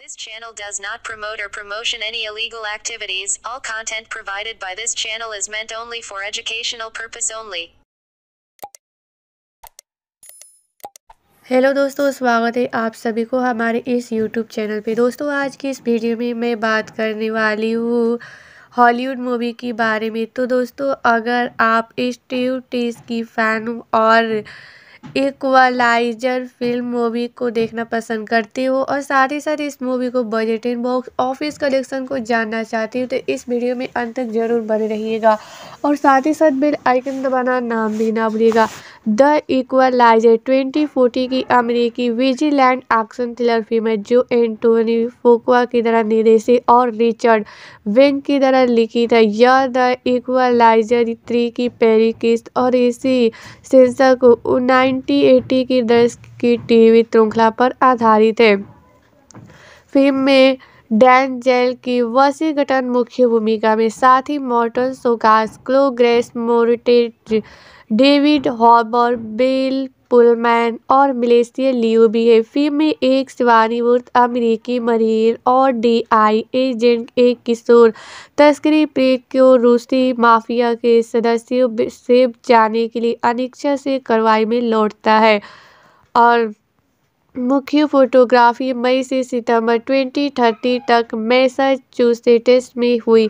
This channel does not promote or promotion any illegal activities. All content provided by this channel is meant only for educational purpose only. Hello दोस्तों स्वागत है आप सभी को हमारे इस यूट्यूब चैनल पे दोस्तों आज की इस वीडियो में मैं बात करने वाली हूँ हॉलीवुड मूवी के बारे में तो दोस्तों अगर आप स्टीव टेस्ट की फ़ैन हो और इक्वलाइजर फिल्म मूवी को देखना पसंद करती हूँ और साथ ही साथ इस मूवी को बजटिंग बॉक्स ऑफिस कलेक्शन को जानना चाहती हूँ तो इस वीडियो में अंत तक जरूर बने रहिएगा और साथ ही साथ बेल आइकन दबाना नाम भी ना भूलिएगा द इक्वलाइजर 2040 की अमेरिकी विजिलैंड एक्शन थ्रिलर फिल्म है जो एंटोनी फोकुआ की तरह निर्देशित और रिचर्ड वेंग की तरह लिखी है यह द इक्वलाइजर थ्री की पहली किस्त और इसी शीर्षक को नाइनटीन एटी की दशक की टीवी श्रृंखला पर आधारित है फिल्म में डैन जेल की गठन मुख्य भूमिका में साथ ही Morton Csokas Chloe Grace Moretz David Harbour Bill Pullman और मिलेशिया लियो भी है फिल्म में एक सेवानिवृत्त अमेरिकी मरीर और डी आई एजेंट एक किशोर तस्करी प्रेत को रूसी माफिया के सदस्यों से जाने के लिए अनिच्छा से कार्रवाई में लौटता है और मुख्य फोटोग्राफी मई से सितंबर 2030 तक मैसाचुसेट्स में हुई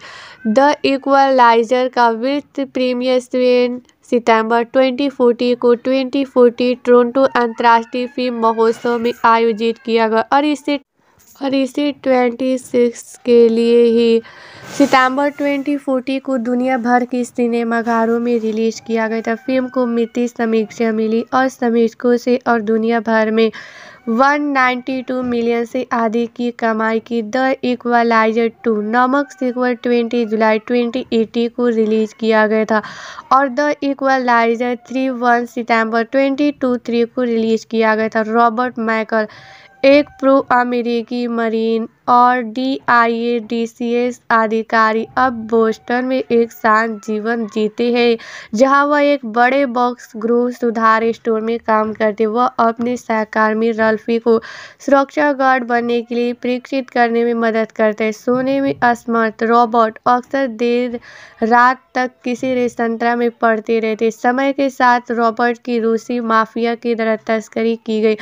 द इक्वलाइजर का वित्त प्रीमियर स्वेन सितंबर 2040 को 2040 टोरंटो अंतर्राष्ट्रीय फिल्म महोत्सव में आयोजित किया गया और इसे और इसे 26 के लिए ही सितंबर 2040 को दुनिया भर के सिनेमाघरों में रिलीज किया गया था फिल्म को मिति समीक्षा मिली और समीक्षकों से और दुनिया भर में 192 मिलियन से आधी की कमाई की द इक्वलाइजर टू नामक सीक्वल 20 जुलाई 2018 को रिलीज किया गया था और द इक्वलाइजर थ्री वन सितम्बर ट्वेंटी टू थ्री को रिलीज किया गया था रॉबर्ट माइकल एक प्रो अमेरिकी मरीन और डी.आई.ए अधिकारी अब बोस्टन में एक शांत जीवन जीते हैं जहां वह एक बड़े बॉक्स गृह सुधार स्टोर में काम करते वह अपने सहकर्मी रल्फी को सुरक्षा गार्ड बनने के लिए प्रेरित करने में मदद करते हैं सोने में असमर्थ रॉबर्ट अक्सर देर रात तक किसी रेस्तरा में पड़ते रहते समय के साथ रॉबर्ट की रूसी माफिया की तरह तस्करी की गई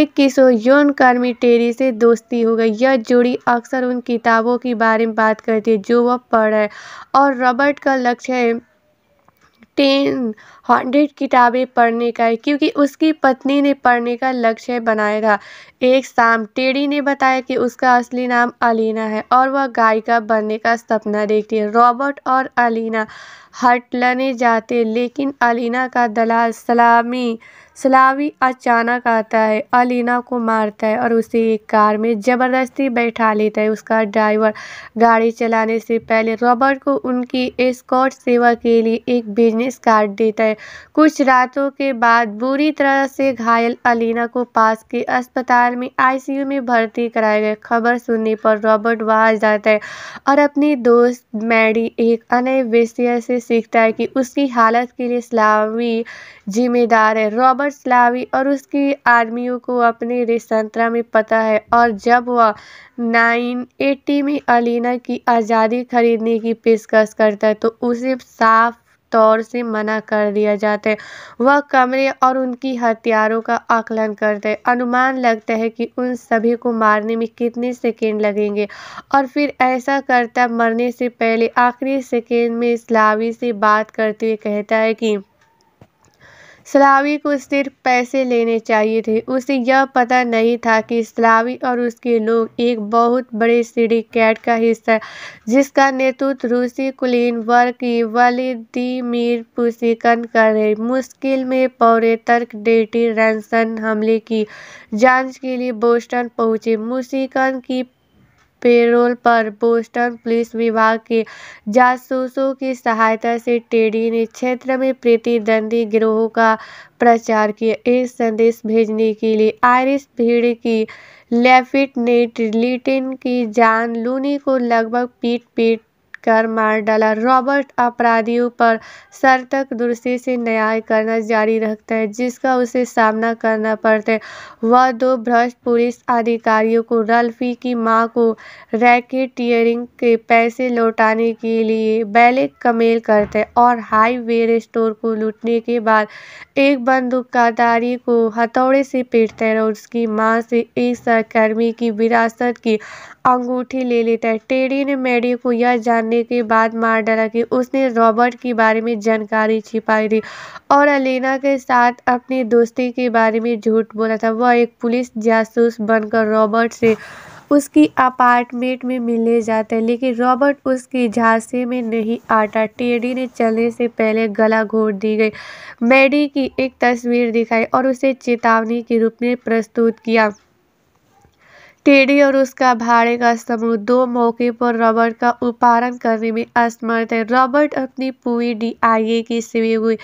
एक किशोर यौन कर्मी टेरी से दोस्ती हो गई यह जो जोड़ी अक्सर उन किताबों के बारे में बात करती है जो वह पढ़ है और रॉबर्ट का लक्ष्य है टेन हंड्रेड किताबें पढ़ने का है क्योंकि उसकी पत्नी ने पढ़ने का लक्ष्य बनाया था एक शाम टेडी ने बताया कि उसका असली नाम अलीना है और वह गायिका बनने का सपना देखती है रॉबर्ट और अलीना हटलने जाते लेकिन अलीना का दलाल सलामी सलावी अचानक आता है अलीना को मारता है और उसे एक कार में ज़बरदस्ती बैठा लेता है उसका ड्राइवर गाड़ी चलाने से पहले रॉबर्ट को उनकी एस्कॉर्ट सेवा के लिए एक बिजनेस कार्ड देता है कुछ रातों के बाद बुरी तरह से घायल अलीना को पास के अस्पताल में आईसीयू में भर्ती कराया गया खबर सुनने पर रॉबर्ट वहाँ जाता है और अपनी दोस्त मैडी एक अनय से सीखता है कि उसकी हालत के लिए सलावी जिम्मेदार है रॉबर्ट स्लावी और उसकी आर्मियों को अपने रेसंतरा में पता है और जब वह 980 में अलीना की आज़ादी खरीदने की पेशकश करता है तो उसे साफ तौर से मना कर दिया जाता है वह कमरे और उनकी हथियारों का आकलन करते हैं अनुमान लगता है कि उन सभी को मारने में कितने सेकेंड लगेंगे और फिर ऐसा करता मरने से पहले आखिरी सेकेंड में स्लावी से बात करते हुए कहता है कि सलावी को सिर्फ पैसे लेने चाहिए थे उसे यह पता नहीं था कि सलावी और उसके लोग एक बहुत बड़े सिंडिकेट का हिस्सा जिसका नेतृत्व रूसी कुलीन वर्ग की वलिदीमिर पुसिकन कर रहे मुश्किल में पौरे तर्क डेटी रैनसन हमले की जांच के लिए बोस्टन पहुंचे मुसिकन की पेरोल पर बोस्टन पुलिस विभाग के जासूसों की सहायता से टेडी ने क्षेत्र में प्रतिद्वंदी गिरोहों का प्रचार किया एक संदेश भेजने के लिए आयरिस भीड़ की लेफ्टिनेंट लिटिन की जान लूनी को लगभग पीट पीट कर मार डाला रॉबर्ट अपराधियों पर सर्तक दुरुस्ती से न्याय करना जारी रखता है जिसका उसे सामना करना पड़ता है वह दो भ्रष्ट पुलिस अधिकारियों को रल्फी की मां को रैकेटियरिंग के पैसे लौटाने के लिए बैले कमेल करते हैं और हाईवे स्टोर को लूटने के बाद एक बंदूकदारी को हथौड़े से पीटते हैं और उसकी माँ से एक सहकर्मी की विरासत की अंगूठी ले लेता है टेडी ने मैडी को यह जानने के बाद मार डाला कि उसने रॉबर्ट के बारे में जानकारी छिपाई थी और अलीना के साथ अपनी दोस्ती के बारे में झूठ बोला था वह एक पुलिस जासूस बनकर रॉबर्ट से उसकी अपार्टमेंट में मिलने जाते हैं लेकिन रॉबर्ट उसकी झांसे में नहीं आता टेडी ने चलने से पहले गला घोट दी गई मैडी की एक तस्वीर दिखाई और उसे चेतावनी के रूप में प्रस्तुत किया टेडी और उसका भाड़े का समूह दो मौके पर रॉबर्ट का उपहारण करने में असमर्थ है रॉबर्ट अपनी पूरी डीआईए की सिवी हुई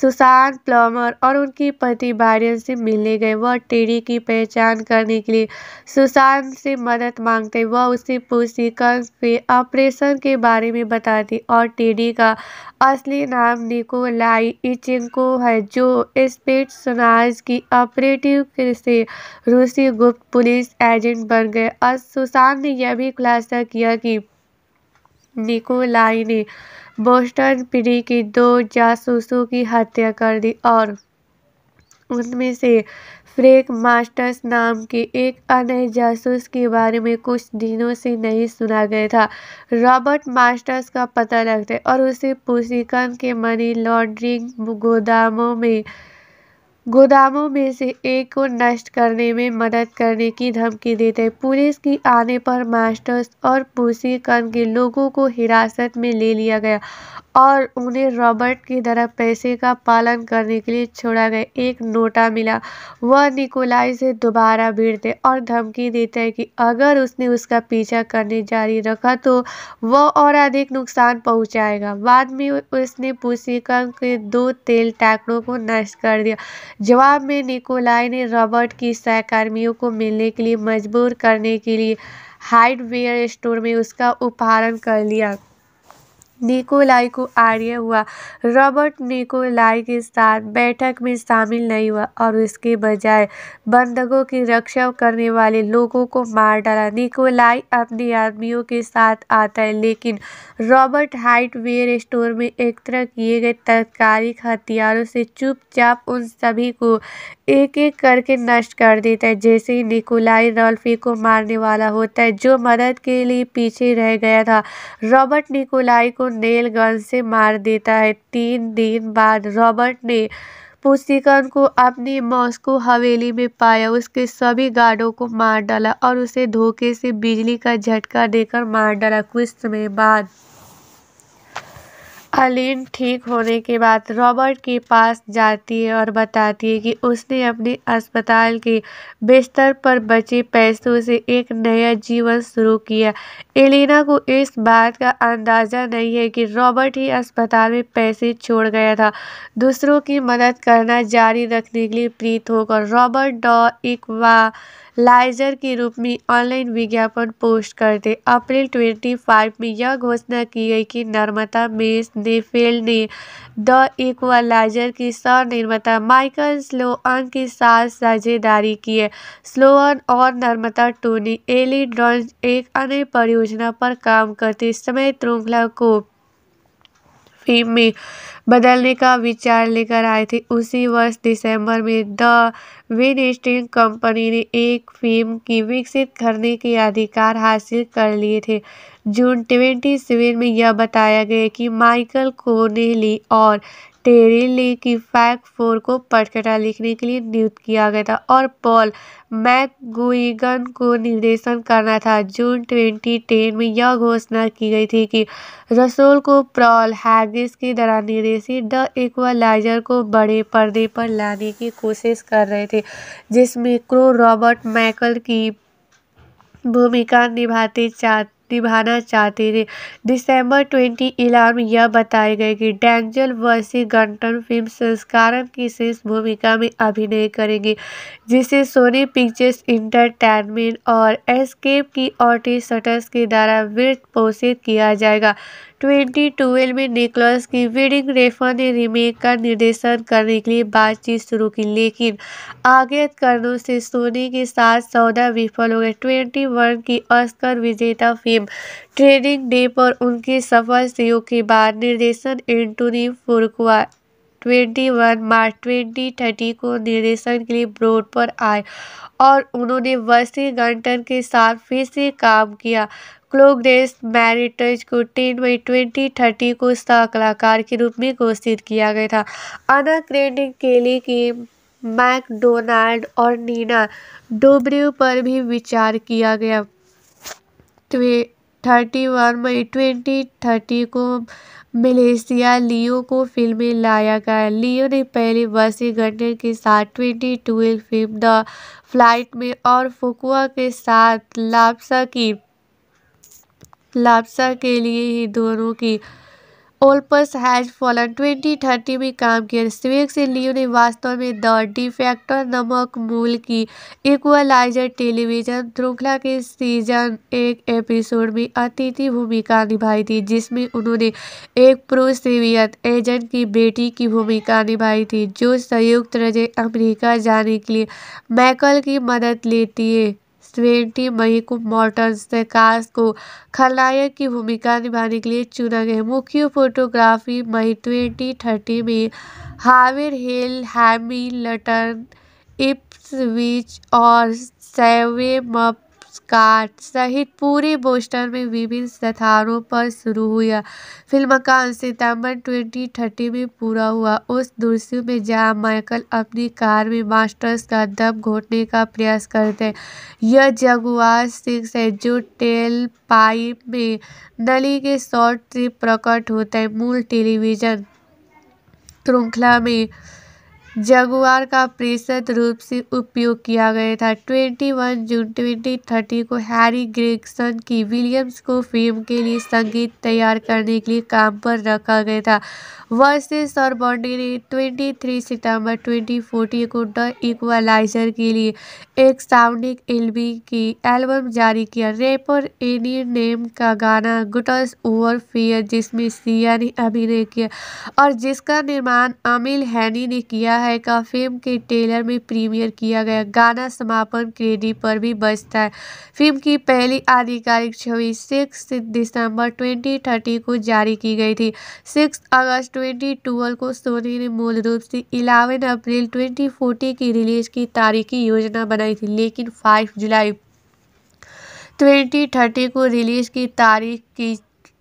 सुशांत प्लमर और उनकी पति बारियन से मिलने गए वह टेडी की पहचान करने के लिए सुशांत से मदद मांगते वह उसे पूछती कंस के ऑपरेशन के बारे में बताती और टेडी का असली नाम निकोलाई इचिंको है जो स्पेट सुनाज की ऑपरेटिव से रूसी गुप्त पुलिस एजेंट बन गए और सुसान ने यह भी खुलासा किया कि निकोलाई ने बोस्टन पीढ़ी की दो जासूसों की हत्या कर दी और उनमें से फ्रेक मास्टर्स नाम के एक अन्य जासूस के बारे में कुछ दिनों से नहीं सुना गया था रॉबर्ट मास्टर्स का पता लगता है और उसे पूसीकन के मनी लॉन्ड्रिंग गोदामों में गोदामों में से एक को नष्ट करने में मदद करने की धमकी देते पुलिस की आने पर मास्टर्स और बूसीकन के लोगों को हिरासत में ले लिया गया और उन्हें रॉबर्ट की तरह पैसे का पालन करने के लिए छोड़ा गया एक नोटा मिला वह निकोलाई से दोबारा भिड़ते और धमकी देते हैं कि अगर उसने उसका पीछा करने जारी रखा तो वह और अधिक नुकसान पहुंचाएगा बाद में उसने पुसिकम के दो तेल टैकड़ों को नष्ट कर दिया जवाब में निकोलाई ने रॉबर्ट की सहकर्मियों को मिलने के लिए मजबूर करने के लिए हाइडवेयर स्टोर में उसका उपहारण कर लिया निकोलाई को आर्य हुआ रॉबर्ट निकोलाई के साथ बैठक में शामिल नहीं हुआ और इसके बजाय बंधकों की रक्षा करने वाले लोगों को मार डाला निकोलाई अपने आदमियों के साथ आता है लेकिन रॉबर्ट वेयर स्टोर में एकत्र किए गए तत्कालिक हथियारों से चुपचाप उन सभी को एक एक करके नष्ट कर देता है जैसे ही निकोलाई रॉल्फी को मारने वाला होता है जो मदद के लिए पीछे रह गया था रॉबर्ट निकोलाई को नेल गन से मार देता है तीन दिन बाद रॉबर्ट ने पुस्तिकन को अपनी मॉस्को हवेली में पाया उसके सभी गार्डों को मार डाला और उसे धोखे से बिजली का झटका देकर मार डाला कुछ समय बाद अलीन ठीक होने के बाद रॉबर्ट के पास जाती है और बताती है कि उसने अपने अस्पताल के बिस्तर पर बचे पैसों से एक नया जीवन शुरू किया एलिना को इस बात का अंदाज़ा नहीं है कि रॉबर्ट ही अस्पताल में पैसे छोड़ गया था दूसरों की मदद करना जारी रखने के लिए प्रीत होकर रॉबर्ट डॉ इकवा लाइजर के रूप में ऑनलाइन विज्ञापन पोस्ट करते अप्रैल ट्वेंटी फाइव में यह घोषणा की गई कि नर्मता मेस नेफेल ने द इक्वलाइजर की निर्माता माइकल स्लोअन के साथ साझेदारी की है स्लोअन और नर्मता टोनी एली डॉन्ज एक अन्य परियोजना पर काम करते समय श्रृंखला को फिल्म में बदलने का विचार लेकर आए थे उसी वर्ष दिसंबर में द स्टिंग कंपनी ने एक फिल्म की विकसित करने के अधिकार हासिल कर लिए थे जून ट्वेंटी सेवन में यह बताया गया कि माइकल कोनेली और ली की फैक फोर को पटकटा लिखने के लिए नियुक्त किया गया था और पॉल मैकगुइगन को निर्देशन करना था जून 2010 में यह घोषणा की गई थी कि रसोल को प्रॉल हैगिस के दौरान निर्देशित द इक्वलाइजर को बड़े पर्दे पर लाने की कोशिश कर रहे थे जिसमें क्रो रॉबर्ट मैकल की भूमिका निभाते चाहते निभाना चाहते थे दिसंबर 2011 इलाम यह बताया गया कि डैंजल वर्सी गंटन फिल्म संस्कारम की शीर्ष भूमिका में अभिनय करेंगे जिसे सोनी पिक्चर्स इंटरटेनमेंट और एस्केप की ऑटी शटर्स के द्वारा वित्त पोषित किया जाएगा ट्वेंटी ट्वेल्व में निकलस की वेडिंग रेफा ने रीमेक का निर्देशन करने के लिए बातचीत शुरू की लेकिन आगे कारणों से सोनी के साथ सौदा विफल हो गया ट्वेंटी वन की ऑस्कर विजेता फिल्म ट्रेनिंग डे पर उनके सफल सहयोग के बाद निर्देशन एंटोनी फुरकुआ ट्वेंटी वन मार्च ट्वेंटी थर्टी को निर्देशन के लिए ब्रोड पर आए और उन्होंने वसी गंटन के साथ फिर से काम किया क्लोगनेस मैरिटज को टेन मई ट्वेंटी थर्टी को सह कलाकार के रूप में घोषित किया गया था अना क्रेडिट लिए कि मैकडोनाल्ड और नीना डोब्रियो पर भी विचार किया गया थर्टी वन मई ट्वेंटी थर्टी को मलेशिया लियो को फिल्में लाया गया लियो ने पहले वर्षीय गंडर के साथ twenty twelve film the flight में और फुकुआ के साथ लापसा की लापसा के लिए ही दोनों की Olympus has fallen twenty thirty में काम किया स्वेक से लियो ने वास्तव में द डिफेक्टर नमक मूल की इक्वलाइजर टेलीविजन श्रृंखला के सीजन एक एपिसोड में अतिथि भूमिका निभाई थी जिसमें उन्होंने एक प्रोसेवियत एजेंट की बेटी की भूमिका निभाई थी जो संयुक्त राज्य अमेरिका जाने के लिए मैकल की मदद लेती है ट्वेंटी मई को मॉर्टन्स ने कास को खलनायक की भूमिका निभाने के लिए चुना गया मुख्य फोटोग्राफी मई ट्वेंटी थर्टी में हावेर हिल लटन इप्सविच और मप स्काट सहित पूरे बोस्टन में विभिन्न स्थानों पर शुरू हुआ फिल्म का सितंबर ट्वेंटी थर्टी में पूरा हुआ उस दृश्य में जहां माइकल अपनी कार में मास्टर्स का दम घोटने का प्रयास करते हैं यह जगुआर सिंह है जो टेल पाइप में नली के शॉर्ट से प्रकट होता है मूल टेलीविजन श्रृंखला में जगुआर का प्रतिशत रूप से उपयोग किया गया था ट्वेंटी वन जून ट्वेंटी थर्टी को हैरी ग्रेगसन की विलियम्स को फिल्म के लिए संगीत तैयार करने के लिए काम पर रखा गया था वर्सेस बॉन्डी ने ट्वेंटी थ्री सितम्बर ट्वेंटी फोर्टीन को द इक्वलाइजर के लिए एक साउंडिंग एलबी की एल्बम जारी किया रेपर एनी नेम का गाना गुटस ओवर फेयर जिसमें सिया ने अभिनय किया और जिसका निर्माण अमिल हैनी ने किया है का फिल्म के ट्रेलर में प्रीमियर किया गया गाना समापन क्रेडिट पर भी बजता है फिल्म की पहली आधिकारिक छवि सिक्स दिसंबर थर्टी को जारी की गई थी सिक्स अगस्त ट्वेंटी ट्वेल्व को सोनी ने मूल रूप से 11 अप्रैल 2040 की रिलीज की तारीखी योजना बनाई थी लेकिन 5 जुलाई 2030 को रिलीज की तारीख की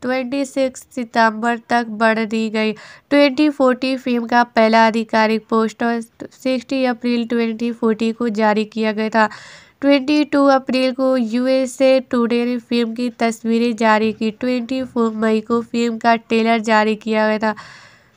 26 सितंबर तक बढ़ दी गई फोर्टी फिल्म का पहला आधिकारिक पोस्टर 60 अप्रैल फोर्टी को जारी किया गया था ट्वेंटी टू अप्रैल को यूएसए टुडे ने फिल्म की तस्वीरें जारी की ट्वेंटी फोर मई को फिल्म का ट्रेलर जारी किया गया था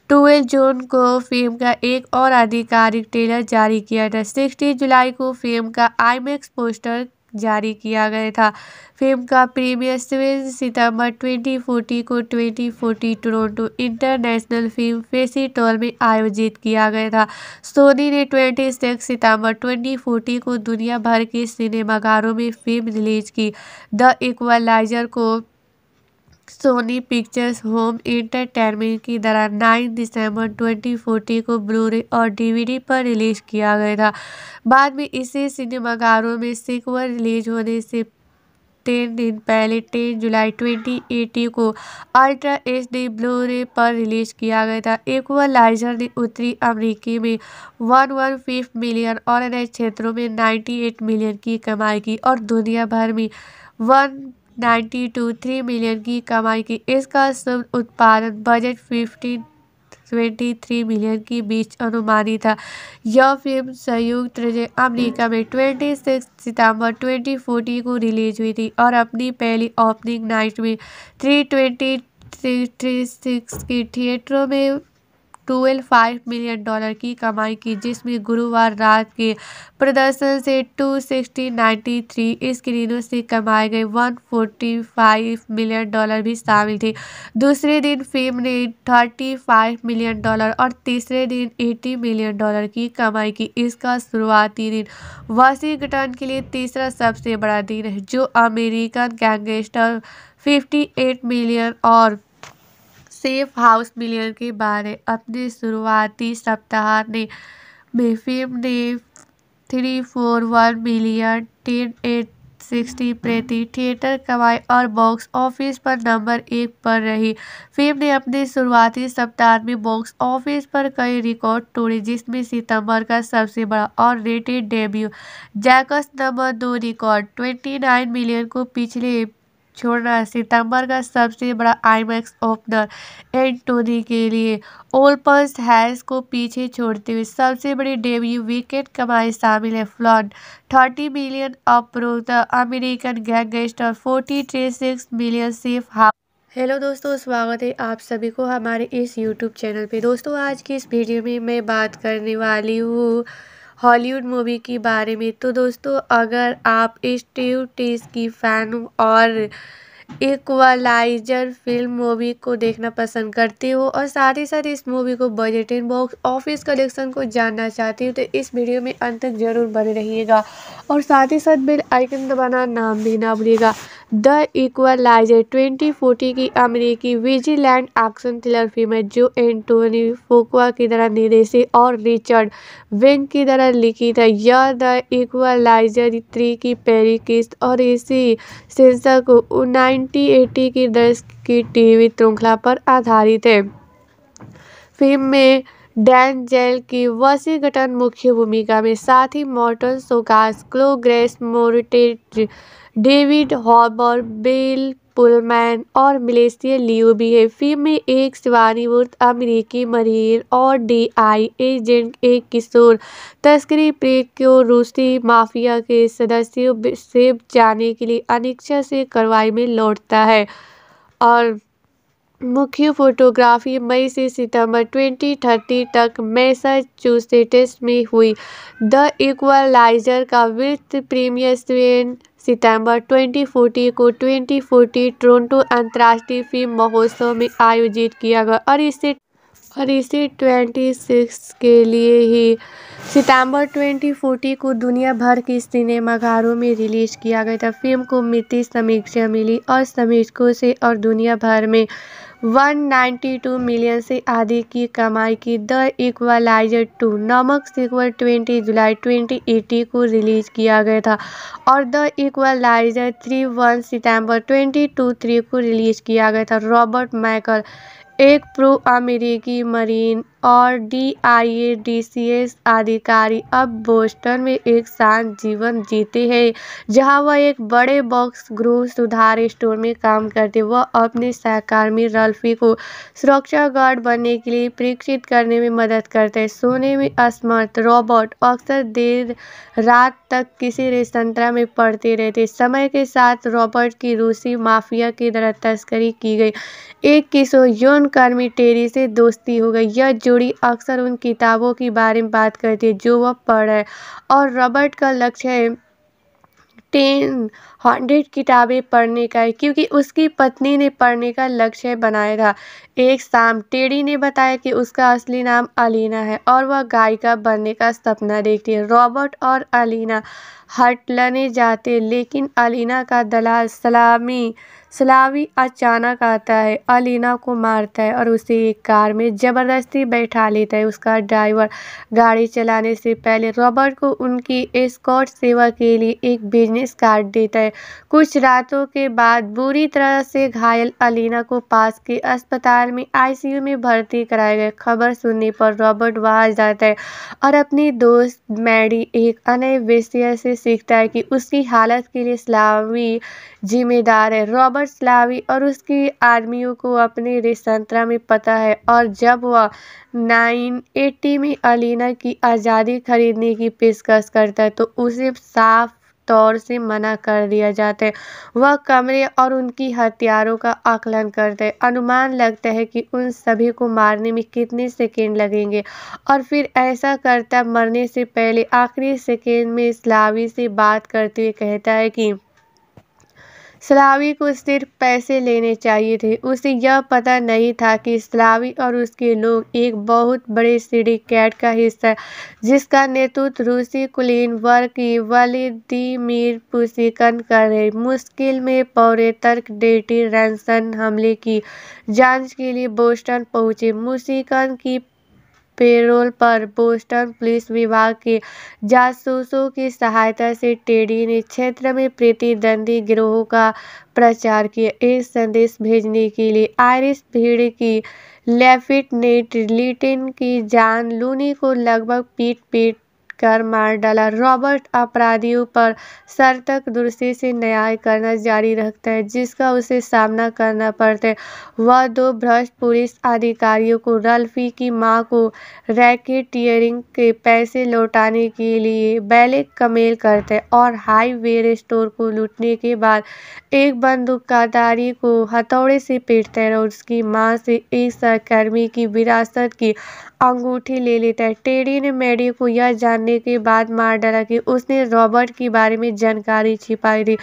ट्वेल्व जून को फिल्म का एक और आधिकारिक ट्रेलर जारी किया था सिक्सटीन जुलाई को फिल्म का आईमैक्स पोस्टर जारी किया गया था फिल्म का प्रीमियर सेवन सितंबर 2040 को 2040 टोरंटो इंटरनेशनल फिल्म फेस्टिवल में आयोजित किया गया था सोनी ने 26 सितंबर 2040 को दुनिया भर के सिनेमाघरों में फिल्म रिलीज की द इक्वलाइजर को सोनी पिक्चर्स होम एंटरटेनमेंट की तरह 9 दिसंबर 2014 को ब्लूरे और डीवीडी पर रिलीज किया गया था बाद में इसे सिनेमाघरों में सिक्वल रिलीज होने से तीन दिन पहले टेन जुलाई 2018 को अल्ट्रा एच डी ब्लूरे पर रिलीज किया गया था एक्वलाइजर ने उत्तरी अमेरिकी में वन वन फिफ्थ मिलियन और अन्य क्षेत्रों में 98 मिलियन की कमाई की और दुनिया भर में one ninety two three million की कमाई की इसका शुद्ध उत्पादन budget fifteen twenty three million के बीच अनुमानित था यह फिल्म संयुक्त राज्य अमेरिका में ट्वेंटी सिक्स सितंबर ट्वेंटी फोर्टी को रिलीज हुई थी और अपनी पहली ओपनिंग नाइट में three twenty three three six की थिएटरों में ट्वेल्व मिलियन डॉलर की कमाई की जिसमें गुरुवार रात के प्रदर्शन से टू सिक्सटी नाइन्टी थ्री स्क्रीनों से कमाए गए one forty five million dollar भी शामिल थे दूसरे दिन फिल्म ने थर्टी फाइव मिलियन डॉलर और तीसरे दिन एटी मिलियन डॉलर की कमाई की इसका शुरुआती दिन वाशिंगटन के लिए तीसरा सबसे बड़ा दिन है जो अमेरिकन गैंगस्टर 58 मिलियन और सेफ हाउस मिलियन के बारे अपने शुरुआती सप्ताह ने में फिल्म ने three four one million ten eight sixty प्रति थिएटर कमाई और बॉक्स ऑफिस पर नंबर एक पर रही फिल्म ने अपने शुरुआती सप्ताह में बॉक्स ऑफिस पर कई रिकॉर्ड तोड़े जिसमें सितंबर का सबसे बड़ा और रेटेड डेब्यू जैकस नंबर दो रिकॉर्ड ट्वेंटी नाइन मिलियन को पिछले छोड़ना सितंबर का सबसे बड़ा आईमैक्स ओपनर एंटोनी के लिए ओलपर्स हैस को पीछे छोड़ते हुए सबसे बड़ी डेब्यू विकेट कमाई शामिल है फ्लॉन थर्टी मिलियन अप्रोत American gangster forty three six million Safe House hello दोस्तों स्वागत है आप सभी को हमारे इस यूट्यूब चैनल पे दोस्तों आज की इस वीडियो में मैं बात करने वाली हूँ हॉलीवुड मूवी के बारे में तो दोस्तों अगर आप स्टीव टीस की फ़ैन और इक्वलाइजर फिल्म मूवी को देखना पसंद करती हूँ और साथ ही साथ इस मूवी को इन बॉक्स ऑफिस कलेक्शन को जानना चाहती हूँ तो इस वीडियो में अंत तक जरूर बने रहिएगा और साथ ही साथ बेल आइकन दबाना नाम भी ना भूलिएगा द इक्वलाइजर ट्वेंटी फोर्टी की अमेरिकी विजीलैंड एक्शन थ्रिलर फिल्म है जो एंटोनी फोकुआ की तरह निर्देशित और रिचर्ड वेंग की तरह लिखी है यह द इक्वलाइजर थ्री की पेरी किस्त और इसी सेंसर को 1980 की दशक की टीवी श्रृंखला पर आधारित है फिल्म में डैन जेल की वसीगटन मुख्य भूमिका में साथ ही Morton Csokas Chloe Grace Moretz David Harbour Bill Pullman और मिलेशिया लियो भी है फिल्म में एक सेवानिवृत्त अमेरिकी मरीन और डीआई एजेंट एक किशोर तस्करी प्रेत को रूसी माफिया के सदस्यों से जाने के लिए अनिच्छा से कार्रवाई में लौटता है और मुख्य फोटोग्राफी मई से सितंबर 2030 तक मैसाचुसेट्स में हुई द इक्वलाइजर का वित्त प्रीमियर स्वेन सितंबर 2040 को 2040 टोरंटो अंतर्राष्ट्रीय फिल्म महोत्सव में आयोजित किया गया और इसे और इसे 26 के लिए ही सितंबर 2040 को दुनिया भर के सिनेमाघरों में रिलीज किया गया था फिल्म को मिट्टी समीक्षा मिली और समीक्षकों से और दुनिया भर में 192 मिलियन से अधिक की कमाई की द इक्वलाइजर 2 नामक सीक्वल 20 जुलाई 2018 को रिलीज किया गया था और द इक्वलाइजर 3 1 सितंबर 2023 को रिलीज किया गया था रॉबर्ट माइकल एक प्रो अमेरिकी मरीन और डी.आई.ए डी.सी.एस अधिकारी अब बोस्टन में एक शांत जीवन जीते हैं जहां वह एक बड़े बॉक्स गृह सुधार स्टोर में काम करते वह अपने सहकर्मी रल्फी को सुरक्षा गार्ड बनने के लिए प्रेरित करने में मदद करते हैं सोने में असमर्थ रॉबर्ट अक्सर देर रात तक किसी रेस्तरा में पड़ते रहते समय के साथ रॉबर्ट की रूसी माफिया की तरह तस्करी की गई एक किशोर यौन कर्मी टेरी से दोस्ती हो गई यह जोड़ी अक्सर उन किताबों के बारे में बात करती है जो वह पढ़ है और रॉबर्ट का लक्ष्य है टेन हंड्रेड किताबें पढ़ने का है क्योंकि उसकी पत्नी ने पढ़ने का लक्ष्य बनाया था एक शाम टेडी ने बताया कि उसका असली नाम अलीना है और वह गायिका बनने का सपना देखती है रॉबर्ट और अलीना हटलने जाते लेकिन अलीना का दलाल सलामी सलावी अचानक आता है अलीना को मारता है और उसे एक कार में ज़बरदस्ती बैठा लेता है उसका ड्राइवर गाड़ी चलाने से पहले रॉबर्ट को उनकी एस्कॉर्ट सेवा के लिए एक बिजनेस कार्ड देता है कुछ रातों के बाद बुरी तरह से घायल अलीना को पास के अस्पताल में आईसीयू में भर्ती कराया गया खबर सुनने पर रॉबर्ट वहाँ जाता है और अपनी दोस्त मैडी एक अनय से सीखता है कि उसकी हालत के लिए सलावी जिम्मेदार है रॉबर्ट स्लावी और उसकी आर्मियों को अपने रिसंतरा में पता है और जब वह 980 में अलीना की आज़ादी खरीदने की पेशकश करता है तो उसे साफ तौर से मना कर दिया जाता है वह कमरे और उनकी हथियारों का आकलन करते हैं अनुमान लगता है कि उन सभी को मारने में कितने सेकेंड लगेंगे और फिर ऐसा करता मरने से पहले आखिरी सेकेंड में स्लावी से बात करते हुए कहता है कि सलावी को सिर्फ पैसे लेने चाहिए थे उसे यह पता नहीं था कि सलावी और उसके लोग एक बहुत बड़े सीढ़ी कैट का हिस्सा जिसका नेतृत्व रूसी कुलीन वर्ग की वलिदीमिर पुसिकन कर रहे मुश्किल में पौरे तर्क डेटी रैंसन हमले की जांच के लिए बोस्टन पहुंचे मुसिकन की पेरोल पर बोस्टन पुलिस विभाग के जासूसों की सहायता से टेडी ने क्षेत्र में प्रतिद्वंदी गिरोहों का प्रचार किया एक संदेश भेजने के लिए आयरिस भीड़ की लेफ्टिनेंट लिटिन की जान लूनी को लगभग पीट पीट कर मार डाला रॉबर्ट अपराधियों पर सर्तक दुरुस्ती से न्याय करना जारी रखता है जिसका उसे सामना करना पड़ता है वह दो भ्रष्ट पुलिस अधिकारियों को रल्फी की मां को रैकेटियरिंग के पैसे लौटाने के लिए बैले कमेल करते हैं और हाईवे स्टोर को लूटने के बाद एक बंदूकदारी को हथौड़े से पीटते हैं और उसकी माँ से एक सहकर्मी की विरासत की अंगूठी ले लेता है टेडी ने मैडी को यह जानने के बाद मार डाला कि उसने रॉबर्ट के बारे में जानकारी छिपाई थी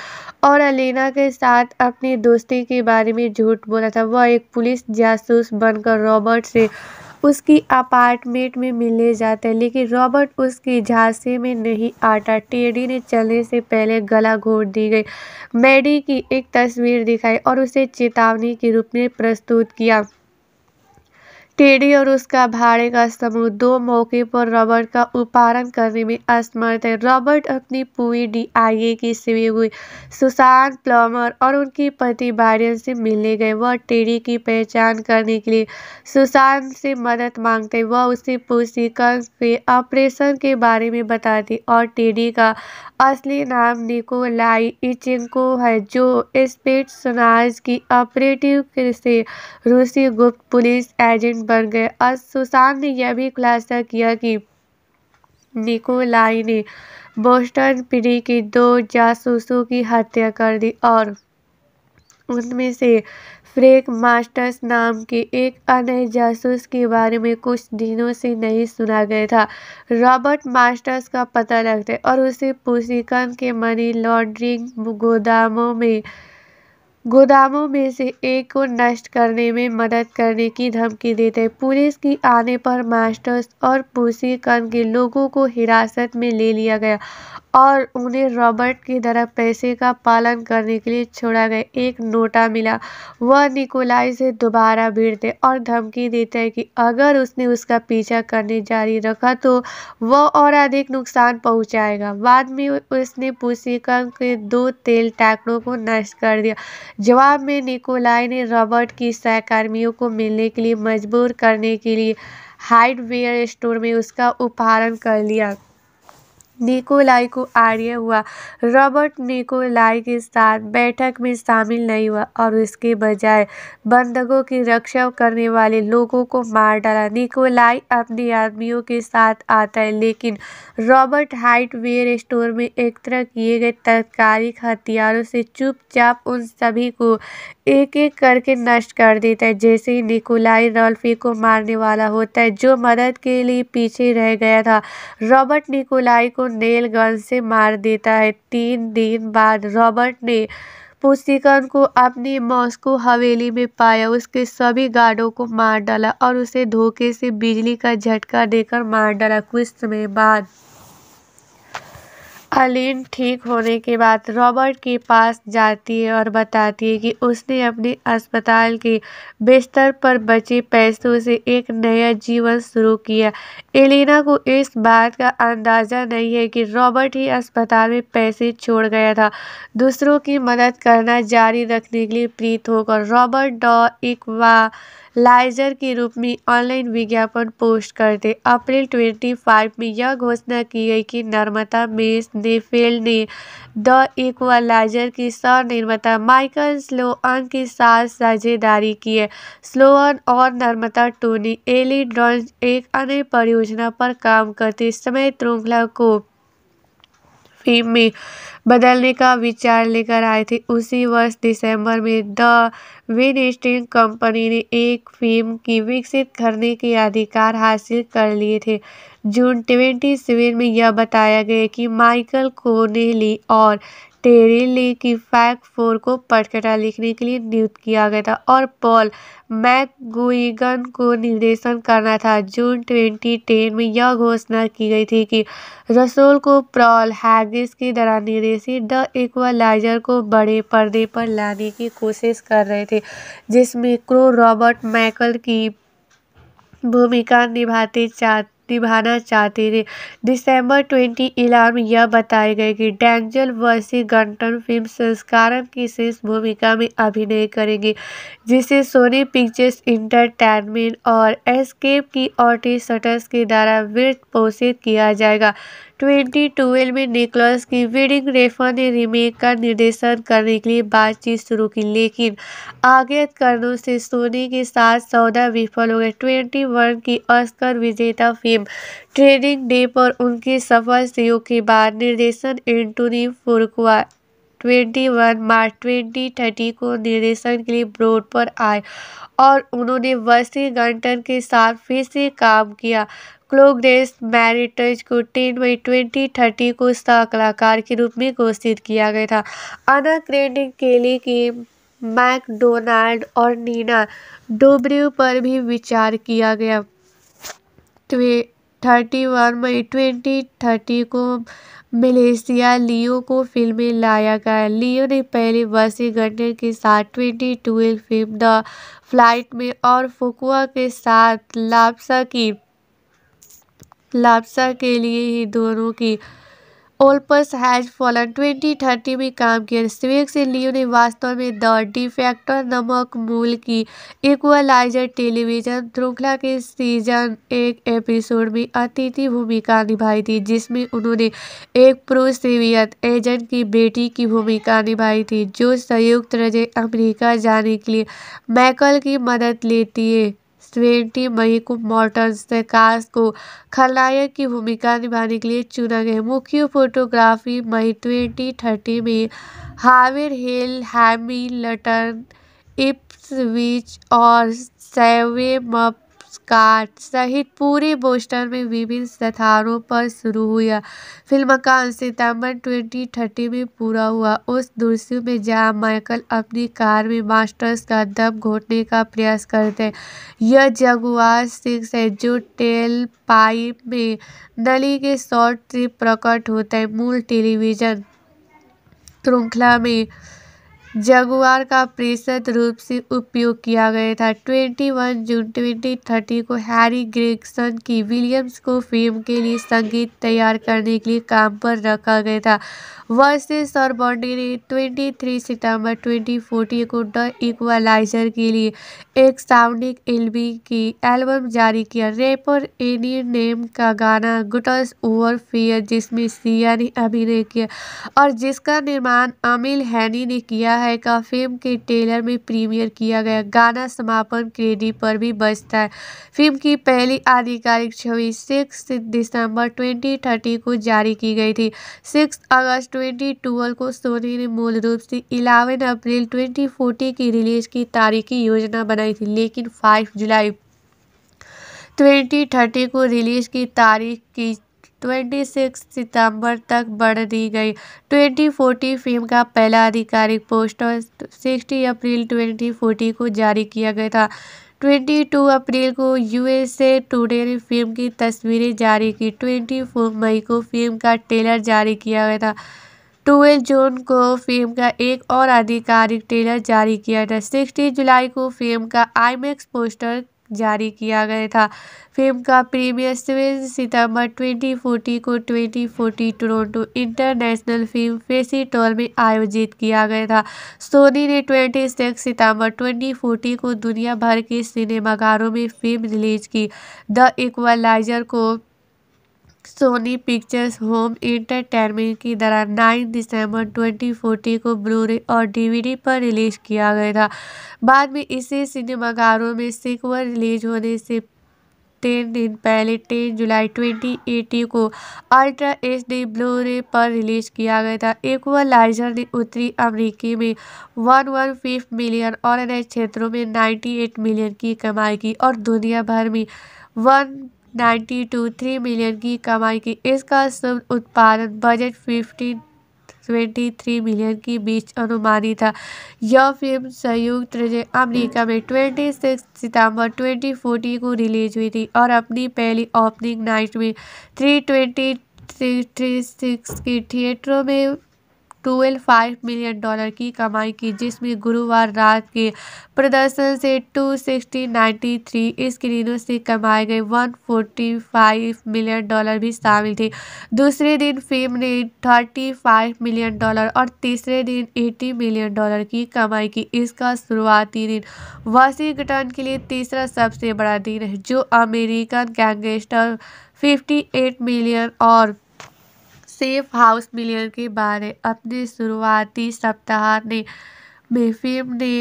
और अलीना के साथ अपनी दोस्ती के बारे में झूठ बोला था वह एक पुलिस जासूस बनकर रॉबर्ट से उसकी अपार्टमेंट में मिलने जाते हैं लेकिन रॉबर्ट उसके झांसे में नहीं आता टेडी ने चलने से पहले गला घोट दी गई मैडी की एक तस्वीर दिखाई और उसे चेतावनी के रूप में प्रस्तुत किया टेडी और उसका भाड़े का समूह दो मौके पर रॉबर्ट का उपहारण करने में असमर्थ है रॉबर्ट अपनी पूरी डीआईए की सिवी हुई सुशांत प्लमर और उनकी पति बारियन से मिलने गए वह टेडी की पहचान करने के लिए सुशांत से मदद मांगते वह उसे पूछती कंस के ऑपरेशन के बारे में बताती और टेडी का असली नाम निकोलाई इचिंको है जो स्पेट सुनाज की ऑपरेटिव से रूसी गुप्त पुलिस एजेंट बन गए आज सुशांत ने यह भी खुलासा किया कि निकोलाई ने बोस्टन पीढ़ी की दो जासूसों की हत्या कर दी और उनमें से फ्रेक मास्टर्स नाम के एक अन्य जासूस के बारे में कुछ दिनों से नहीं सुना गया था रॉबर्ट मास्टर्स का पता लगता है और उसे पूसीकन के मनी लॉन्ड्रिंग गोदामों में गोदामों में से एक को नष्ट करने में मदद करने की धमकी देते पुलिस की आने पर मास्टर्स और बूसीकन के लोगों को हिरासत में ले लिया गया और उन्हें रॉबर्ट की तरह पैसे का पालन करने के लिए छोड़ा गया एक नोटा मिला वह निकोलाई से दोबारा भिड़ते और धमकी देते हैं कि अगर उसने उसका पीछा करने जारी रखा तो वह और अधिक नुकसान पहुंचाएगा बाद में उसने पुसिकम के दो तेल टैकड़ों को नष्ट कर दिया जवाब में निकोलाई ने रॉबर्ट की सहकर्मियों को मिलने के लिए मजबूर करने के लिए हाइडवेयर स्टोर में उसका उपहारण कर लिया निकोलाई को आर्य हुआ रॉबर्ट निकोलाई के साथ बैठक में शामिल नहीं हुआ और इसके बजाय बंधकों की रक्षा करने वाले लोगों को मार डाला निकोलाई अपने आदमियों के साथ आता है लेकिन रॉबर्ट हाइटवेयर स्टोर में एकत्र किए गए तत्कालिक हथियारों से चुपचाप उन सभी को एक एक करके नष्ट कर देता है जैसे ही निकोलाई रॉल्फी को मारने वाला होता है जो मदद के लिए पीछे रह गया था रॉबर्ट निकोलाई को नेल गन से मार देता है तीन दिन बाद रॉबर्ट ने पुस्तिकन को अपनी मॉस्को हवेली में पाया उसके सभी गार्डों को मार डाला और उसे धोखे से बिजली का झटका देकर मार डाला कुछ समय बाद अलीन ठीक होने के बाद रॉबर्ट के पास जाती है और बताती है कि उसने अपने अस्पताल के बिस्तर पर बचे पैसों से एक नया जीवन शुरू किया एलिना को इस बात का अंदाज़ा नहीं है कि रॉबर्ट ही अस्पताल में पैसे छोड़ गया था दूसरों की मदद करना जारी रखने के लिए प्रीत होकर रॉबर्ट डॉ इकवा लाइजर के रूप में ऑनलाइन विज्ञापन पोस्ट करते अप्रैल ट्वेंटी फाइव में यह घोषणा की गई कि निर्माता मेस नेफेल ने द इक्वलाइजर की निर्माता माइकल स्लोअन के साथ साझेदारी की है स्लोअन और नर्मदा टोनी एली ड्रॉन्स एक अन्य परियोजना पर काम करते समय श्रृंखला को फिल्म में बदलने का विचार लेकर आए थे उसी वर्ष दिसंबर में द स्टिंग कंपनी ने एक फिल्म की विकसित करने के अधिकार हासिल कर लिए थे जून ट्वेंटी सेवन में यह बताया गया कि माइकल कोनेली और ली की फैक फोर को पटकटा लिखने के लिए नियुक्त किया गया था और पॉल मैकगुइगन को निर्देशन करना था जून 2010 में यह घोषणा की गई थी कि रसोल को प्रॉल हैगिस के दौरान निर्देशित द इक्वलाइजर को बड़े पर्दे पर लाने की कोशिश कर रहे थे जिसमें क्रो रॉबर्ट मैकल की भूमिका निभाते चाहते निभाना चाहते थे दिसंबर ट्वेंटी यह बताया गया कि वर्सी गंटन फिल्म संस्कारम की शीर्ष भूमिका में अभिनय करेंगे जिसे सोनी पिक्चर्स इंटरटेनमेंट और एस्केप की ऑटी शटर्स के द्वारा वित्त पोषित किया जाएगा ट्वेंटी ट्वेल्व में निकोलस की वेडिंग रेफा ने रीमेक का निर्देशन करने के लिए बातचीत शुरू की लेकिन आगे कारणों से सोनी के साथ सौदा विफल हो गए ट्वेंटी वन की ऑस्कर विजेता फिल्म ट्रेनिंग डे पर उनके सफल सहयोग के बाद निर्देशन एंटोनी फुरकुआ ट्वेंटी वन मार्च ट्वेंटी थर्टी को निर्देशन के लिए ब्रोड पर आए और उन्होंने वर्षी गंटन के साथ फिर से काम किया क्लोग्रेस मैरिटज को टेन मई ट्वेंटी थर्टी को सह कलाकार के रूप में घोषित किया गया था अना क्रेडिट केली की मैकडोनाल्ड और नीना डोब्रियो पर भी विचार किया गया थर्टी वन मई ट्वेंटी थर्टी को मलेशिया लियो को फिल्म में लाया गया लियो ने पहले बसीगंडर के साथ twenty twelve film the flight में और फुकुआ के साथ लापसा की लापसा के लिए ही दोनों की Olympus has fallen twenty thirty में काम किया स्वेग से लियो ने वास्तव में द डिफेक्टर नमक मूल की इक्वलाइजर टेलीविजन श्रृंखला के सीजन एक एपिसोड में अतिथि भूमिका निभाई थी जिसमें उन्होंने एक प्रोसेवियत एजेंट की बेटी की भूमिका निभाई थी जो संयुक्त राज्य अमेरिका जाने के लिए मैकल की मदद लेती है ट्वेंटी मई को मॉर्टन्स ने कास को खलनायक की भूमिका निभाने के लिए चुना गया मुख्य फोटोग्राफी मई ट्वेंटी थर्टी में हावेर हिल लटन इप्सविच और मप कार्ड सहित पूरे बोस्टर में विभिन्न स्थानों पर शुरू हुआ फिल्म का सितंबर 2030 में पूरा हुआ उस दृश्य में जहां माइकल अपनी कार में मास्टर्स का दम घोटने का प्रयास करते हैं यह जगुआर सिंह से जो टेल पाइप में नली के शॉर्ट से प्रकट होते हैं मूल टेलीविजन श्रृंखला में जगुआर का प्रतिशत रूप से उपयोग किया गया था ट्वेंटी वन जून ट्वेंटी थर्टी को हैरी ग्रेगसन की विलियम्स को फिल्म के लिए संगीत तैयार करने के लिए काम पर रखा गया था वर्सेस और बॉन्डी ने ट्वेंटी थ्री सितंबर ट्वेंटी फोर्टी को द इक्वलाइजर के लिए एक साउंडिक एल्बी की एल्बम जारी किया रेपर एनी नेम का गाना गुटस ओवर फियर जिसमें सिया ने अभिनय किया और जिसका निर्माण अमिल हैनी ने किया है का फिल्म के ट्रेलर में प्रीमियर किया गया गाना समापन क्रेडिट पर भी बजता है फिल्म की पहली आधिकारिक छवि सिक्स दिसंबर 2030 को जारी की गई थी सिक्स अगस्त 2012 को सोनी ने मूल रूप से इलेवन अप्रैल 2040 की रिलीज की तारीख की योजना बनाई थी लेकिन फाइव जुलाई 2030 को रिलीज की तारीख की ट्वेंटी सिक्स सितंबर तक बढ़ दी गई ट्वेंटी फिल्म का पहला आधिकारिक पोस्टर 60 अप्रैल ट्वेंटी को जारी किया गया था ट्वेंटी टू अप्रैल को यूएसए टुडे ने फिल्म की तस्वीरें जारी की ट्वेंटी फोर मई को फिल्म का ट्रेलर जारी किया गया था 12 जून को फिल्म का एक और आधिकारिक ट्रेलर जारी किया था सिक्सटीन जुलाई को फिल्म का आईमैक्स पोस्टर जारी किया गया था फिल्म का प्रीमियर सेवन सितंबर 2040 को forty Toronto international film festival में आयोजित किया गया था सोनी ने 26 सितंबर फोर्टी को दुनिया भर के सिनेमाघरों में फिल्म रिलीज की द इक्वलाइजर को सोनी पिक्चर्स होम एंटरटेनमेंट की द्वारा 9 दिसंबर 2014 को ब्लूरे और डीवीडी पर रिलीज किया गया था बाद में इसे सिनेमाघरों में सिक्वल रिलीज होने से तीन दिन पहले टेन जुलाई 2018 को अल्ट्रा एच डी ब्लूरे पर रिलीज किया गया था एक्वलाइजर ने उत्तरी अमरीकी में वन वन फिफ मिलियन और अन्य क्षेत्रों में 98 मिलियन की कमाई की और दुनिया भर में वन 92.3 मिलियन की कमाई की इसका शुद्ध उत्पादन budget fifteen twenty three million के बीच अनुमानित था यह फिल्म संयुक्त राज्य अमेरिका में ट्वेंटी सिक्स सितंबर ट्वेंटी को रिलीज हुई थी और अपनी पहली ओपनिंग नाइट में three twenty three three six की थिएटरों में ट्वेल्व फाइव मिलियन डॉलर की कमाई की जिसमें गुरुवार रात के प्रदर्शन से टू सिक्सटी नाइन्टी थ्री स्क्रीनों से कमाए गए one forty five million dollar भी शामिल थे दूसरे दिन फिल्म ने थर्टी फाइव मिलियन डॉलर और तीसरे दिन एटी मिलियन डॉलर की कमाई की इसका शुरुआती दिन वाशिंगटन के लिए तीसरा सबसे बड़ा दिन है जो अमेरिकन गैंगस्टर 58 मिलियन और सेफ हाउस मिलियन के बारे अपने शुरुआती सप्ताह ने में फिल्म ने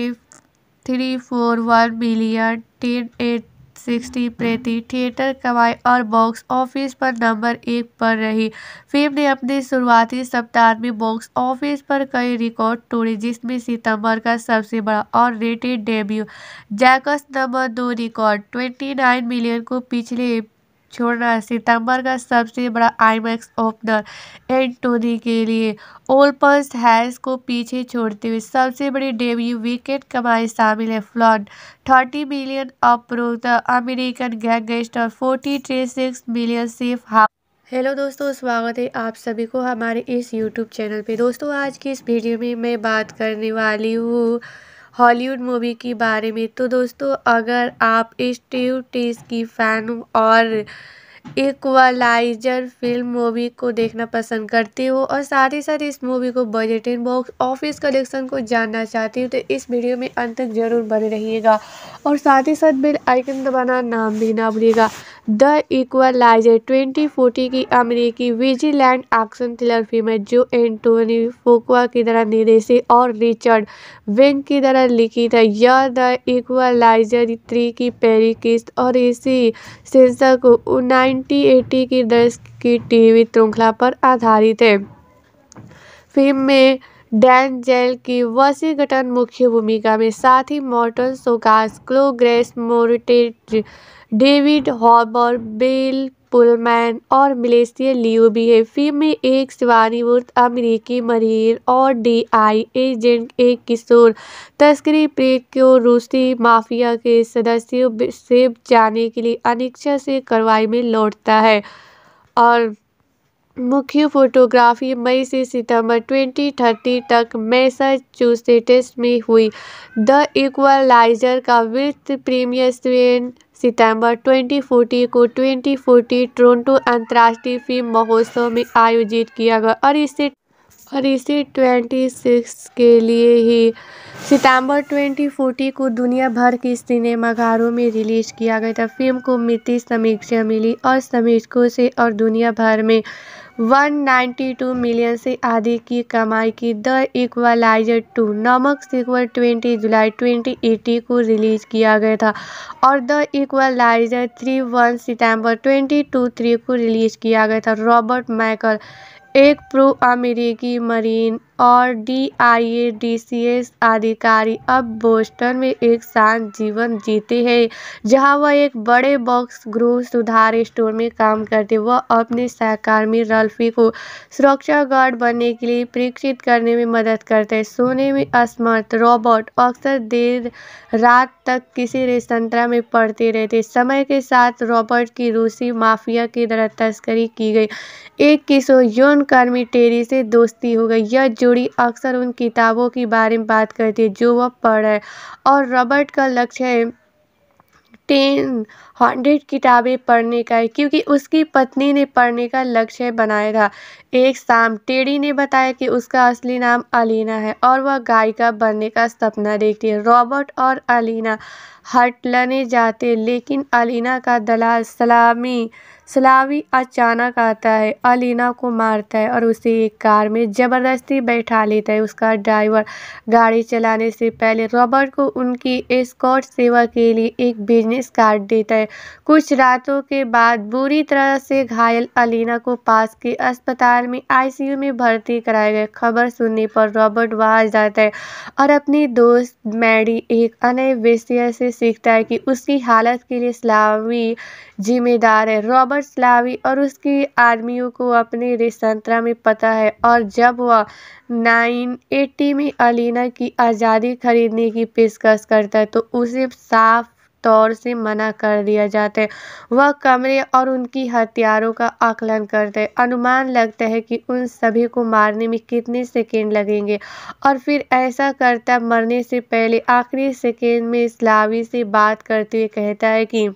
three four one million ten eight sixty प्रति थिएटर कमाई और बॉक्स ऑफिस पर नंबर एक पर रही फिल्म ने अपने शुरुआती सप्ताह में बॉक्स ऑफिस पर कई रिकॉर्ड तोड़े जिसमें सितंबर का सबसे बड़ा और रेटेड डेब्यू जैकस नंबर दो रिकॉर्ड ट्वेंटी नाइन मिलियन को पिछले छोड़ना सितंबर का सबसे बड़ा आईमैक्स ओपनर एंटोनी के लिए ओलपर्स हैज को पीछे छोड़ते हुए सबसे बड़ी डेब्यू विकेट कमाई शामिल है फ्लॉन थर्टी मिलियन अप्रोक्त American gangster forty three six million Safe House hello दोस्तों स्वागत है आप सभी को हमारे इस यूट्यूब चैनल पे दोस्तों आज की इस वीडियो में मैं बात करने वाली हूँ हॉलीवुड मूवी के बारे में तो दोस्तों अगर आप ट्यू टीस की फ़ैन और इक्वलाइजर फिल्म मूवी को देखना पसंद करती हूँ और साथ ही साथ इस मूवी को बजटिंग बॉक्स ऑफिस कलेक्शन को जानना चाहती हूँ तो इस वीडियो में अंत तक ज़रूर बने रहिएगा और साथ ही साथ बेल आइकन दबाना नाम भी ना भूलिएगा द इक्वलाइजर ट्वेंटी फोर्टी की अमेरिकी विजीलैंड एक्शन थ्रिलर फिल्म है जो एंटोनी फोकुआ की तरह निर्देशित और रिचर्ड वेंग की तरह लिखी है यह द इक्वलाइजर थ्री की पेरी किस्त और इसी सेंसर को उन्नाइस 1980 की दशक की टीवी श्रृंखला पर आधारित है फिल्म में डैन जेल की वसीगटन मुख्य भूमिका में साथ ही Morton Csokas Chloe Grace Moretz David Harbour Bill Pullman और मिलेशिया लियो भी है फिल्म में एक सेवानिवृत्त अमेरिकी मरीन और डीआई एजेंट एक किशोर तस्करी प्रेत को रूसी माफिया के सदस्यों से जाने के लिए अनिच्छा से कार्रवाई में लौटता है और मुख्य फोटोग्राफी मई से सितंबर 2030 तक मैसाचुसेट्स में हुई द इक्वलाइजर का वित्त प्रीमियर स्वेन सितंबर 2040 को 2040 टोरंटो अंतर्राष्ट्रीय फिल्म महोत्सव में आयोजित किया गया और इसे और इसे 26 के लिए ही सितंबर 2040 को दुनिया भर के सिनेमाघरों में रिलीज किया गया था फिल्म को मिट्टी समीक्षा मिली और समीक्षकों से और दुनिया भर में 192 मिलियन से अधिक की कमाई की द इक्वलाइजर टू नामक सीक्वल 20 जुलाई 2018 को रिलीज किया गया था और द इक्वलाइजर थ्री वन सितम्बर ट्वेंटी टू थ्री को रिलीज किया गया था रॉबर्ट माइकल एक प्रो अमेरिकी मरीन और डीआईए डीसीएस अधिकारी अब बोस्टन में एक शांत जीवन जीते हैं जहां वह एक बड़े बॉक्स गृह सुधार स्टोर में काम करते वह अपने सहकर्मी रल्फी को सुरक्षा गार्ड बनने के लिए प्रेरित करने में मदद करते हैं सोने में असमर्थ रॉबर्ट अक्सर देर रात तक किसी रेस्तरा में पढ़ते रहते समय के साथ रॉबर्ट की रूसी माफिया की तरह तस्करी की गई एक किशोर यौन कर्मी टेरी से दोस्ती हो गई यह जो जुड़ी अक्सर उन किताबों के बारे में बात करती है जो वह पढ़ रहे और रॉबर्ट का लक्ष्य है टेन हंड्रेड किताबें पढ़ने का है क्योंकि उसकी पत्नी ने पढ़ने का लक्ष्य बनाया था एक शाम टेडी ने बताया कि उसका असली नाम अलीना है और वह गायिका बनने का सपना देखती है रॉबर्ट और अलीना हटलने जाते लेकिन अलीना का दलाल सलामी सलावी अचानक आता है अलीना को मारता है और उसे एक कार में ज़बरदस्ती बैठा लेता है उसका ड्राइवर गाड़ी चलाने से पहले रॉबर्ट को उनकी एस्कॉर्ट सेवा के लिए एक बिजनेस कार्ड देता है कुछ रातों के बाद बुरी तरह से घायल अलीना को पास के अस्पताल में आईसीयू में भर्ती कराया गया खबर सुनने पर रॉबर्ट वहाँ जाता है और अपनी दोस्त मैडी एक अनय से सीखता है कि उसकी हालत के लिए सलावी जिम्मेदार है रॉबर्ट स्लावी और उसकी आर्मियों को अपने रेसंतरा में पता है और जब वह 980 में अलीना की आज़ादी खरीदने की पेशकश करता है तो उसे साफ तौर से मना कर दिया जाता है वह कमरे और उनकी हथियारों का आकलन करते हैं अनुमान लगता है कि उन सभी को मारने में कितने सेकेंड लगेंगे और फिर ऐसा करता मरने से पहले आखिरी सेकेंड में स्लावी से बात करते हुए कहता है कि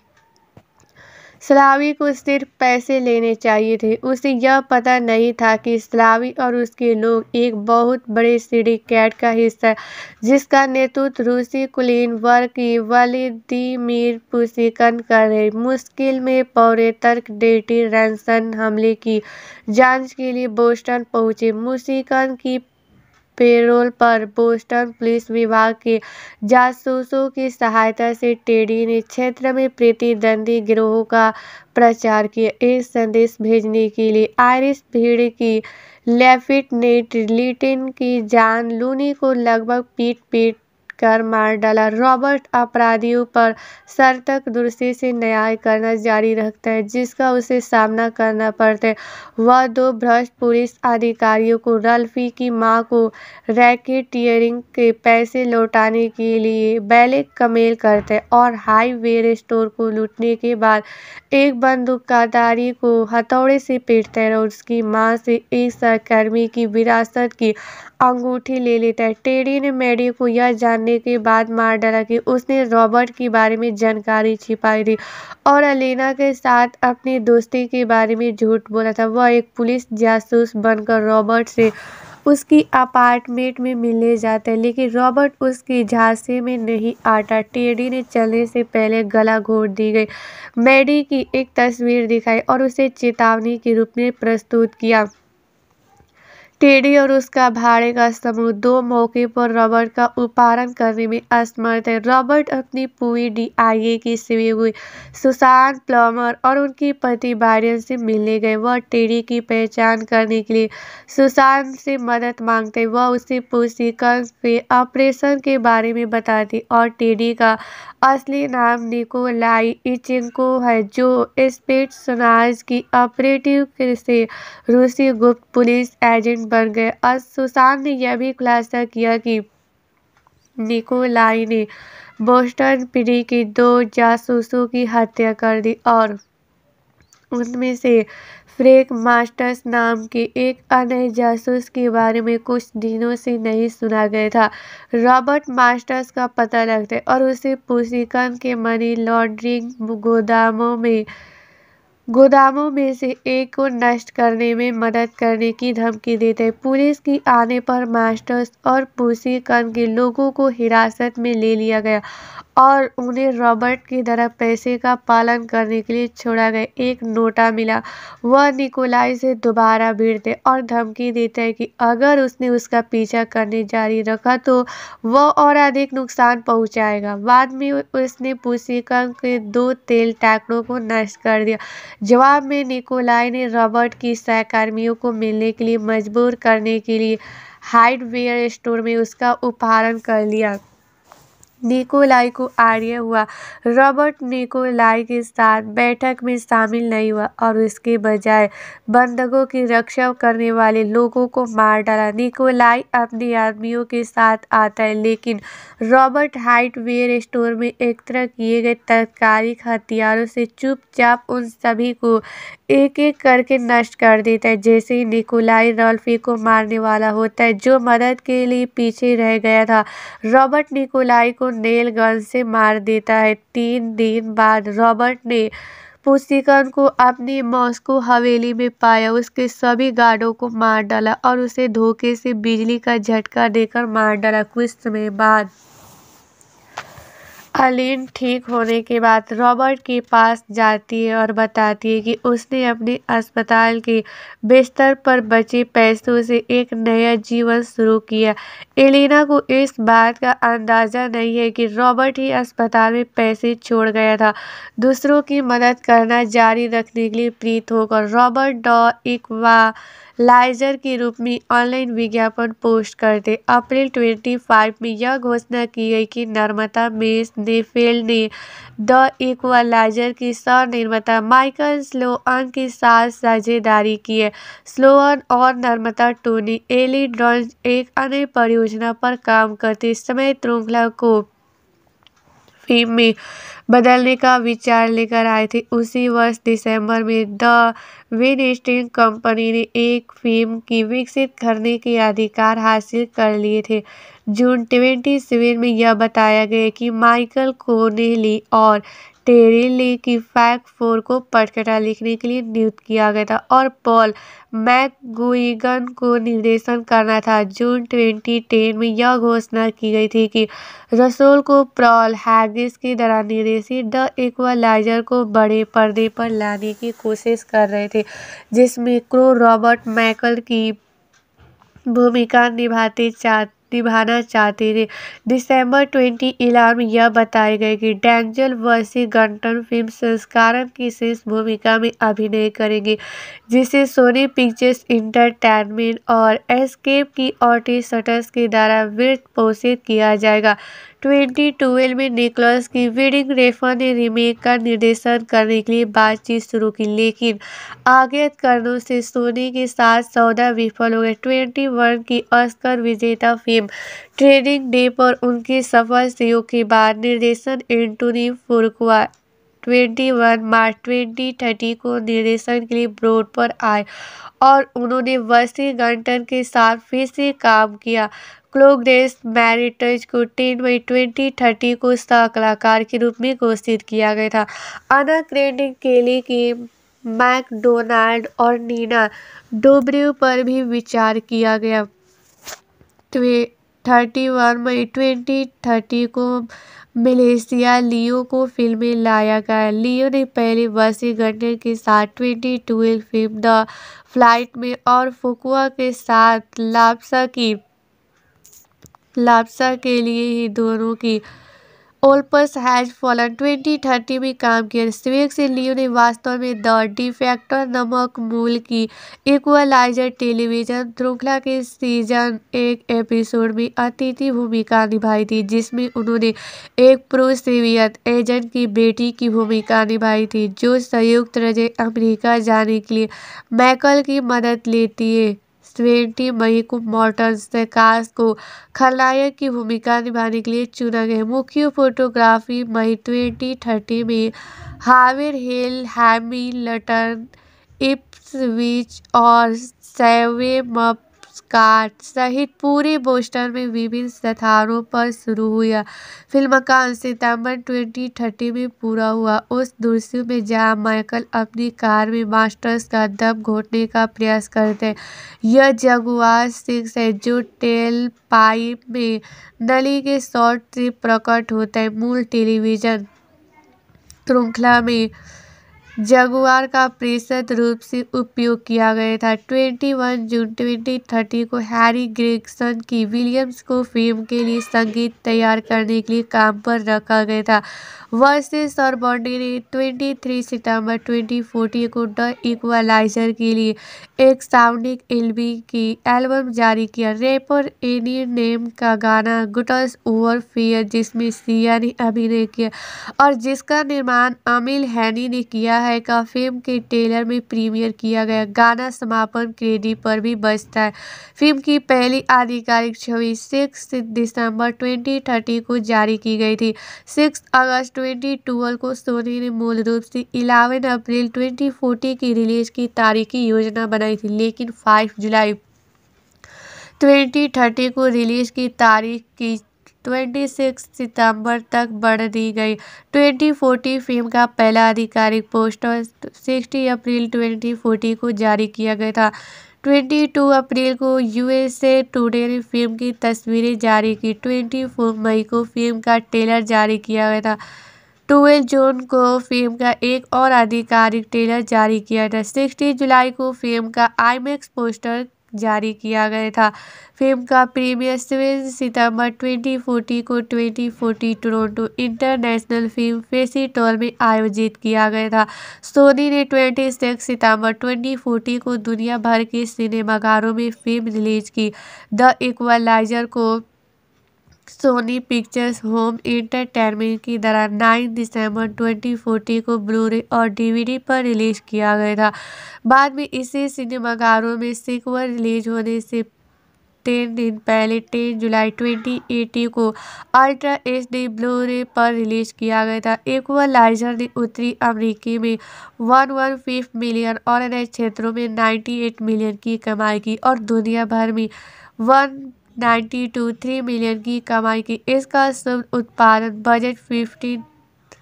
सलावी को सिर्फ पैसे लेने चाहिए थे उसे यह पता नहीं था कि सलावी और उसके लोग एक बहुत बड़े सीढ़ी कैट का हिस्सा जिसका नेतृत्व रूसी कुलीन वर्ग की वलिदीमिर पुसिकन कर रहे मुश्किल में पौरे तर्क डेटी रैनसन हमले की जांच के लिए बोस्टन पहुंचे मुसिकन की पेरोल पर बोस्टन पुलिस विभाग के जासूसों की सहायता से टेडी ने क्षेत्र में प्रतिद्वंदी गिरोहों का प्रचार किया एक संदेश भेजने के लिए आयरिस भीड़ की लेफ्टिनेंट लिटिन की जान लूनी को लगभग पीट पीट कर मार डाला रॉबर्ट अपराधियों पर सर्तक दुरुस्ती से न्याय करना जारी रखता है जिसका उसे सामना करना पड़ता है वह दो भ्रष्ट पुलिस अधिकारियों को रल्फी की मां को रैकेटियरिंग के पैसे लौटाने के लिए बैलेक कमेल करते है और हाईवे स्टोर को लूटने के बाद एक बंदूकदारी को हथौड़े से पीटता है और उसकी मां से एक सहकर्मी की विरासत की अंगूठी ले लेता है टेडी ने मेडियो को यह जान मरने के बाद मार डाला कि उसने रॉबर्ट के बारे में जानकारी छिपाई थी और अलीना के साथ अपनी दोस्ती के बारे में झूठ बोला था वह एक पुलिस जासूस बनकर रॉबर्ट से उसकी अपार्टमेंट में मिलने जाते हैं लेकिन रॉबर्ट उसके झांसे में नहीं आता टेडी ने चलने से पहले गला घोट दी गई मैडी की एक तस्वीर दिखाई और उसे चेतावनी के रूप में प्रस्तुत किया टेडी और उसका भाड़े का समूह दो मौके पर रॉबर्ट का उपहारण करने में असमर्थ है रॉबर्ट अपनी पूरी डीआईए की सिवी हुई सुशांत प्लमर और उनकी पति बारियन से मिलने गए वह टेडी की पहचान करने के लिए सुशांत से मदद मांगते वह उसे पूछती कंस के ऑपरेशन के बारे में बताती और टेडी का असली नाम निकोलाई इचिंको है जो स्पेट सुनाज की ऑपरेटिव से रूसी गुप्त पुलिस एजेंट बन गए और सुशांत ने यह भी खुलासा किया कि निकोलाई ने बोस्टन पीढ़ी की दो जासूसों की हत्या कर दी और उनमें से फ्रेक मास्टर्स नाम के एक अन्य जासूस के बारे में कुछ दिनों से नहीं सुना गया था रॉबर्ट मास्टर्स का पता लगता है और उसे पूसिकन के मनी लॉन्ड्रिंग गोदामों में गोदामों में से एक को नष्ट करने में मदद करने की धमकी देते हैं पुलिस की आने पर मास्टर्स और पूसी कन के लोगों को हिरासत में ले लिया गया और उन्हें रॉबर्ट की तरह पैसे का पालन करने के लिए छोड़ा गया एक नोटा मिला वह निकोलाई से दोबारा भिड़ते और धमकी देते हैं कि अगर उसने उसका पीछा करने जारी रखा तो वह और अधिक नुकसान पहुंचाएगा बाद में उसने पुसिकम के दो तेल टैकड़ों को नष्ट कर दिया जवाब में निकोलाई ने रॉबर्ट की सहकर्मियों को मिलने के लिए मजबूर करने के लिए हार्डवेयर स्टोर में उसका उपहारण कर लिया निकोलाई को आर्य हुआ रॉबर्ट निकोलाई के साथ बैठक में शामिल नहीं हुआ और उसके बजाय बंधकों की रक्षा करने वाले लोगों को मार डाला निकोलाई अपने आदमियों के साथ आता है लेकिन रॉबर्ट हाइटवेयर स्टोर में एकत्र किए गए तत्कालिक हथियारों से चुपचाप उन सभी को एक एक करके नष्ट कर देता है जैसे ही निकोलाई रॉल्फी को मारने वाला होता है जो मदद के लिए पीछे रह गया था रॉबर्ट निकोलाई को को नेल गन से मार देता है तीन दिन बाद रॉबर्ट ने पुस्तिकन को अपनी मॉस्को हवेली में पाया उसके सभी गार्डों को मार डाला और उसे धोखे से बिजली का झटका देकर मार डाला कुछ समय बाद अलीन ठीक होने के बाद रॉबर्ट के पास जाती है और बताती है कि उसने अपने अस्पताल के बिस्तर पर बचे पैसों से एक नया जीवन शुरू किया एलिना को इस बात का अंदाज़ा नहीं है कि रॉबर्ट ही अस्पताल में पैसे छोड़ गया था दूसरों की मदद करना जारी रखने के लिए प्रीत होकर रॉबर्ट डॉ इकवा लाइजर के रूप में ऑनलाइन विज्ञापन पोस्ट करते अप्रैल ट्वेंटी फाइव में यह घोषणा की गई कि निर्माता मेस नेफेल्ड ने द इक्वलाइजर की निर्माता माइकल स्लोअन के साथ साझेदारी की है स्लोअन और नर्मता टोनी एली डॉन्स एक अन्य परियोजना पर काम करते समय श्रृंखला को फिल्म में बदलने का विचार लेकर आए थे उसी वर्ष दिसंबर में द विनस्टीन कंपनी ने एक फिल्म की विकसित करने के अधिकार हासिल कर लिए थे जून ट्वेंटी सेवन में यह बताया गया कि माइकल कोनेली और ली की फैक फोर को पटकटा लिखने के लिए नियुक्त किया गया था और पॉल मैकगुइगन को निर्देशन करना था जून 2010 में यह घोषणा की गई थी कि रसोल को प्रॉल हैगिस की तरह निर्देशित द इक्वलाइजर को बड़े पर्दे पर लाने की कोशिश कर रहे थे जिसमें क्रो रॉबर्ट मैकल की भूमिका निभाते चाहते निभाना चाहते थे दिसंबर ट्वेंटी इलाम में यह बताया गया कि डैंजल वर्सी गंटन फिल्म संस्कारम की शीर्ष भूमिका में अभिनय करेंगे जिसे सोनी पिक्चर्स इंटरटेनमेंट और एस्केप की ऑटी शटर्स के द्वारा वृत्त पोषित किया जाएगा ट्वेंटी ट्वेल्व में निकलस की वेडिंग रेफा ने रीमेक का निर्देशन करने के लिए बातचीत शुरू की लेकिन आगे कारणों से सोने के साथ सौदा विफल हो गए ट्वेंटी वन की ऑस्कर विजेता फिल्म ट्रेनिंग डे पर उनके सफल सहयोग के बाद निर्देशन एंटोनी फुरकुआ ट्वेंटी वन मार्च ट्वेंटी थर्टी को निर्देशन के लिए ब्रोड पर आए और उन्होंने वसी गंटन के साथ फिर से काम किया क्लोगनेस मैरिटज को टेन मई ट्वेंटी थर्टी को स्टार कलाकार के रूप में घोषित किया गया था अना क्रेडिट केली कि मैकडोनाल्ड और नीना डोब्रियो पर भी विचार किया गया थर्टी वन मई ट्वेंटी थर्टी को मलेशिया लियो को फिल्म में लाया गया लियो ने पहले वर्षीय गंडर के साथ twenty twelve film the flight में और फुकुआ के साथ लापसा की लापसा के लिए ही दोनों की Olympus has fallen twenty thirty में काम किया स्वेक से लियो ने वास्तव में द डिफेक्टर नमक मूल की इक्वलाइजर टेलीविजन श्रृंखला के सीजन एक एपिसोड में अतिथि भूमिका निभाई थी जिसमें उन्होंने एक प्रोसेवियत एजेंट की बेटी की भूमिका निभाई थी जो संयुक्त राज्य अमेरिका जाने के लिए मैकल की मदद लेती है ट्वेंटी मई को मॉडर्न सरकार को खलनायक की भूमिका निभाने के लिए चुना गया मुख्य फोटोग्राफी मई ट्वेंटी थर्टी में हार्वेड हिल हैमिल्टन इप्सविच और मप स्काट सहित पूरे बोस्टन में विभिन्न स्थानों पर शुरू हुआ फिल्म का सितंबर 2030 में पूरा हुआ उस दृश्य में जहां माइकल अपनी कार में मास्टर्स का दम घोटने का प्रयास करते हैं यह जगुआर सिंह से जो टेल पाइप में नली के शॉर्ट से प्रकट होते हैं मूल टेलीविजन श्रृंखला में जगुआर का प्रतिशत रूप से उपयोग किया गया था ट्वेंटी वन जून ट्वेंटी थर्टी को हैरी ग्रेगसन की विलियम्स को फिल्म के लिए संगीत तैयार करने के लिए काम पर रखा गया था वर्सेस और बॉन्डी ने ट्वेंटी थ्री सितंबर ट्वेंटी फोर्टी को द इक्वलाइजर के लिए एक साउंडिक एलबी की एल्बम जारी किया रेपर एनी नेम का गाना गुटस ओवर फियर जिसमें सिया ने अभिनय किया और जिसका निर्माण अमिल हैनी ने किया है का फिल्म के ट्रेलर में प्रीमियर किया गया गाना समापन क्रेडिट पर भी बजता है फिल्म की पहली आधिकारिक छवि सिक्स दिसंबर 2030 को जारी की गई थी सिक्स अगस्त ट्वेंटी को सोनी ने मूल रूप से इलेवन अप्रैल 2040 की रिलीज की तारीख की योजना बनाई थी लेकिन फाइव जुलाई 2030 को रिलीज की तारीख की ट्वेंटी सिक्स सितंबर तक बढ़ दी गई ट्वेंटी फिल्म का पहला आधिकारिक पोस्टर सिक्सटी अप्रैल ट्वेंटी को जारी किया गया था ट्वेंटी टू अप्रैल को यूएसए टुडे ने फिल्म की तस्वीरें जारी की ट्वेंटी फोर मई को फिल्म का ट्रेलर जारी किया गया था ट्वेल्व जून को फिल्म का एक और आधिकारिक ट्रेलर जारी किया था सिक्सटी जुलाई को फिल्म का आईमैक्स पोस्टर जारी किया गया था फिल्म का प्रीमियर सेवन सितंबर 2040 को 2040 टोरंटो इंटरनेशनल फिल्म फेस्टिवल में आयोजित किया गया था सोनी ने 26 सितंबर 2040 को दुनिया भर के सिनेमाघरों में फिल्म रिलीज की द इक्वलाइजर को सोनी पिक्चर्स होम एंटरटेनमेंट की तरह 9 दिसंबर 2014 को ब्लूरे और डीवीडी पर रिलीज किया गया था बाद में इसे सिनेमाघरों में सिक्वल रिलीज होने से तीन दिन पहले टेन जुलाई 2018 को अल्ट्रा एच डी ब्लूरे पर रिलीज किया गया था एक्वलाइजर ने उत्तरी अमेरिकी में वन वन फिफ्थ मिलियन और अन्य क्षेत्रों में 98 मिलियन की कमाई की और दुनिया भर में वन 92.3 मिलियन की कमाई की इसका शुभ उत्पादन budget fifteen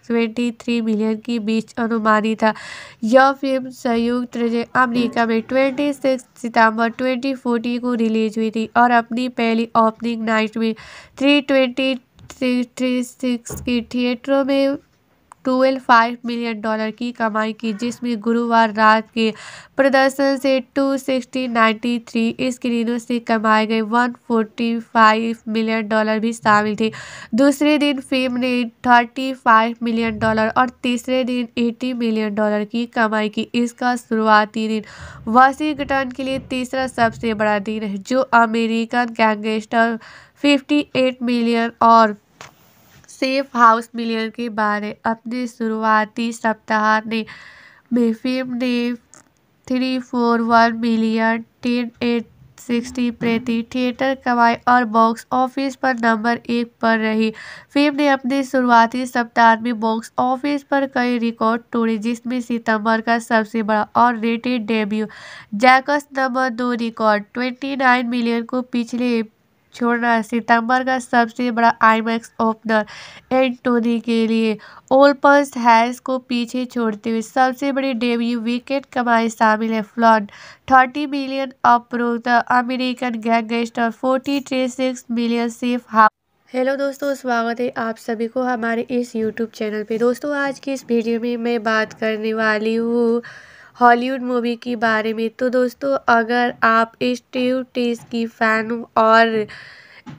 twenty three million के बीच अनुमानित था यह फिल्म संयुक्त राज्य अमेरिका में ट्वेंटी सिक्स सितंबर ट्वेंटी फोर्टी को रिलीज हुई थी और अपनी पहली ओपनिंग नाइट में three twenty three three six की थिएटरों में ट्वेल्व फाइव मिलियन डॉलर की कमाई की जिसमें गुरुवार रात के प्रदर्शन से टू सिक्सटी नाइन्टी थ्री स्क्रीनों से कमाए गए one forty five million dollar भी शामिल थे दूसरे दिन फिल्म ने थर्टी फाइव मिलियन डॉलर और तीसरे दिन एटी मिलियन डॉलर की कमाई की इसका शुरुआती दिन वाशिंगटन के लिए तीसरा सबसे बड़ा दिन है जो अमेरिकन गैंगस्टर 58 मिलियन और सेफ हाउस मिलियन के बारे अपने शुरुआती सप्ताह ने में फिल्म ने three four one million ten eight sixty प्रति थिएटर कमाई और बॉक्स ऑफिस पर नंबर एक पर रही फिल्म ने अपने शुरुआती सप्ताह में बॉक्स ऑफिस पर कई रिकॉर्ड तोड़े जिसमें सितंबर का सबसे बड़ा और रेटेड डेब्यू जैकस नंबर दो रिकॉर्ड ट्वेंटी नाइन मिलियन को पिछले छोड़ना सितंबर का सबसे बड़ा आईमैक्स ओपनर एंटोनी के लिए ओलपर्स हैज को पीछे छोड़ते हुए सबसे बड़ी डेब्यू विकेट कमाई शामिल है फ्लॉन थर्टी मिलियन अप्रोक्त American gangster forty three six million safe how hello दोस्तों स्वागत है आप सभी को हमारे इस यूट्यूब चैनल पे दोस्तों आज की इस वीडियो में मैं बात करने वाली हूँ हॉलीवुड मूवी के बारे में तो दोस्तों अगर आप स्टीव टीस की फ़ैन और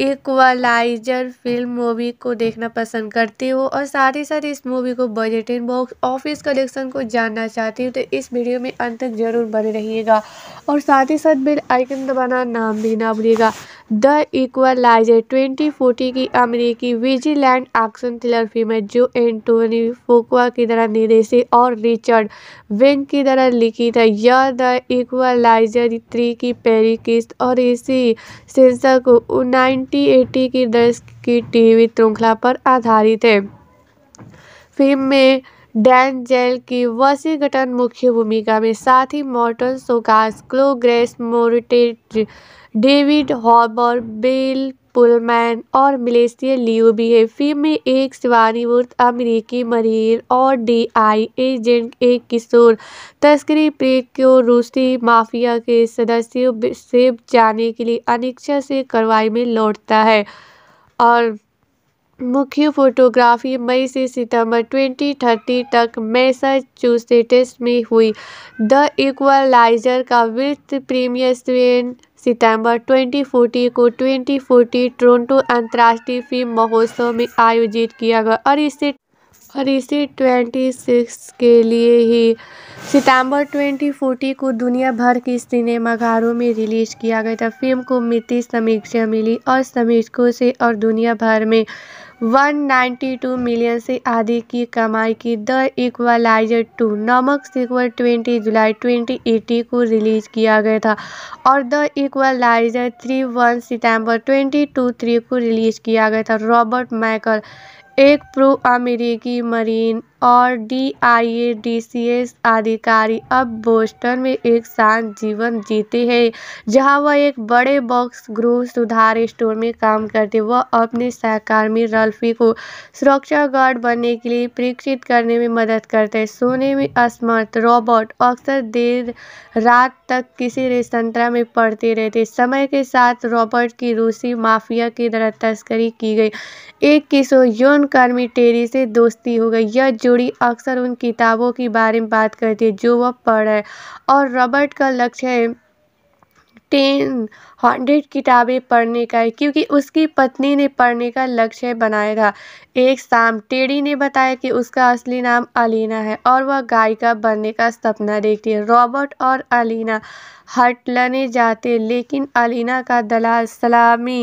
इक्वलाइजर फिल्म मूवी को देखना पसंद करते हो और साथ ही साथ इस मूवी को बजट इन बॉक्स ऑफिस कलेक्शन को जानना चाहते हो तो इस वीडियो में अंत तक जरूर बने रहिएगा और साथ ही साथ बेल आइकन दबाना नाम भी ना भूलिएगा द इक्वलाइजर 2040 की अमेरिकी विजीलैंड एक्शन थ्रिलर फिल्म है जो एंटोनी फोकवा की तरह निर्देशित और रिचर्ड वेंग की तरह लिखी है यह द इक्वलाइजर थ्री की पहली किस्त और इसी शीर्षक को नाइनटीन एटी की दर्ज की टीवी श्रृंखला पर आधारित है फिल्म में डैन जेल की वसीगटन मुख्य भूमिका में साथ ही Morton Csokas Chloe Grace Moretz David Harbour Bill Pullman और मिलेशिया लियो भी है फिल्म में एक सेवानिवृत्त अमेरिकी मरीर और डीआई एजेंट एक किशोर तस्करी प्रेत को रूसी माफिया के सदस्यों से जाने के लिए अनिच्छा से कार्रवाई में लौटता है और मुख्य फोटोग्राफी मई से सितंबर 2030 तक मैसाचुसेट्स में हुई द इक्वलाइजर का वित्त प्रीमियर स्वेन सितंबर 2040 को 2040 टोरंटो अंतर्राष्ट्रीय फिल्म महोत्सव में आयोजित किया गया और इसे और इसे 26 के लिए ही सितंबर 2040 को दुनिया भर के सिनेमाघरों में रिलीज़ किया गया था फिल्म को मिति समीक्षा मिली और समीक्षकों से और दुनिया भर में 192 मिलियन से अधिक की कमाई की द इक्वलाइजर टू नामक सीक्वल 20 जुलाई 2018 को रिलीज किया गया था और द इक्वलाइजर थ्री वन सितम्बर ट्वेंटी टू थ्री को रिलीज किया गया था रॉबर्ट माइकल एक प्रो अमेरिकी मरीन और डीआईए डीसीएस अधिकारी अब बोस्टन में एक शांत जीवन जीते हैं जहां वह एक बड़े बॉक्स ग्रुप सुधार स्टोर में काम करते वह अपने सहकर्मी रल्फी को सुरक्षा गार्ड बनने के लिए प्रेरित करने में मदद करते हैं सोने में असमर्थ रॉबर्ट अक्सर देर रात तक किसी रेस्तरा में पढ़ते रहते समय के साथ रॉबर्ट की रूसी माफिया की तरह तस्करी की गई एक किशोर यौन कर्मी टेरी से दोस्ती हो गई यह जो जुड़ी अक्सर उन किताबों के बारे में बात करती है जो वह पढ़ रहे और रॉबर्ट का लक्ष्य है टेन हंड्रेड किताबें पढ़ने का है क्योंकि उसकी पत्नी ने पढ़ने का लक्ष्य बनाया था एक शाम टेडी ने बताया कि उसका असली नाम अलीना है और वह गायिका बनने का सपना देखती है रॉबर्ट और अलीना हटलने जाते लेकिन अलीना का दलाल सलामी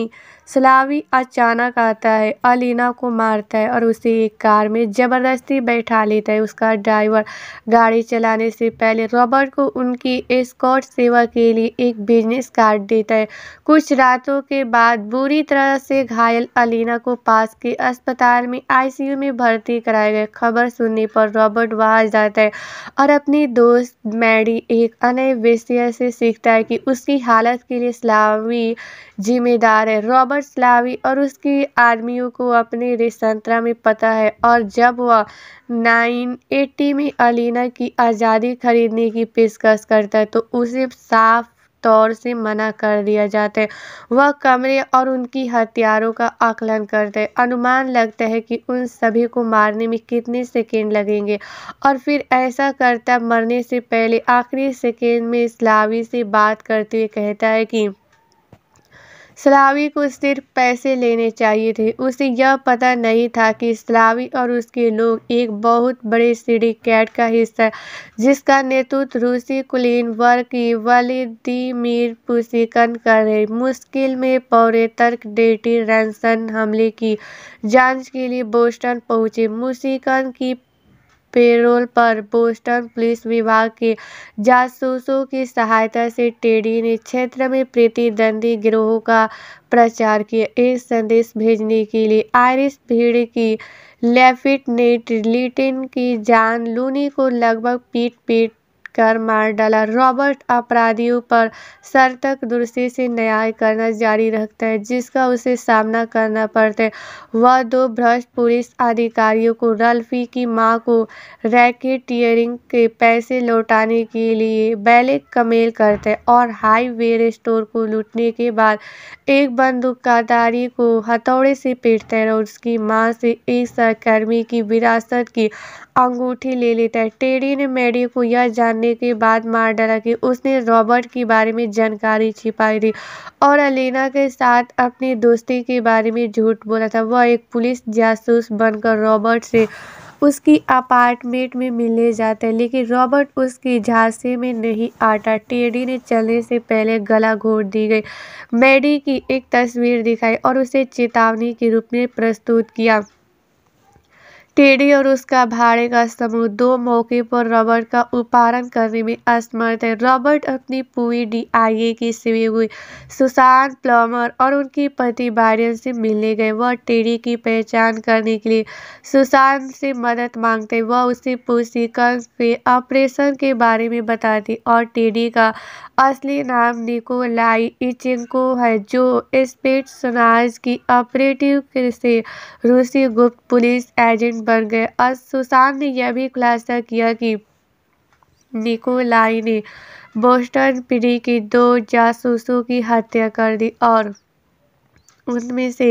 सलावी अचानक आता है अलीना को मारता है और उसे एक कार में ज़बरदस्ती बैठा लेता है उसका ड्राइवर गाड़ी चलाने से पहले रॉबर्ट को उनकी एस्कॉर्ट सेवा के लिए एक बिजनेस कार्ड देता है कुछ रातों के बाद बुरी तरह से घायल अलीना को पास के अस्पताल में आईसीयू में भर्ती कराया गया खबर सुनने पर रॉबर्ट वहाँ जाता है और अपनी दोस्त मैडी एक अन्य विषय से सीखता है कि उसकी हालत के लिए सलावी जिम्मेदार है रॉबर्ट स्लावी और उसकी आर्मियों को अपने रेसंतरा में पता है और जब वह 980 में अलीना की आज़ादी खरीदने की पेशकश करता है तो उसे साफ तौर से मना कर दिया जाता है वह कमरे और उनकी हथियारों का आकलन करते हैं अनुमान लगता है कि उन सभी को मारने में कितने सेकेंड लगेंगे और फिर ऐसा करता मरने से पहले आखिरी सेकेंड में स्लावी से बात करते हुए कहता है कि सलावी को सिर्फ पैसे लेने चाहिए थे उसे यह पता नहीं था कि सलावी और उसके लोग एक बहुत बड़े कैट का हिस्सा जिसका नेतृत्व रूसी कुलीन वर्ग की व्लादिमीर पुसिकन कर रहे मुश्किल में पौरे तर्क डेटी रैनसन हमले की जांच के लिए बोस्टन पहुंचे मुसिकन की पेरोल पर बोस्टन पुलिस विभाग के जासूसों की सहायता से टेडी ने क्षेत्र में प्रतिद्वंदी गिरोहों का प्रचार किया एक संदेश भेजने के लिए आयरिस भीड़ की लेफ्टिनेंट लिटिन की जान लूनी को लगभग पीट पीट कर मार डाला रॉबर्ट अपराधियों पर सर्थक दुरुस्ती से न्याय करना जारी रखता है जिसका उसे सामना करना पड़ता है वह दो भ्रष्ट पुलिस अधिकारियों को रल्फी की मां को रैकेटियरिंग के पैसे लौटाने के लिए बैले कमेल करते हैं और हाईवे स्टोर को लूटने के बाद एक बंदूकदारी को हथौड़े से पीटते हैं और उसकी मां से एक सहकर्मी की विरासत की अंगूठी ले लेता है टेडी ने मैडी को यह जानने के बाद मार डाला कि उसने रॉबर्ट के बारे में जानकारी छिपाई थी और अलीना के साथ अपनी दोस्ती के बारे में झूठ बोला था वह एक पुलिस जासूस बनकर रॉबर्ट से उसकी अपार्टमेंट में मिलने जाता है लेकिन रॉबर्ट उसकी झांसे में नहीं आता टेडी ने चलने से पहले गला घोट दी गई मैडी की एक तस्वीर दिखाई और उसे चेतावनी के रूप में प्रस्तुत किया टेडी और उसका भाड़े का समूह दो मौके पर रॉबर्ट का उपहारण करने में असमर्थ है रॉबर्ट अपनी पूरी डीआईए की सिवी हुई सुशांत प्लमर और उनकी पति बारियन से मिलने गए वह टेडी की पहचान करने के लिए सुशांत से मदद मांगते वह उसे पूछती कंस के ऑपरेशन के बारे में बताती और टेडी का असली नाम निकोलाई इचिंको है जो स्पेट की ऑपरेटिव से रूसी गुप्त पुलिस एजेंट बन गए और सुशांत ने यह भी खुलासा किया कि निकोलाई ने बोस्टन पीढ़ी की दो जासूसों की हत्या कर दी और उनमें से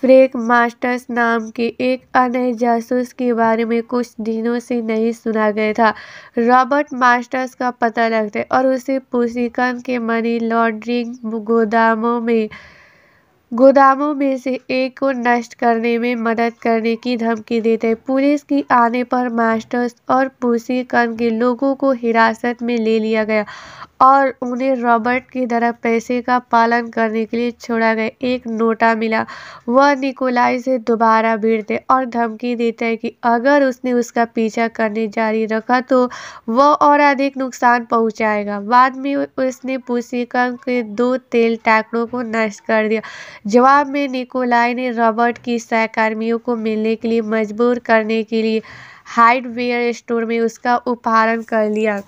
फ्रेक मास्टर्स नाम के एक अन्य जासूस के बारे में कुछ दिनों से नहीं सुना गया था रॉबर्ट मास्टर्स का पता लगता है और उसे पूसीकन के मनी लॉन्ड्रिंग गोदामों में गोदामों में से एक को नष्ट करने में मदद करने की धमकी देते पुलिस की आने पर मास्टर्स और पूसी कन के लोगों को हिरासत में ले लिया गया और उन्हें रॉबर्ट की तरह पैसे का पालन करने के लिए छोड़ा गया एक नोटा मिला वह निकोलाई से दोबारा भिड़ते और धमकी देते हैं कि अगर उसने उसका पीछा करने जारी रखा तो वह और अधिक नुकसान पहुंचाएगा बाद में उसने पुसिकम के दो तेल टैंकड़ों को नष्ट कर दिया जवाब में निकोलाई ने रॉबर्ट की सहकर्मियों को मिलने के लिए मजबूर करने के लिए हार्डवेयर स्टोर में उसका उपहारण कर लिया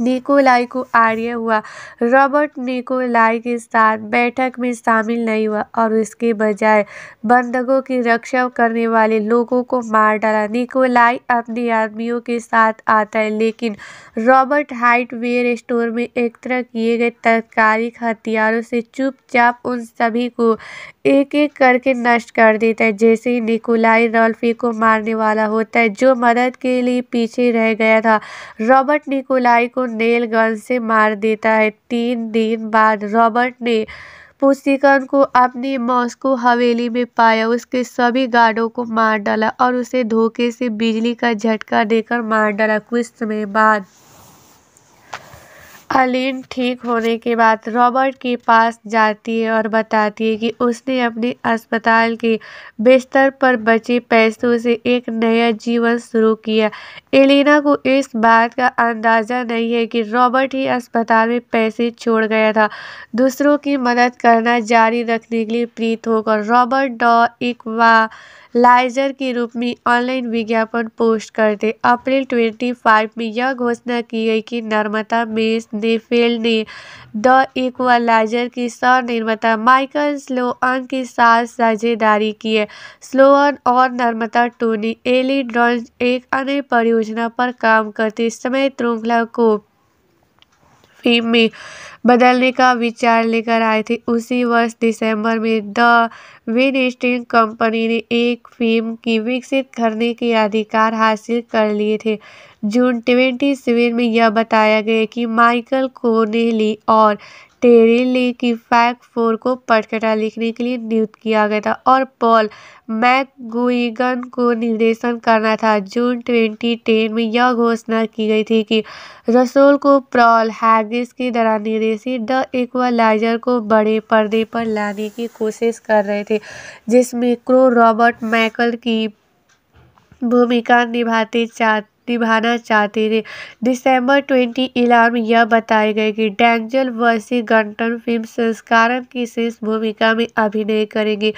निकोलाई को आर्य हुआ रॉबर्ट निकोलाई के साथ बैठक में शामिल नहीं हुआ और इसके बजाय बंधकों की रक्षा करने वाले लोगों को मार डाला निकोलाई अपने आदमियों के साथ आता है लेकिन रॉबर्ट हाइटवेयर स्टोर में एकत्र किए गए तत्कालिक हथियारों से चुपचाप उन सभी को एक एक करके नष्ट कर देता है जैसे ही निकोलाई रॉल्फी को मारने वाला होता है जो मदद के लिए पीछे रह गया था रॉबर्ट निकोलाई को नेल गन से मार देता है तीन दिन बाद रॉबर्ट ने पुस्तिकन को अपनी मॉस्को हवेली में पाया उसके सभी गार्डों को मार डाला और उसे धोखे से बिजली का झटका देकर मार डाला कुछ समय बाद अलीन ठीक होने के बाद रॉबर्ट के पास जाती है और बताती है कि उसने अपने अस्पताल के बिस्तर पर बचे पैसों से एक नया जीवन शुरू किया एलिना को इस बात का अंदाज़ा नहीं है कि रॉबर्ट ही अस्पताल में पैसे छोड़ गया था दूसरों की मदद करना जारी रखने के लिए प्रीत होकर रॉबर्ट डॉ इकवा लाइजर के रूप में ऑनलाइन विज्ञापन पोस्ट करते अप्रैल ट्वेंटी फाइव में यह घोषणा की गई कि निर्माता मेस नेफेल्ड ने द इक्वलाइजर की निर्माता माइकल स्लोअन के साथ साझेदारी की है स्लोअन और नर्मदा टोनी एली ड्रॉन्स एक अन्य परियोजना पर काम करते समय श्रृंखला को फिल्म में बदलने का विचार लेकर आए थे उसी वर्ष दिसंबर में द स्टिंग कंपनी ने एक फिल्म की विकसित करने के अधिकार हासिल कर लिए थे जून ट्वेंटी सेवन में यह बताया गया कि माइकल कोनेली और की फैक फोर को पटकटा लिखने के लिए नियुक्त किया गया था और पॉल मैकगुइगन को निर्देशन करना था जून ट्वेंटी टेन में यह घोषणा की गई थी कि रसोल को प्रॉल हैगिस की तरह निर्देशित द इक्वलाइजर को बड़े पर्दे पर लाने की कोशिश कर रहे थे जिसमें क्रो रॉबर्ट मैकल की भूमिका निभाते चाहते निभाना चाहते थे दिसंबर ट्वेंटी इलाम में यह बताया गया कि वर्सी गंटन फिल्म संस्कारम की शीर्ष भूमिका में अभिनय करेंगे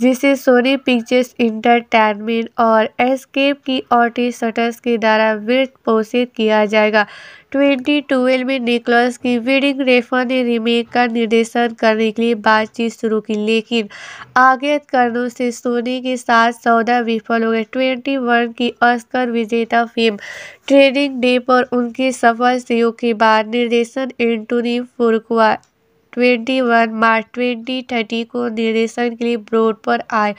जिसे सोनी पिक्चर्स इंटरटेनमेंट और एस्केप की ऑटी शटर्स के द्वारा वित्त पोषित किया जाएगा ट्वेंटी ट्वेल्व में निकलस की वेडिंग रेफा ने रीमेक का निर्देशन करने के लिए बातचीत शुरू की लेकिन आगे कारणों से सोने के साथ सौदा विफल हो गए ट्वेंटी वन की ऑस्कर विजेता फिल्म ट्रेनिंग डे पर उनके सफल सहयोग के बाद निर्देशन एंटोनी फुरकुआ ट्वेंटी वन मार्च ट्वेंटी थर्टी को निर्देशन के लिए ब्रोड पर आए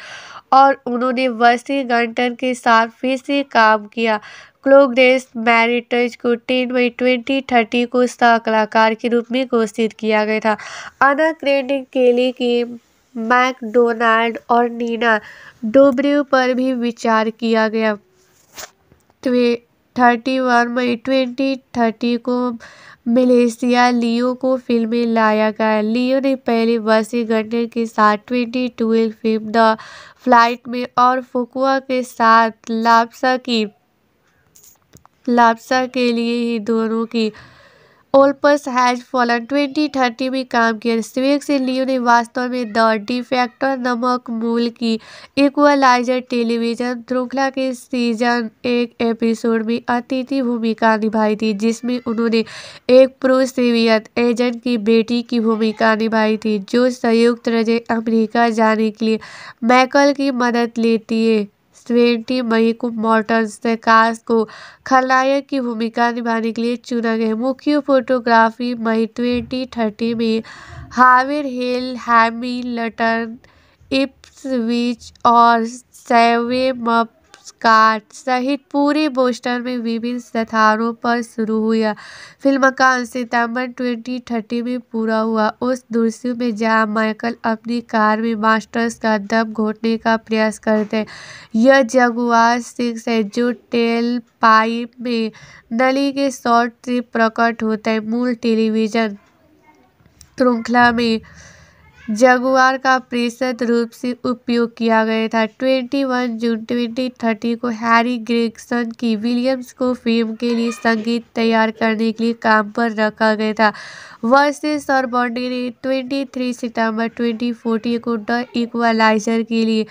और उन्होंने वसी गंटन के साथ फिर से काम किया क्लोगनेस मैरिटज को टेन मई ट्वेंटी थर्टी को स्टार कलाकार के रूप में घोषित किया गया था अना क्रेडिट केली कि मैकडोनाल्ड और नीना डोब्रियो पर भी विचार किया गया थर्टी वन मई ट्वेंटी थर्टी को मलेशिया लियो को फिल्म में लाया गया लियो ने पहले वर्षीय गंडर के साथ twenty twelve film the flight में और फुकुआ के साथ लापसा की लापसा के लिए ही दोनों की Olympus has fallen twenty thirty में काम किया स्वेक से लियो ने वास्तव में द डिफेक्टर नमक मूल की इक्वलाइजर टेलीविजन श्रृंखला के सीजन एक एपिसोड में अतिथि भूमिका निभाई थी जिसमें उन्होंने एक प्रोसेवियत एजेंट की बेटी की भूमिका निभाई थी जो संयुक्त राज्य अमेरिका जाने के लिए मैकल की मदद लेती है ट्वेंटी मई को मॉडर्न सैकास को खलनायक की भूमिका निभाने के लिए चुना गया मुख्य फोटोग्राफी मई ट्वेंटी थर्टी में हावेर हिल लटन इप्सविच और मप स्काट सहित पूरे बोस्टन में विभिन्न स्थानों पर शुरू हुआ फिल्म का सितंबर ट्वेंटी थर्टी में पूरा हुआ उस दृश्य में जहां माइकल अपनी कार में मास्टर्स का दम घोटने का प्रयास करते हैं यह जगुआर सिंह से जो टेल पाइप में नली के शॉर्ट से प्रकट होते हैं मूल टेलीविजन श्रृंखला में जगुआर का प्रतिशत रूप से उपयोग किया गया था ट्वेंटी वन जून ट्वेंटी थर्टी को हैरी ग्रेगसन की विलियम्स को फिल्म के लिए संगीत तैयार करने के लिए काम पर रखा गया था वर्सेस बॉन्डी ने सितम्बर सितंबर 2014 को द इक्वलाइजर के लिए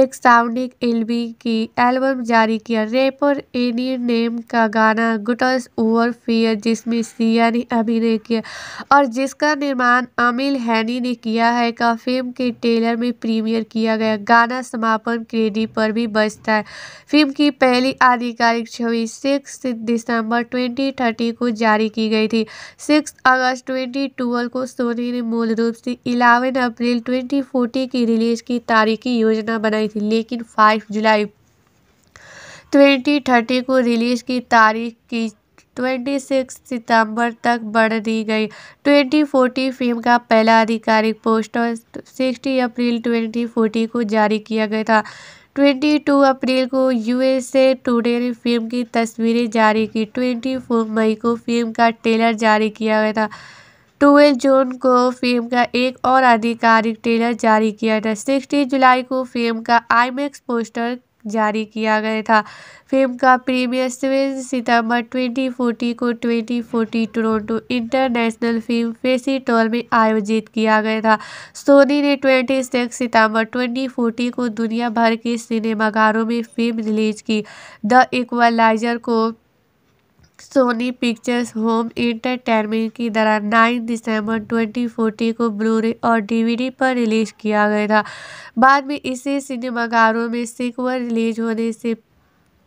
एक साउंडिंग एल्बी की एल्बम जारी किया रेपर एनी नेम का गाना गुटस ओवर फियर जिसमें सिया ने अभिनय किया और जिसका निर्माण अमिल हैनी ने किया है का फिल्म के टेलर में प्रीमियर किया गया गाना समापन क्रेडिट पर भी बजता है फिल्म की पहली आधिकारिक छवि सिक्स दिसंबर थर्टी को जारी की गई थी सिक्स अगस्त ट्वेंटी को सोनी ने मूल रूप से 11 अप्रैल 2040 की रिलीज की तारीख की योजना बनाई थी लेकिन 5 जुलाई 2030 को रिलीज की तारीख की 26 सितंबर तक बढ़ दी गई 2040 फिल्म का पहला आधिकारिक पोस्टर 60 अप्रैल 2040 को जारी किया गया था ट्वेंटी टू अप्रैल को यूएसए टुडे ने फिल्म की तस्वीरें जारी की ट्वेंटी फोर मई को फिल्म का ट्रेलर जारी किया गया था ट्वेल्व जून को फिल्म का एक और आधिकारिक ट्रेलर जारी किया था सिक्सटीन जुलाई को फिल्म का आईमैक्स पोस्टर जारी किया गया था फिल्म का प्रीमियर सितंबर 2040 को 2040 टोरंटो इंटरनेशनल फिल्म फेस्टिवल में आयोजित किया गया था सोनी ने 26 सितंबर 2040 को दुनिया भर के सिनेमाघरों में फिल्म रिलीज की द इक्वलाइजर को सोनी पिक्चर्स होम एंटरटेनमेंट की तरह 9 दिसंबर 2014 को ब्लूरे और डीवीडी पर रिलीज किया गया था बाद में इसे सिनेमाघरों में सिक्वल रिलीज होने से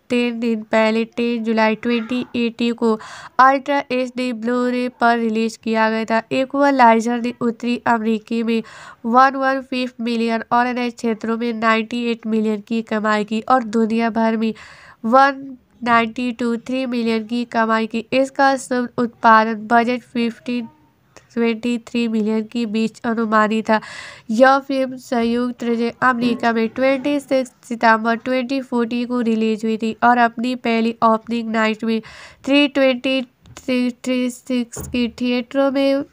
तीन दिन पहले टेन जुलाई 2018 को अल्ट्रा एच डी ब्लूरे पर रिलीज किया गया था इक्वलाइजर ने उत्तरी अमेरिकी में वन वन फिफ्थ मिलियन और अन्य क्षेत्रों में 98 मिलियन की कमाई की और दुनिया भर में वन 92.3 मिलियन की कमाई की इसका शुभ उत्पादन budget fifteen twenty three million के बीच अनुमानित था यह फिल्म संयुक्त राज्य अमेरिका में ट्वेंटी सिक्स सितंबर ट्वेंटी फोर्टी को रिलीज हुई थी और अपनी पहली ओपनिंग नाइट में three twenty three three six की थिएटरों में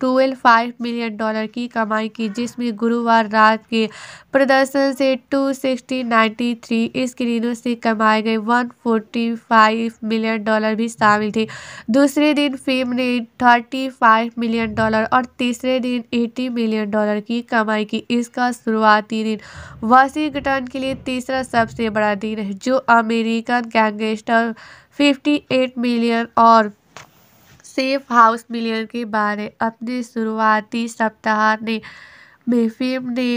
ट्वेल्व फाइव मिलियन डॉलर की कमाई की जिसमें गुरुवार रात के प्रदर्शन से टू सिक्सटी नाइन्टी थ्री स्क्रीनों से कमाए गए one forty five million dollar भी शामिल थे दूसरे दिन फिल्म ने थर्टी फाइव मिलियन डॉलर और तीसरे दिन एटी मिलियन डॉलर की कमाई की इसका शुरुआती दिन वाशिंगटन के लिए तीसरा सबसे बड़ा दिन है जो अमेरिकन गैंगस्टर 58 मिलियन और सेफ हाउस मिलियन के बारे अपने शुरुआती सप्ताह ने में फिल्म ने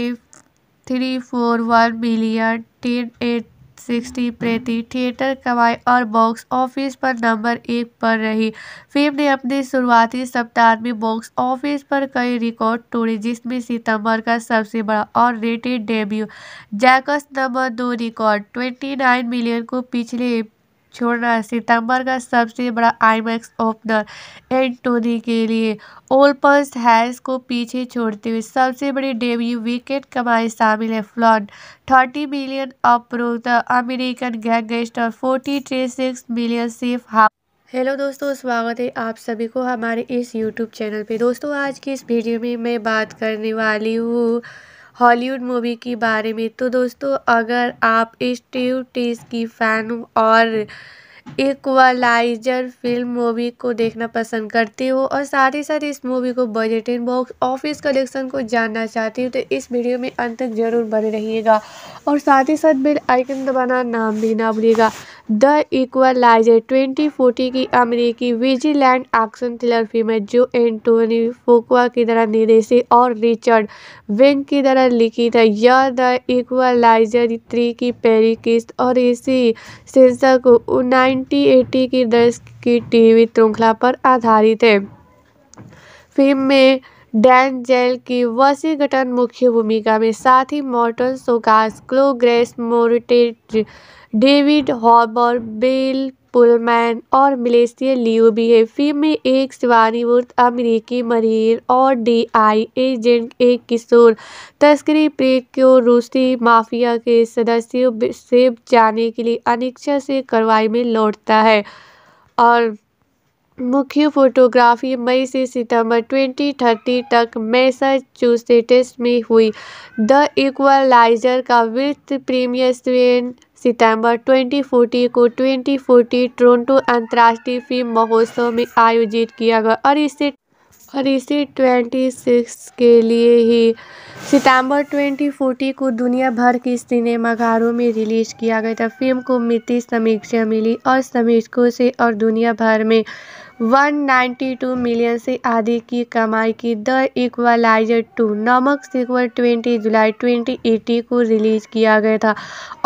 three four one million ten eight sixty प्रति थिएटर कमाई और बॉक्स ऑफिस पर नंबर एक पर रही फिल्म ने अपने शुरुआती सप्ताह में बॉक्स ऑफिस पर कई रिकॉर्ड तोड़े जिसमें सितंबर का सबसे बड़ा और रेटेड डेब्यू जैकस नंबर दो रिकॉर्ड ट्वेंटी नाइन मिलियन को पिछले छोड़ना सितंबर का सबसे बड़ा आईमैक्स ओपनर एंटोनी के लिए ओलपर्स हैज को पीछे छोड़ते हुए सबसे बड़ी डेब्यू विकेट कमाई शामिल है फ्लॉन थर्टी मिलियन अप्रोक्त American gangster forty three six million safe how hello दोस्तों स्वागत है आप सभी को हमारे इस यूट्यूब चैनल पे दोस्तों आज की इस वीडियो में मैं बात करने वाली हूँ हॉलीवुड मूवी के बारे में तो दोस्तों अगर आप स्टीव टीज की फ़ैन और इक्वलाइजर फिल्म मूवी को देखना पसंद करती हूँ और साथ ही साथ इस मूवी को बजटिंग बॉक्स ऑफिस कलेक्शन को जानना चाहती हूँ तो इस वीडियो में अंत तक जरूर बने रहिएगा और साथ ही साथ बेल आइकन दबाना नाम भी ना भूलिएगा द इक्वलाइजर 2040 की अमेरिकी विजीलैंड एक्शन थ्रिलर फिल्म है जो एंटोनी फोकुआ की तरह निर्देशित और रिचर्ड विंग की तरह लिखी है यह द इक्वलाइजर थ्री की पेरी किस्त और इसी सेंसर को उन्नाइन 1980 की दर्ज की टीवी श्रृंखला पर आधारित है फिल्म में डैन जेल की वसीगटन मुख्य भूमिका में साथ ही Morton Csokas Chloe Grace Moretz David Harbour Bill Pullman और मिलेशिया लियो भी है फिल्म में एक सेवानिवृत्त अमेरिकी मरीन और डीआई एजेंट एक किशोर तस्करी प्रेत को रूसी माफिया के सदस्यों से जाने के लिए अनिच्छा से कार्रवाई में लौटता है और मुख्य फोटोग्राफी मई से सितंबर 2030 तक मैसाचुसेट्स में हुई द इक्वलाइजर का विर्थ प्रीमियर स्वेन सितंबर 2040 को 2040 टोरंटो अंतर्राष्ट्रीय फिल्म महोत्सव में आयोजित किया गया और इसे और इसे 26 के लिए ही सितंबर 2040 को दुनिया भर के सिनेमाघरों में रिलीज किया गया था फिल्म को मिट्टी समीक्षा मिली और समीक्षकों से और दुनिया भर में 192 मिलियन से अधिक की कमाई की द इक्वलाइजर टू नमक सिक्वल 20 जुलाई 2080 को रिलीज किया गया था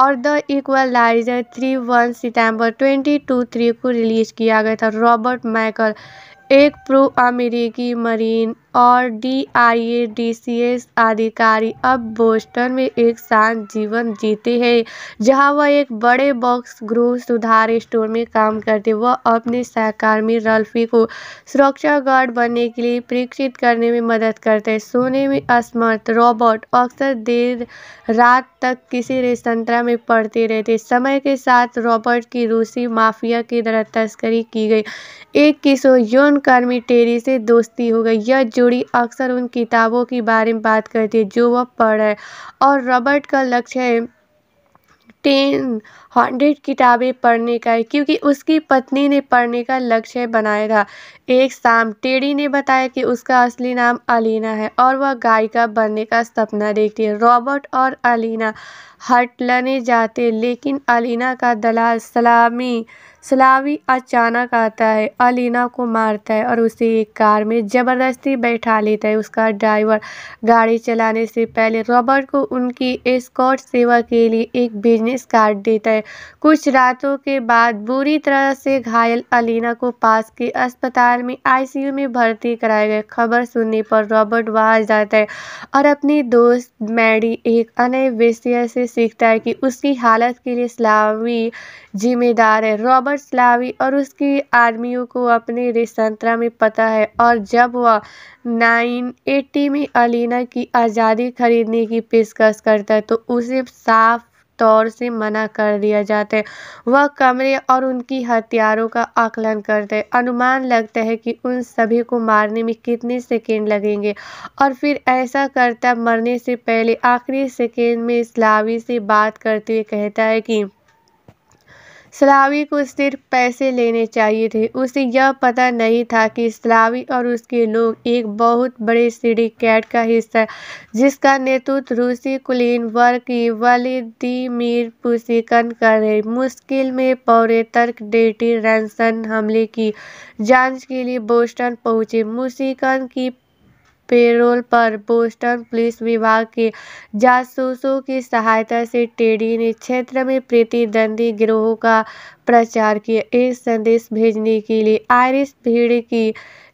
और द इक्वलाइजर थ्री वन सितम्बर ट्वेंटी टू थ्री को रिलीज किया गया था रॉबर्ट माइकल एक प्रो अमेरिकी मरीन और डीआईए डीसीएस अधिकारी अब बोस्टन में एक शांत जीवन जीते हैं जहां वह एक बड़े बॉक्स गृह सुधार स्टोर में काम करते वह अपने सहकर्मी रल्फी को सुरक्षा गार्ड बनने के लिए प्रेरित करने में मदद करते हैं सोने में असमर्थ रॉबर्ट अक्सर देर रात तक किसी रेस्तरा में पड़ते रहते समय के साथ रॉबर्ट की रूसी माफिया की तरह तस्करी की गई एक किशोर यौन कर्मी टेरी से दोस्ती हो गई यह जोड़ी अक्सर उन किताबों के बारे में बात करती है जो वह पढ़ है और रॉबर्ट का लक्ष्य है टेन हंड्रेड किताबें पढ़ने का है क्योंकि उसकी पत्नी ने पढ़ने का लक्ष्य बनाया था एक शाम टेडी ने बताया कि उसका असली नाम अलीना है और वह गायिका बनने का सपना देखती है रॉबर्ट और अलीना हटलने जाते लेकिन अलीना का दलाल सलामी सलावी अचानक आता है अलीना को मारता है और उसे एक कार में ज़बरदस्ती बैठा लेता है उसका ड्राइवर गाड़ी चलाने से पहले रॉबर्ट को उनकी एस्कॉर्ट सेवा के लिए एक बिजनेस कार्ड देता है कुछ रातों के बाद बुरी तरह से घायल अलीना को पास के अस्पताल में आईसीयू में भर्ती कराया गया खबर सुनने पर रॉबर्ट वहाँ जाता है और अपनी दोस्त मैडी एक अन्य से सीखता है कि उसकी हालत के लिए सलावी जिम्मेदार है रॉबर्ट स्लावी और उसकी आर्मियों को अपने रेसंतरा में पता है और जब वह 980 में अलीना की आज़ादी खरीदने की पेशकश करता है तो उसे साफ तौर से मना कर दिया जाता है वह कमरे और उनकी हथियारों का आकलन करते हैं अनुमान लगता है कि उन सभी को मारने में कितने सेकेंड लगेंगे और फिर ऐसा करता मरने से पहले आखिरी सेकेंड में स्लावी से बात करते हुए कहता है कि सलावी को सिर्फ पैसे लेने चाहिए थे उसे यह पता नहीं था कि सलावी और उसके लोग एक बहुत बड़े सीढ़ी कैट का हिस्सा जिसका नेतृत्व रूसी कुलीन वर्ग की वलिदीमिर पुसिकन कर रहे मुश्किल में पौरे तर्क डेटी रैनसन हमले की जांच के लिए बोस्टन पहुंचे मुसिकन की पेरोल पर बोस्टन पुलिस विभाग के जासूसों की सहायता से टेडी ने क्षेत्र में प्रतिद्वंदी गिरोहों का प्रचार किया एक संदेश भेजने के लिए आयरिस भीड़ की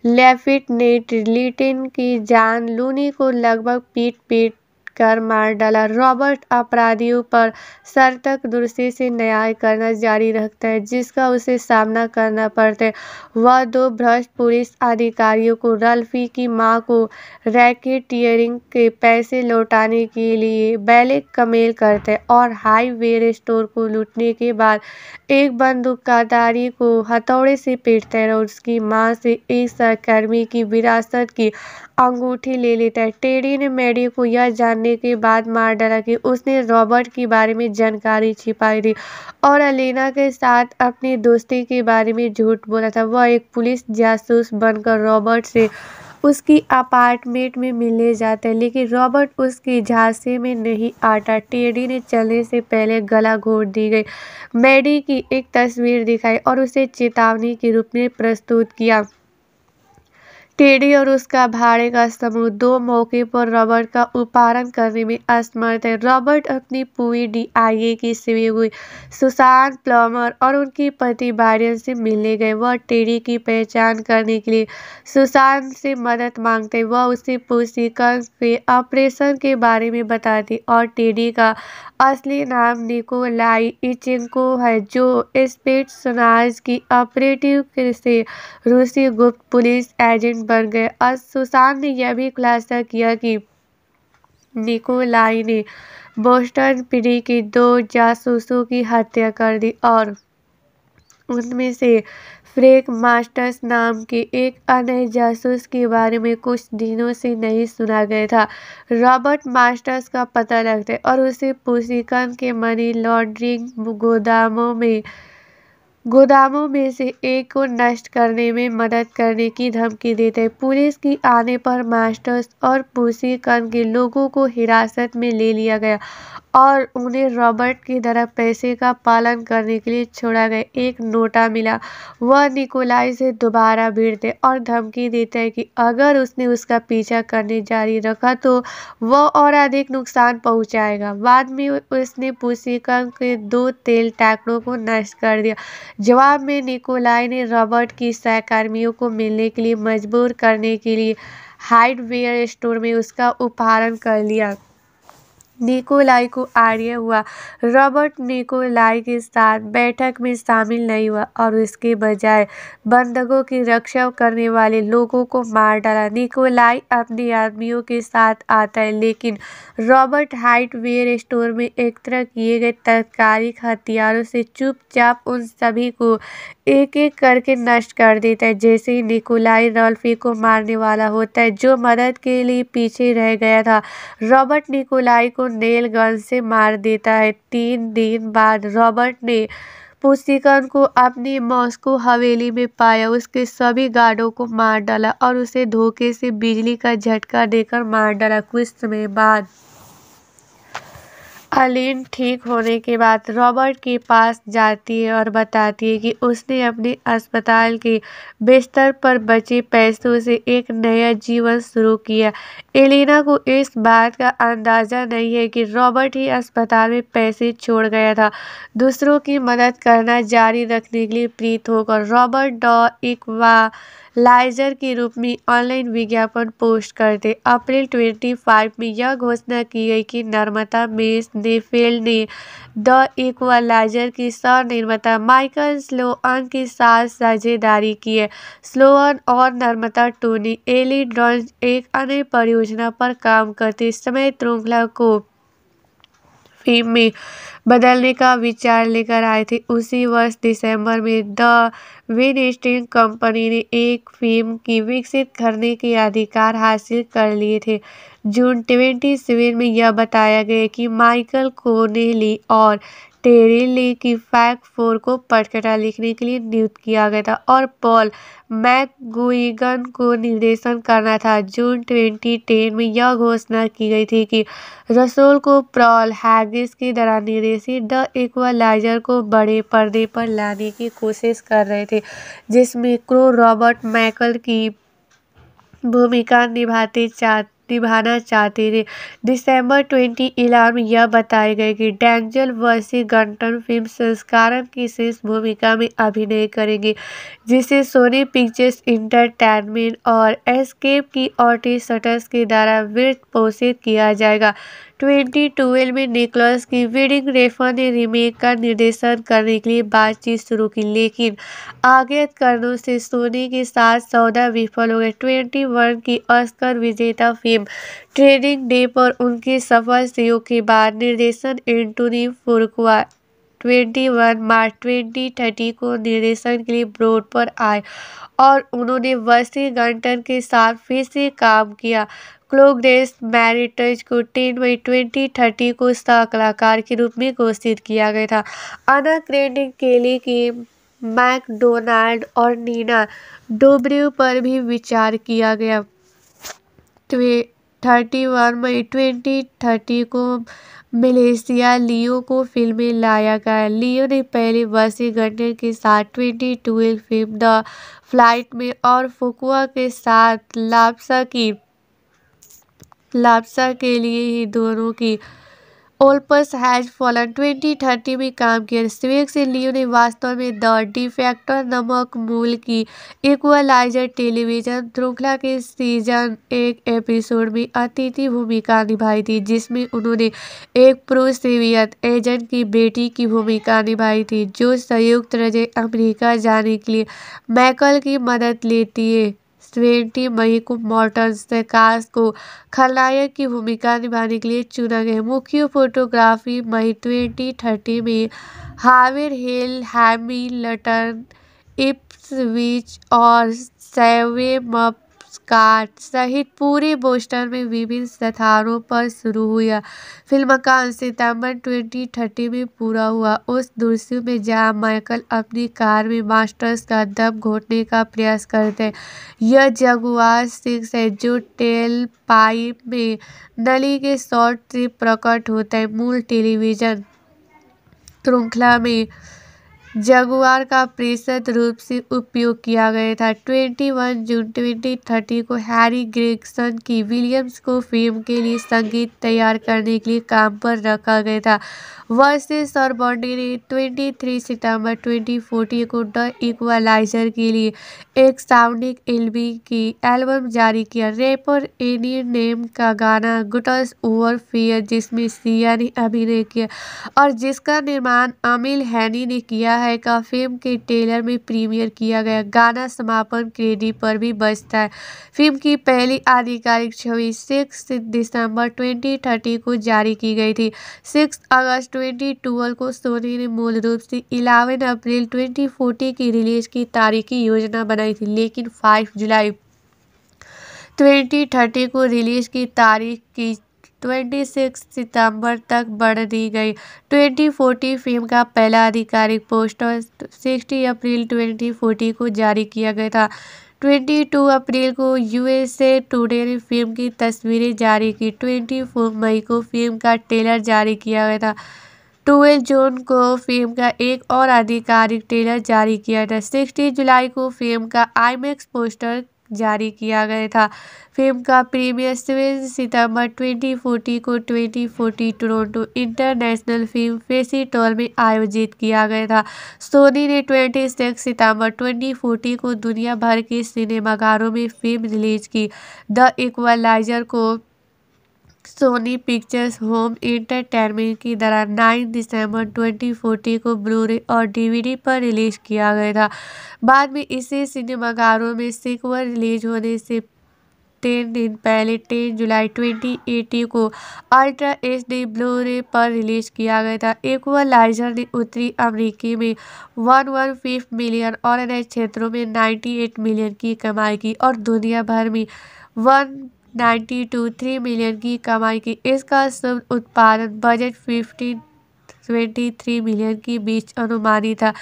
लेफ्टिनेंट लिटिन की जान लूनी को लगभग पीट पीट कर मार डाला रॉबर्ट अपराधियों पर सर्तक दुरुस्ती से न्याय करना जारी रखता है जिसका उसे सामना करना पड़ता है वह दो भ्रष्ट पुलिस अधिकारियों को रल्फी की मां को रैकेटियरिंग के पैसे लौटाने के लिए बैले कमेल करते हैं और हाईवे स्टोर को लूटने के बाद एक बंदूकदारी को हथौड़े से पीटते हैं और उसकी मां से एक सहकर्मी की विरासत की अंगूठी ले लेता है टेडी ने मैडी को यह जानने के बाद मार डाला कि उसने रॉबर्ट के बारे में जानकारी छिपाई थी और अलीना के साथ अपनी दोस्ती के बारे में झूठ बोला था वह एक पुलिस जासूस बनकर रॉबर्ट से उसकी अपार्टमेंट में मिलने जाते हैं लेकिन रॉबर्ट उसके झांसे में नहीं आता टेडी ने चलने से पहले गला घोट दी गई मैडी की एक तस्वीर दिखाई और उसे चेतावनी के रूप में प्रस्तुत किया टेडी और उसका भाड़े का समूह दो मौके पर रॉबर्ट का उपहारण करने में असमर्थ है रॉबर्ट अपनी पूरी डीआईए की सिवी हुई सुशांत प्लमर और उनकी पति बारियन से मिलने गए वह टेडी की पहचान करने के लिए सुशांत से मदद मांगते वह उसे पूछती कंस के ऑपरेशन के बारे में बताती और टेडी का असली नाम निकोलाई इचिंको है जो स्पेट सुनाज की ऑपरेटिव से रूसी गुप्त पुलिस एजेंट बन गए आज सुशांत ने यह भी खुलासा किया कि निकोलाई ने बोस्टन पीढ़ी की दो जासूसों की हत्या कर दी और उनमें से फ्रेक मास्टर्स नाम के एक अन्य जासूस के बारे में कुछ दिनों से नहीं सुना गया था रॉबर्ट मास्टर्स का पता लगता है और उसे पूसिकन के मनी लॉन्ड्रिंग गोदामों में गोदामों में से एक को नष्ट करने में मदद करने की धमकी देते पुलिस की आने पर मास्टर्स और पूसी कन के लोगों को हिरासत में ले लिया गया और उन्हें रॉबर्ट की तरह पैसे का पालन करने के लिए छोड़ा गया एक नोटा मिला वह निकोलाई से दोबारा भिड़ते और धमकी देते हैं कि अगर उसने उसका पीछा करने जारी रखा तो वह और अधिक नुकसान पहुंचाएगा बाद में उसने पुसिकन के दो तेल टैंकड़ों को नष्ट कर दिया जवाब में निकोलाई ने रॉबर्ट की सहकर्मियों को मिलने के लिए मजबूर करने के लिए हार्डवेयर स्टोर में उसका उपहारण कर लिया निकोलाई को आर्य हुआ रॉबर्ट निकोलाई के साथ बैठक में शामिल नहीं हुआ और इसके बजाय बंधकों की रक्षा करने वाले लोगों को मार डाला निकोलाई अपने आदमियों के साथ आता है लेकिन रॉबर्ट हाइटवेयर स्टोर में एकत्र किए गए तत्कालिक हथियारों से चुपचाप उन सभी को एक एक करके नष्ट कर देता है जैसे ही निकोलाई रॉल्फी को मारने वाला होता है जो मदद के लिए पीछे रह गया था रॉबर्ट निकोलाई को नेल गन से मार देता है तीन दिन बाद रॉबर्ट ने पुस्तिकन को अपनी मॉस्को हवेली में पाया उसके सभी गार्डों को मार डाला और उसे धोखे से बिजली का झटका देकर मार डाला कुछ समय बाद अलीन ठीक होने के बाद रॉबर्ट के पास जाती है और बताती है कि उसने अपने अस्पताल के बिस्तर पर बचे पैसों से एक नया जीवन शुरू किया एलिना को इस बात का अंदाज़ा नहीं है कि रॉबर्ट ही अस्पताल में पैसे छोड़ गया था दूसरों की मदद करना जारी रखने के लिए प्रीत होकर रॉबर्ट डॉ इकवा लाइजर के रूप में ऑनलाइन विज्ञापन पोस्ट करते अप्रैल ट्वेंटी फाइव में यह घोषणा की गई कि निर्माता मेस नेफेल ने द इक्वलाइजर की स्वनिर्माता माइकल स्लोअन के साथ साझेदारी की है स्लोअन और नर्मदा टोनी एली डॉन्स एक अन्य परियोजना पर काम करते समय श्रृंखला को फिल्म में बदलने का विचार लेकर आए थे उसी वर्ष दिसंबर में द स्टिंग कंपनी ने एक फिल्म की विकसित करने के अधिकार हासिल कर लिए थे जून ट्वेंटी सेवन में यह बताया गया कि माइकल कोनेली और ली की फैक फोर को पटकटा लिखने के लिए नियुक्त किया गया था और पॉल मैकगुइगन को निर्देशन करना था जून 2010 में यह घोषणा की गई थी कि रसोल को प्रॉल हैगिस के दौरान निर्देशित द इक्वलाइजर को बड़े पर्दे पर लाने की कोशिश कर रहे थे जिसमें क्रो रॉबर्ट मैकल की भूमिका निभाते चाहते निभाना चाहते थे दिसंबर ट्वेंटी इलाम यह बताए गए कि वर्सी गंटन फिल्म संस्कारम की शीर्ष भूमिका में अभिनय करेंगे जिसे सोनी पिक्चर्स इंटरटेनमेंट और एस्केप की ऑटी शटर्स के द्वारा वित्त पोषित किया जाएगा ट्वेंटी ट्वेल्व में निकलस की वेडिंग रेफा ने रीमेक का निर्देशन करने के लिए बातचीत शुरू की लेकिन आगे कारणों से सोने के साथ सौदा विफल हो गए ट्वेंटी वन की ऑस्कर विजेता फिल्म ट्रेनिंग डे पर उनके सफल सहयोग के बाद निर्देशन एंटोनी फुरकुआ ट्वेंटी वन मार्च ट्वेंटी थर्टी को निर्देशन के लिए ब्रोड पर आए और उन्होंने वर्सी गंटन के साथ फिर से काम किया क्लोग्रेस मैरिटज को टेन मई ट्वेंटी थर्टी को सह कलाकार के रूप में घोषित किया गया था अना के लिए की मैकडोनाल्ड और नीना डोब्रियो पर भी विचार किया गया थर्टी वन मई ट्वेंटी थर्टी को मलेशिया लियो को फिल्म में लाया गया लियो ने पहले वसीगटन के साथ twenty twelve film the flight में और फुकुआ के साथ लापसा की लापसा के लिए ही दोनों की Olympus has fallen twenty thirty में काम किया स्वेग से लियो ने वास्तव में द डिफेक्टर नमक मूल की इक्वलाइजर टेलीविजन श्रृंखला के सीजन एक एपिसोड में अतिथि भूमिका निभाई थी जिसमें उन्होंने एक प्रोसेवियत एजेंट की बेटी की भूमिका निभाई थी जो संयुक्त राज्य अमेरिका जाने के लिए मैकल की मदद लेती है ट्वेंटी मई को मॉडर्न सैकास को खलनायक की भूमिका निभाने के लिए चुना गया मुख्य फोटोग्राफी मई ट्वेंटी थर्टी में हाविर हिल हैमिल्टन इप्सविच और सैवेमप कार्ड सहित पूरे बोस्टर में विभिन्न स्थानों पर शुरू हुआ फिल्म का सितंबर 2030 में पूरा हुआ उस दृश्य में जहां माइकल अपनी कार में मास्टर्स का दम घोटने का प्रयास करते हैं यह जगुआर सिंह है जो टेल पाइप में नली के शॉर्ट से प्रकट होते हैं मूल टेलीविजन श्रृंखला में जगुआर का प्रतिशत रूप से उपयोग किया गया था ट्वेंटी वन जून ट्वेंटी थर्टी को हैरी ग्रेगसन की विलियम्स को फिल्म के लिए संगीत तैयार करने के लिए काम पर रखा गया था वर्सेस और बॉन्डी ने ट्वेंटी थ्री सितंबर ट्वेंटी फोर्टी को द इक्वलाइजर के लिए एक साउंडिंग एल्बी की एल्बम जारी किया रेपर एनी नेम का गाना गुटस ओवर फियर जिसमें सिया ने अभिनय किया और जिसका निर्माण अमिल हैनी ने किया है का फिल्म के ट्रेलर में प्रीमियर किया गया गाना समापन क्रेडिट पर भी बजता है फिल्म की पहली आधिकारिक छवि सिक्स दिसंबर 2030 को जारी की गई थी सिक्स अगस्त 2012 को सोनी ने मूल रूप से इलेवन अप्रैल 2040 की रिलीज की तारीख की योजना बनाई थी लेकिन फाइव जुलाई 2030 को रिलीज की तारीख की ट्वेंटी सिक्स सितंबर तक बढ़ दी गई ट्वेंटी फोर्टी फिल्म का पहला आधिकारिक पोस्टर सिक्सटी अप्रैल ट्वेंटी को जारी किया गया था ट्वेंटी टू अप्रैल को यूएसए टुडे ने फिल्म की तस्वीरें जारी की ट्वेंटी फोर मई को फिल्म का ट्रेलर जारी किया गया था ट्वेल्व जून को फिल्म का एक और आधिकारिक ट्रेलर जारी किया था सिक्सटी जुलाई को फिल्म का आईमैक्स पोस्टर जारी किया गया था फिल्म का प्रीमियर सेवन सितंबर 2040 को forty Toronto international film festival में आयोजित किया गया था सोनी ने 26 सितंबर फोर्टी को दुनिया भर के सिनेमाघरों में फिल्म रिलीज की द इक्वलाइजर को सोनी पिक्चर्स होम एंटरटेनमेंट की द्वारा 9 दिसंबर 2014 को ब्लूरे और डीवीडी पर रिलीज किया गया था बाद में इसे सिनेमाघरों में सिक्वल रिलीज होने से तीन दिन पहले टेन जुलाई 2018 को अल्ट्रा एच डी ब्लू रे पर रिलीज किया गया था इक्वलाइजर ने उत्तरी अमेरिकी में वन वन फिफ्थ मिलियन और अन्य क्षेत्रों में 98 मिलियन की कमाई की और दुनिया भर में वन 92.3 मिलियन की कमाई की इसका शुभ उत्पादन budget fifteen twenty three million के बीच अनुमानित था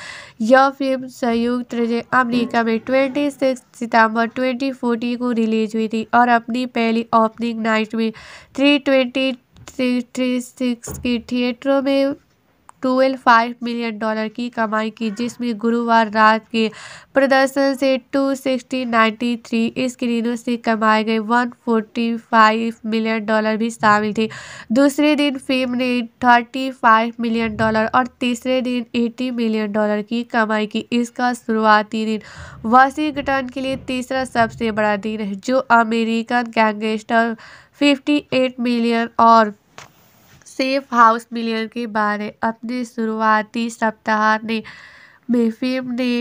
यह फिल्म संयुक्त राज्य अमेरिका में ट्वेंटी सिक्स सितंबर ट्वेंटी फोर्टीन को रिलीज हुई थी और अपनी पहली ओपनिंग नाइट में three twenty three three six की थिएटरों में ट्वेल्व फाइव मिलियन डॉलर की कमाई की जिसमें गुरुवार रात के प्रदर्शन से टू सिक्सटी नाइन्टी थ्री स्क्रीनों से कमाए गए one forty five million dollar भी शामिल थे दूसरे दिन फिल्म ने थर्टी फाइव मिलियन डॉलर और तीसरे दिन एटी मिलियन डॉलर की कमाई की इसका शुरुआती दिन वाशिंगटन के लिए तीसरा सबसे बड़ा दिन है जो अमेरिकन गैंगस्टर 58 मिलियन और सेफ हाउस मिलियन के बारे अपने शुरुआती सप्ताह ने में फिल्म ने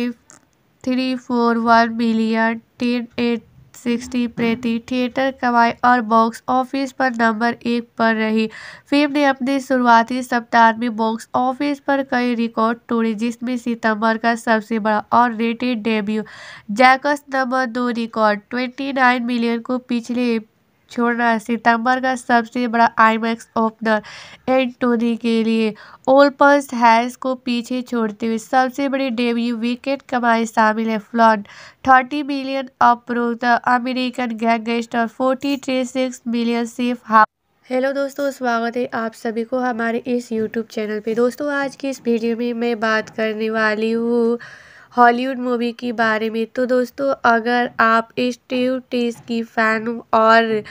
three four one million ten eight sixty प्रति थिएटर कमाई और बॉक्स ऑफिस पर नंबर एक पर रही फिल्म ने अपने शुरुआती सप्ताह में बॉक्स ऑफिस पर कई रिकॉर्ड तोड़े जिसमें सितंबर का सबसे बड़ा और रेटेड डेब्यू जैकस नंबर दो रिकॉर्ड ट्वेंटी नाइन मिलियन को पिछले छोड़ना सितंबर का सबसे बड़ा आईमैक्स ओपनर एंटोनी के लिए ओलपर्स हैज को पीछे छोड़ते हुए सबसे बड़ी डेब्यू विकेट कमाई शामिल है फ्लॉन थर्टी मिलियन अप्रोक्त American gangster forty three six million safe how hello दोस्तों स्वागत है आप सभी को हमारे इस यूट्यूब चैनल पे दोस्तों आज की इस वीडियो में मैं बात करने वाली हूँ हॉलीवुड मूवी के बारे में तो दोस्तों अगर आप इस टीस की फ़ैन और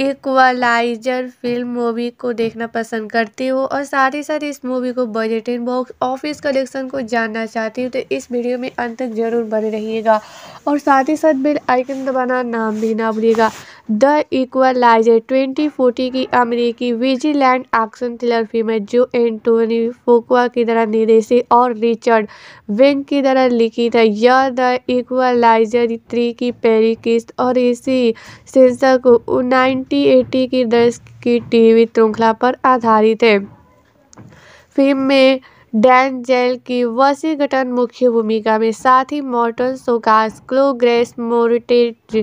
इक्वलाइजर फिल्म मूवी को देखना पसंद करती हूँ और साथ ही साथ इस मूवी को बजटिंग बॉक्स ऑफिस कलेक्शन को जानना चाहती हूँ तो इस वीडियो में अंत तक ज़रूर बने रहिएगा और साथ ही साथ बिल आइकन दबाना नाम भी ना भूलिएगा द इक्वलाइजर ट्वेंटी फोर्टी की अमेरिकी विजीलैंड एक्शन थ्रिलर फिल्म है जो एंटोनी फोकुआ की तरह निर्देशित और रिचर्ड विंग की तरह लिखी है यह द इक्वलाइजर थ्री की पहली किस्त और इसी सेंसर को उन्नाइन 1980 की दशक की टीवी श्रृंखला पर आधारित है फिल्म में डैन जेल की वसीगटन मुख्य भूमिका में साथ ही Morton Csokas Chloe Grace Moretz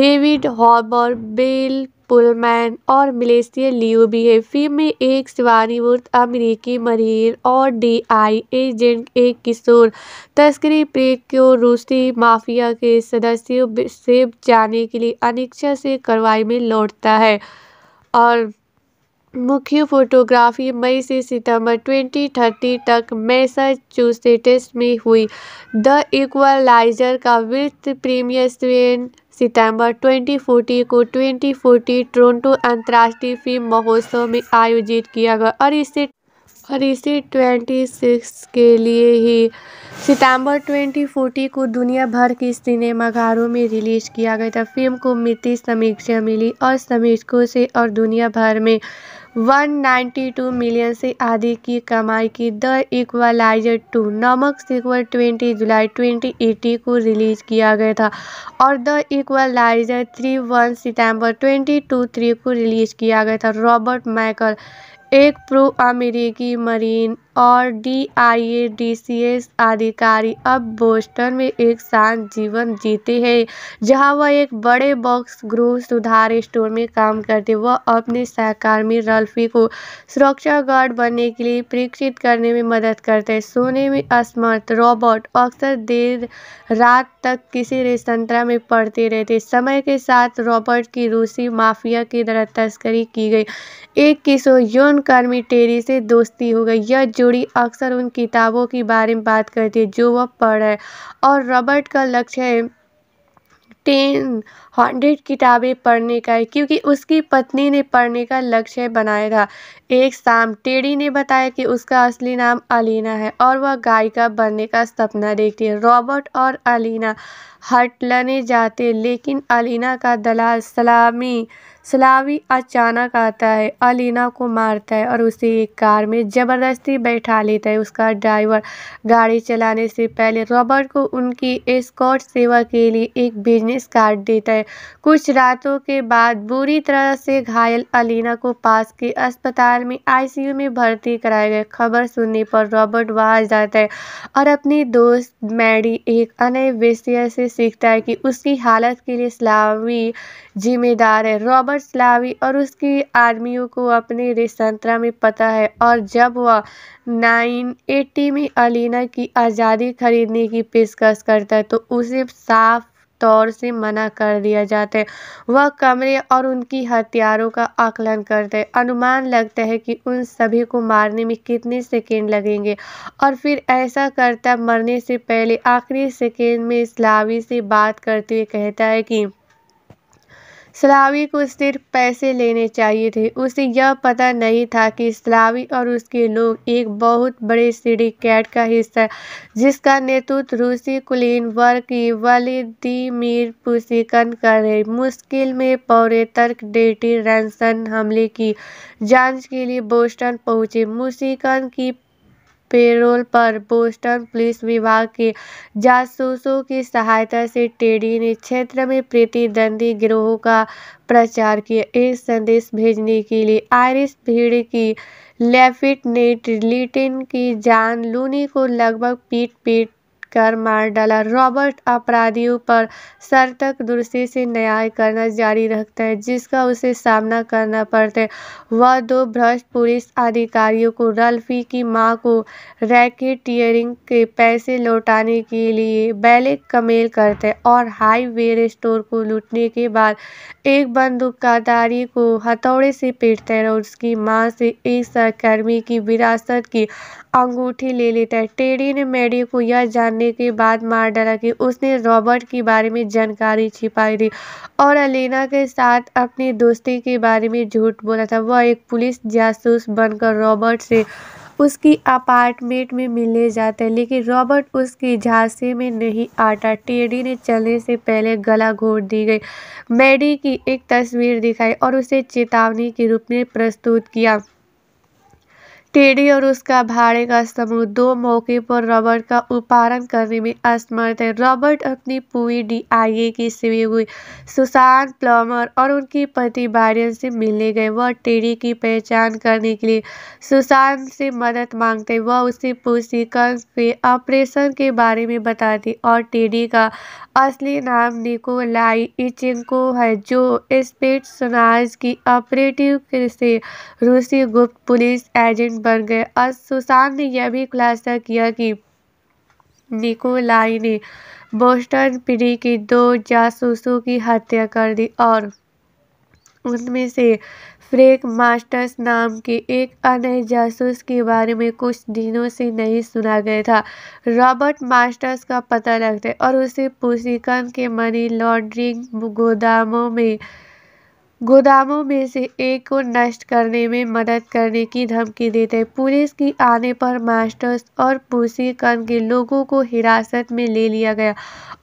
David Harbour Bill Pullman और मिलेशिया लियो भी है फिल्म में एक सेवानिवृत्त अमेरिकी मरीन और डीआई एजेंट एक किशोर तस्करी प्रेत को रूसी माफिया के सदस्यों से जाने के लिए अनिच्छा से कार्रवाई में लौटता है और मुख्य फोटोग्राफी मई से सितंबर 2030 तक मैसाचुसेट्स में हुई द इक्वलाइजर का वित्त प्रीमियर स्वेन सितंबर 2040 को 2040 टोरंटो अंतर्राष्ट्रीय फिल्म महोत्सव में आयोजित किया गया और इसे और इसे 26 के लिए ही सितंबर 2040 को दुनिया भर के सिनेमाघरों में रिलीज किया गया था फिल्म को मिट्टी समीक्षा मिली और समीक्षकों से और दुनिया भर में 192 मिलियन से आधी की कमाई की द इक्वलाइजर टू नामक सिक्वल 20 जुलाई 2018 को रिलीज किया गया था और द इक्वलाइजर थ्री वन सितम्बर ट्वेंटी टू थ्री को रिलीज किया गया था रॉबर्ट माइकल एक प्रो अमेरिकी मरीन और डीआईए डीसीएस अधिकारी अब बोस्टन में एक शांत जीवन जीते हैं जहां वह एक बड़े बॉक्स गृह सुधार स्टोर में काम करते वह अपने सहकर्मी रल्फी को सुरक्षा गार्ड बनने के लिए प्रेरित करने में मदद करते हैं सोने में असमर्थ रॉबर्ट अक्सर देर रात तक किसी रेस्तरा में पढ़ते रहते समय के साथ रॉबर्ट की रूसी माफिया की तरह तस्करी की गई एक किशोर यौन कर्मी टेरी से दोस्ती हो गई यह जोड़ी अक्सर उन किताबों के बारे में बात करती है जो वह पढ़ रहे और रॉबर्ट का लक्ष्य है टेन हंड्रेड किताबें पढ़ने का है क्योंकि उसकी पत्नी ने पढ़ने का लक्ष्य बनाया था एक शाम टेडी ने बताया कि उसका असली नाम अलीना है और वह गायिका बनने का सपना देखती है रॉबर्ट और अलीना हटलने जाते लेकिन अलीना का दलाल सलामी सलावी अचानक आता है अलीना को मारता है और उसे एक कार में ज़बरदस्ती बैठा लेता है उसका ड्राइवर गाड़ी चलाने से पहले रॉबर्ट को उनकी एस्कॉर्ट सेवा के लिए एक बिजनेस कार्ड देता है कुछ रातों के बाद बुरी तरह से घायल अलीना को पास के अस्पताल में आईसीयू में भर्ती कराया गया खबर सुनने पर रॉबर्ट वहाँ जाता है और अपनी दोस्त मैडी एक अनय विषय से सीखता है कि उसकी हालत के लिए सलावी जिम्मेदार है रॉबर्ट रॉबर्ट स्लावी और उसकी आर्मियों को अपने रेसंतरा में पता है और जब वह 980 में अलीना की आज़ादी खरीदने की पेशकश करता है तो उसे साफ तौर से मना कर दिया जाता है वह कमरे और उनकी हथियारों का आकलन करते हैं अनुमान लगता है कि उन सभी को मारने में कितने सेकेंड लगेंगे और फिर ऐसा करता मरने से पहले आखिरी सेकेंड में स्लावी से बात करते हुए कहता है कि सलावी को सिर्फ पैसे लेने चाहिए थे उसे यह पता नहीं था कि सलावी और उसके लोग एक बहुत बड़े सीढ़ी कैट का हिस्सा जिसका नेतृत्व रूसी कुलीन वर्ग की वलिदीमिर पुसिकन कर रहे मुश्किल में पौरे तर्क डेटी रैनसन हमले की जांच के लिए बोस्टन पहुंचे मुसिकन की पेरोल पर बोस्टन पुलिस विभाग के जासूसों की सहायता से टेडी ने क्षेत्र में प्रतिद्वंदी गिरोहों का प्रचार किया एक संदेश भेजने के लिए आयरिस भीड़ की लेफ्टिनेंट लिटिन की जान लूनी को लगभग पीट पीट कर मार डाला रॉबर्ट अपराधियों पर सर्तक दुरुस्ती से न्याय करना जारी रखता है जिसका उसे सामना करना पड़ता है वह दो भ्रष्ट पुलिस अधिकारियों को रल्फी की मां को रैकेटियरिंग के पैसे लौटाने के लिए बैले कमेल करते हैं और हाईवे स्टोर को लूटने के बाद एक बंदूकदारी को हथौड़े से पीटते हैं और उसकी मां से एक सहकर्मी की विरासत की अंगूठी ले लेता है टेडी ने मेडी को यह जान करने के बाद मार डाला कि उसने रॉबर्ट के बारे में जानकारी छिपाई थी और अलीना के साथ अपनी दोस्ती के बारे में झूठ बोला था वह एक पुलिस जासूस बनकर रॉबर्ट से उसकी अपार्टमेंट में मिलने जाते हैं लेकिन रॉबर्ट उसकी झांसे में नहीं आता टेडी ने चलने से पहले गला घोट दी गई मैडी की एक तस्वीर दिखाई और उसे चेतावनी के रूप में प्रस्तुत किया टेडी और उसका भाड़े का समूह दो मौके पर रॉबर्ट का उपहारण करने में असमर्थ है रॉबर्ट अपनी पूरी डीआईए की सिवी हुई सुशांत प्लमर और उनकी पति बारियन से मिलने गए वह टेडी की पहचान करने के लिए सुशांत से मदद मांगते वह उसे पूछती कंस के ऑपरेशन के बारे में बताती और टेडी का असली नाम निकोलाई इचिंको है जो स्पेट सुनाज की ऑपरेटिव से रूसी गुप्त पुलिस एजेंट बन गए और सुशांत ने यह भी खुलासा किया कि निकोलाई ने बोस्टन पीढ़ी की दो जासूसों की हत्या कर दी और उनमें से फ्रेक मास्टर्स नाम के एक अन्य जासूस के बारे में कुछ दिनों से नहीं सुना गया था रॉबर्ट मास्टर्स का पता लगता है और उसे पूसीकन के मनी लॉन्ड्रिंग गोदामों में गोदामों में से एक को नष्ट करने में मदद करने की धमकी देते हैं पुलिस की आने पर मास्टर्स और पूसी कन के लोगों को हिरासत में ले लिया गया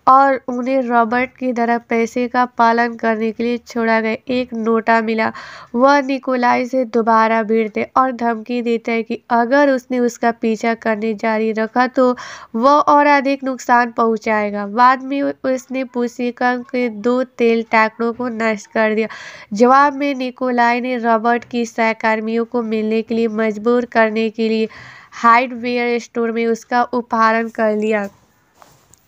और उन्हें रॉबर्ट की तरह पैसे का पालन करने के लिए छोड़ा गया एक नोटा मिला वह निकोलाई से दोबारा भिड़ते और धमकी देते हैं कि अगर उसने उसका पीछा करने जारी रखा तो वह और अधिक नुकसान पहुंचाएगा बाद में उसने पुसिकन के दो तेल टैकड़ों को नष्ट कर दिया जवाब में निकोलाई ने रॉबर्ट की सहकर्मियों को मिलने के लिए मजबूर करने के लिए हार्डवेयर स्टोर में उसका उपहारण कर लिया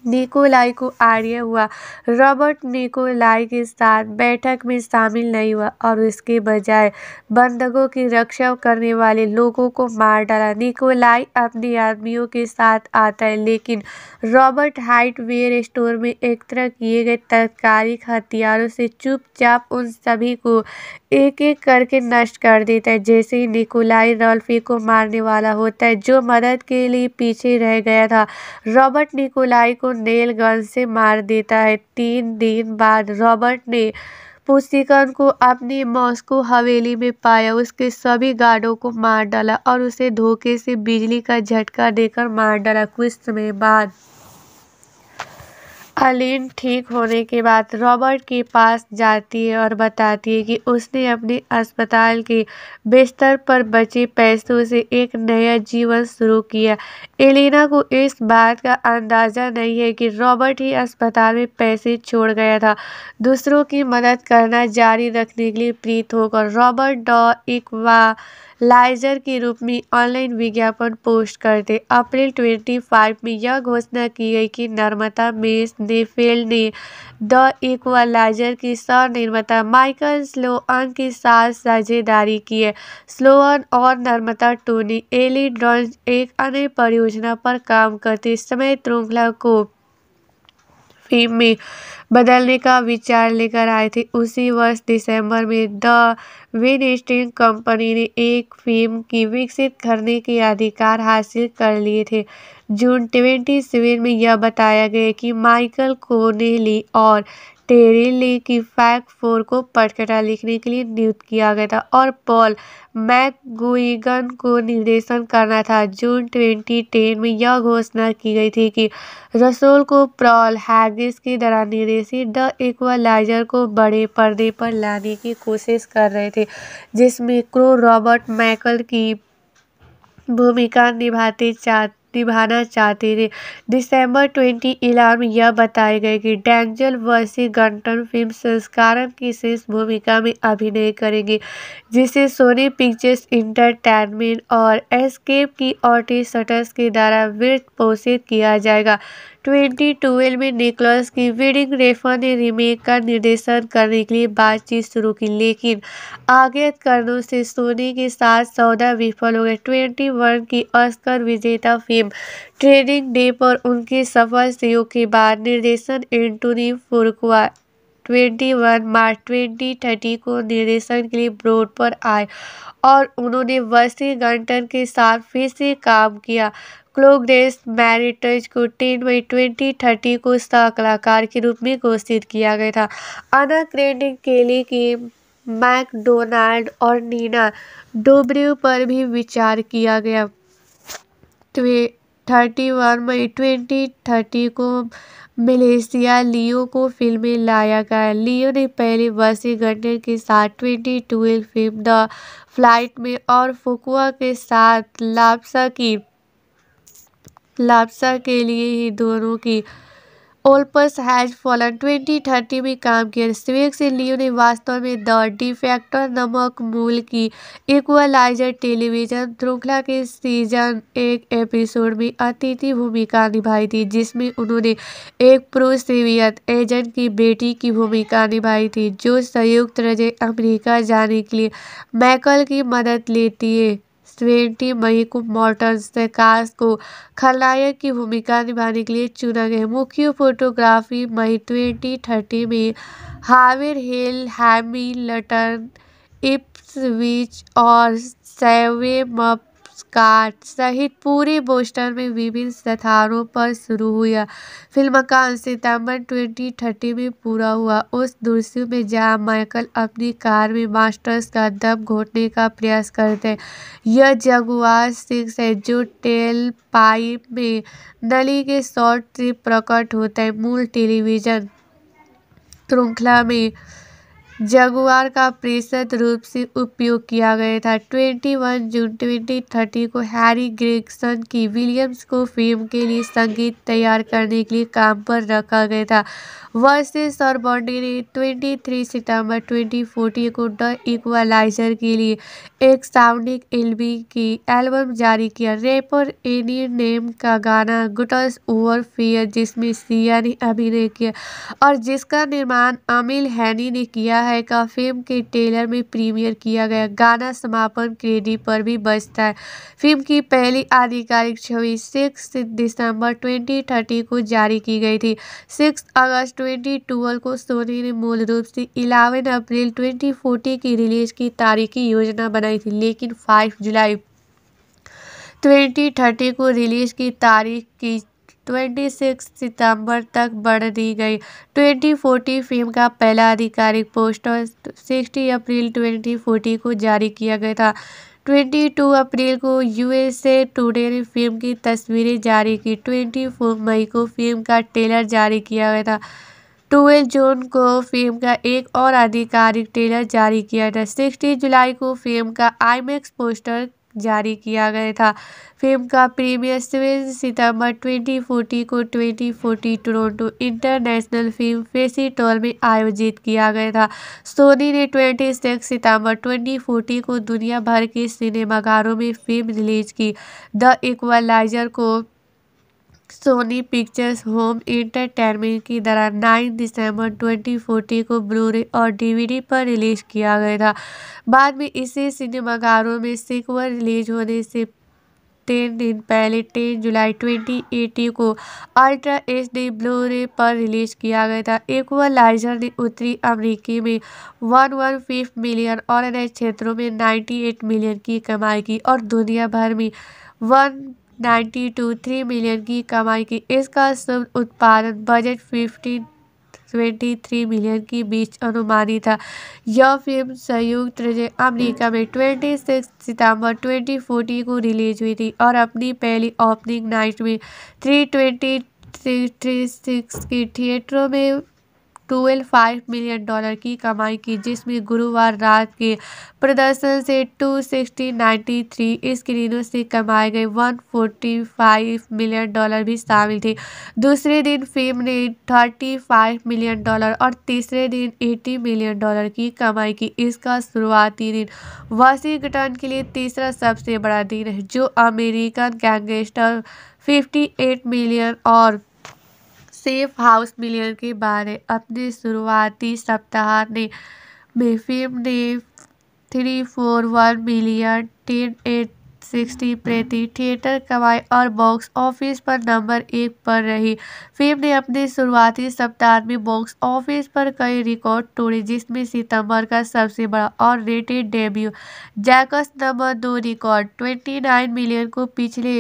निकोलाई को आर्य हुआ रॉबर्ट निकोलाई के साथ बैठक में शामिल नहीं हुआ और इसके बजाय बंधकों की रक्षा करने वाले लोगों को मार डाला निकोलाई अपने आदमियों के साथ आता है लेकिन रॉबर्ट हाइटवेयर स्टोर में एकत्र किए गए तत्कालिक हथियारों से चुपचाप उन सभी को एक एक करके नष्ट कर देता है जैसे ही निकोलाई रॉल्फी को मारने वाला होता है जो मदद के लिए पीछे रह गया था रॉबर्ट निकोलाई को नेल गन से मार देता है तीन दिन बाद रॉबर्ट ने पुस्तिकन को अपनी मॉस्को हवेली में पाया उसके सभी गार्डों को मार डाला और उसे धोखे से बिजली का झटका देकर मार डाला कुछ समय बाद अलीन ठीक होने के बाद रॉबर्ट के पास जाती है और बताती है कि उसने अपने अस्पताल के बिस्तर पर बचे पैसों से एक नया जीवन शुरू किया एलिना को इस बात का अंदाज़ा नहीं है कि रॉबर्ट ही अस्पताल में पैसे छोड़ गया था दूसरों की मदद करना जारी रखने के लिए प्रीत होकर रॉबर्ट डॉ इकवा लाइजर के रूप में ऑनलाइन विज्ञापन पोस्ट करते अप्रैल ट्वेंटी फाइव में यह घोषणा की गई कि निर्माता मेस नेफेल ने द इक्वलाइजर की निर्माता माइकल स्लोअन के साथ साझेदारी की है स्लोअन और निर्माता टोनी एली ड्रॉन्स एक अन्य परियोजना पर काम करते समय श्रृंखला को फिल्म में बदलने का विचार लेकर आए थे उसी वर्ष दिसंबर में द विन कंपनी ने एक फिल्म की विकसित करने के अधिकार हासिल कर लिए थे जून ट्वेंटी सेवन में यह बताया गया कि माइकल कोनेली और की फैक फोर को पटकथा लिखने के लिए नियुक्त किया गया था और पॉल मैकगुइगन को निर्देशन करना था जून 2010 में यह घोषणा की गई थी कि रसोल को प्रॉल हैगिस की तरह निर्देशित द इक्वलाइजर को बड़े पर्दे पर लाने की कोशिश कर रहे थे जिसमें क्रो रॉबर्ट मैकल की भूमिका निभाते चाहते निभाना चाहते थे दिसंबर ट्वेंटी इलाम में यह बताया गया कि डैंजल गंटन फिल्म संस्कारम की शीर्ष भूमिका में अभिनय करेंगे जिसे सोनी पिक्चर्स इंटरटेनमेंट और एस्केप की ऑटी शटर्स के द्वारा वित्त पोषित किया जाएगा ट्वेंटी ट्वेल्व में निकलस की वेडिंग रेफा ने रीमेक का निर्देशन करने के लिए बातचीत शुरू की लेकिन आगे कारणों से सोनी के साथ सौदा विफल हो गए ट्वेंटी वन की ऑस्कर विजेता फिल्म ट्रेनिंग डे पर उनके सफल सहयोग के बाद निर्देशन एंटोनी फुरकुआ ट्वेंटी वन मार्च ट्वेंटी थर्टी को निर्देशन के लिए ब्रोड पर आए और उन्होंने वसी गंटन के साथ फिर से काम किया प्रोग्रेस ने को टीन मई ट्वेंटी थर्टी को स्टार कलाकार के रूप में घोषित किया गया था अना के लिए की मैकडोनाल्ड और नीना डोब्रियो पर भी विचार किया गया थर्टी वन मई ट्वेंटी थर्टी को मलेशिया लियो को फिल्म में लाया गया लियो ने पहले वाशिंगटन के साथ twenty twelve film the flight में और फुकुआ के साथ लापसा की लापसा के लिए ही दोनों की Olympus has fallen twenty thirty में काम किया से लियो ने वास्तव में द डिफेक्टर नमक मूल की इक्वलाइजर टेलीविजन श्रृंखला के सीजन एक एपिसोड में अतिथि भूमिका निभाई थी जिसमें उन्होंने एक प्रोसेवियत एजेंट की बेटी की भूमिका निभाई थी जो संयुक्त राज्य अमेरिका जाने के लिए मैकल की मदद लेती है ट्वेंटी मई को मॉडर्न नक्काश को खलनायक की भूमिका निभाने के लिए चुना गया मुख्य फोटोग्राफी मई ट्वेंटी थर्टी में हाविर हिल हैमी लटन इप्सविच और मप स्काट सहित पूरे बोस्टन में विभिन्न स्थानों पर शुरू हुआ फिल्म का सितंबर ट्वेंटी थर्टी में पूरा हुआ उस दृश्य में जहां माइकल अपनी कार में मास्टर्स का दम घोटने का प्रयास करते हैं यह जगुआर सिंह से जो टेल पाइप में नली के शॉर्ट से प्रकट होता है मूल टेलीविजन श्रृंखला में जगुआर का प्रेषित रूप से उपयोग किया गया था ट्वेंटी वन जून ट्वेंटी थर्टी को हैरी ग्रेगसन की विलियम्स को फिल्म के लिए संगीत तैयार करने के लिए काम पर रखा गया था वर्सेस और बॉन्डी ने ट्वेंटी थ्री सितंबर ट्वेंटी को द इक्वलाइजर के लिए एक साउंडिंग एल्बी की एल्बम जारी किया रेपर एनी नेम का गाना गुटस ओवर फियर जिसमें सिया ने अभिनय किया और जिसका निर्माण अमिल हैनी ने किया है का फिल्म के ट्रेलर में प्रीमियर किया गया गाना समापन क्रेडिट पर भी बजता है फिल्म की पहली आधिकारिक छवि सिक्स दिसंबर 2030 को जारी की गई थी सिक्स अगस्त 2012 को सोनी ने मूल रूप से इलेवन अप्रैल 2040 की रिलीज की तारीख की योजना बनाई थी लेकिन फाइव जुलाई 2030 को रिलीज की तारीख की ट्वेंटी सिक्स सितंबर तक बढ़ दी गई ट्वेंटी फोर्टी फिल्म का पहला आधिकारिक पोस्टर सिक्सटी अप्रैल ट्वेंटी को जारी किया गया था ट्वेंटी टू अप्रैल को यूएसए टुडे ने फिल्म की तस्वीरें जारी की ट्वेंटी फोर मई को फिल्म का ट्रेलर जारी किया गया था ट्वेल्व जून को फिल्म का एक और आधिकारिक ट्रेलर जारी किया था सिक्सटी जुलाई को फिल्म का आईमैक्स पोस्टर जारी किया गया था फिल्म का प्रीमियर सेवन सितंबर 2040 को forty Toronto international film festival में आयोजित किया गया था सोनी ने 26 सितंबर 2040 को दुनिया भर के सिनेमाघरों में फिल्म रिलीज की द इक्वलाइजर को सोनी पिक्चर्स होम एंटरटेनमेंट की द्वारा 9 दिसंबर 2014 को ब्लूरे और डीवीडी पर रिलीज किया गया था बाद में इसे सिनेमाघरों में सिकवर रिलीज होने से तीन दिन पहले टेन जुलाई 2018 को अल्ट्रा एच डी ब्लू रे पर रिलीज किया गया था एक्वालाइजर ने उत्तरी अमेरिकी में वन वन फिफ्थ मिलियन और अन्य क्षेत्रों में 98 मिलियन की कमाई की और दुनिया भर में one ninety two three million की कमाई की इसका शुभ उत्पादन budget fifteen twenty three million के बीच अनुमानित था यह फिल्म संयुक्त राज्य अमेरिका में ट्वेंटी सिक्स सितंबर ट्वेंटी फोर्टी को रिलीज हुई थी और अपनी पहली ओपनिंग नाइट में three twenty three three six की थिएटरों में ट्वेल्व मिलियन डॉलर की कमाई की जिसमें गुरुवार रात के प्रदर्शन से टू सिक्सटी नाइन्टी थ्री स्क्रीनों से कमाए गए one forty five million dollar भी शामिल थे दूसरे दिन फिल्म ने थर्टी फाइव मिलियन डॉलर और तीसरे दिन एटी मिलियन डॉलर की कमाई की इसका शुरुआती दिन वाशिंगटन के लिए तीसरा सबसे बड़ा दिन है जो अमेरिकन गैंगस्टर 58 मिलियन और सेफ हाउस मिलियन के बारे अपने शुरुआती सप्ताह ने में फिल्म ने three four one million ten eight sixty प्रति थिएटर कमाई और बॉक्स ऑफिस पर नंबर एक पर रही फिल्म ने अपने शुरुआती सप्ताह में बॉक्स ऑफिस पर कई रिकॉर्ड तोड़े जिसमें सितंबर का सबसे बड़ा और रेटेड डेब्यू जैकस नंबर दो रिकॉर्ड ट्वेंटी नाइन मिलियन को पिछले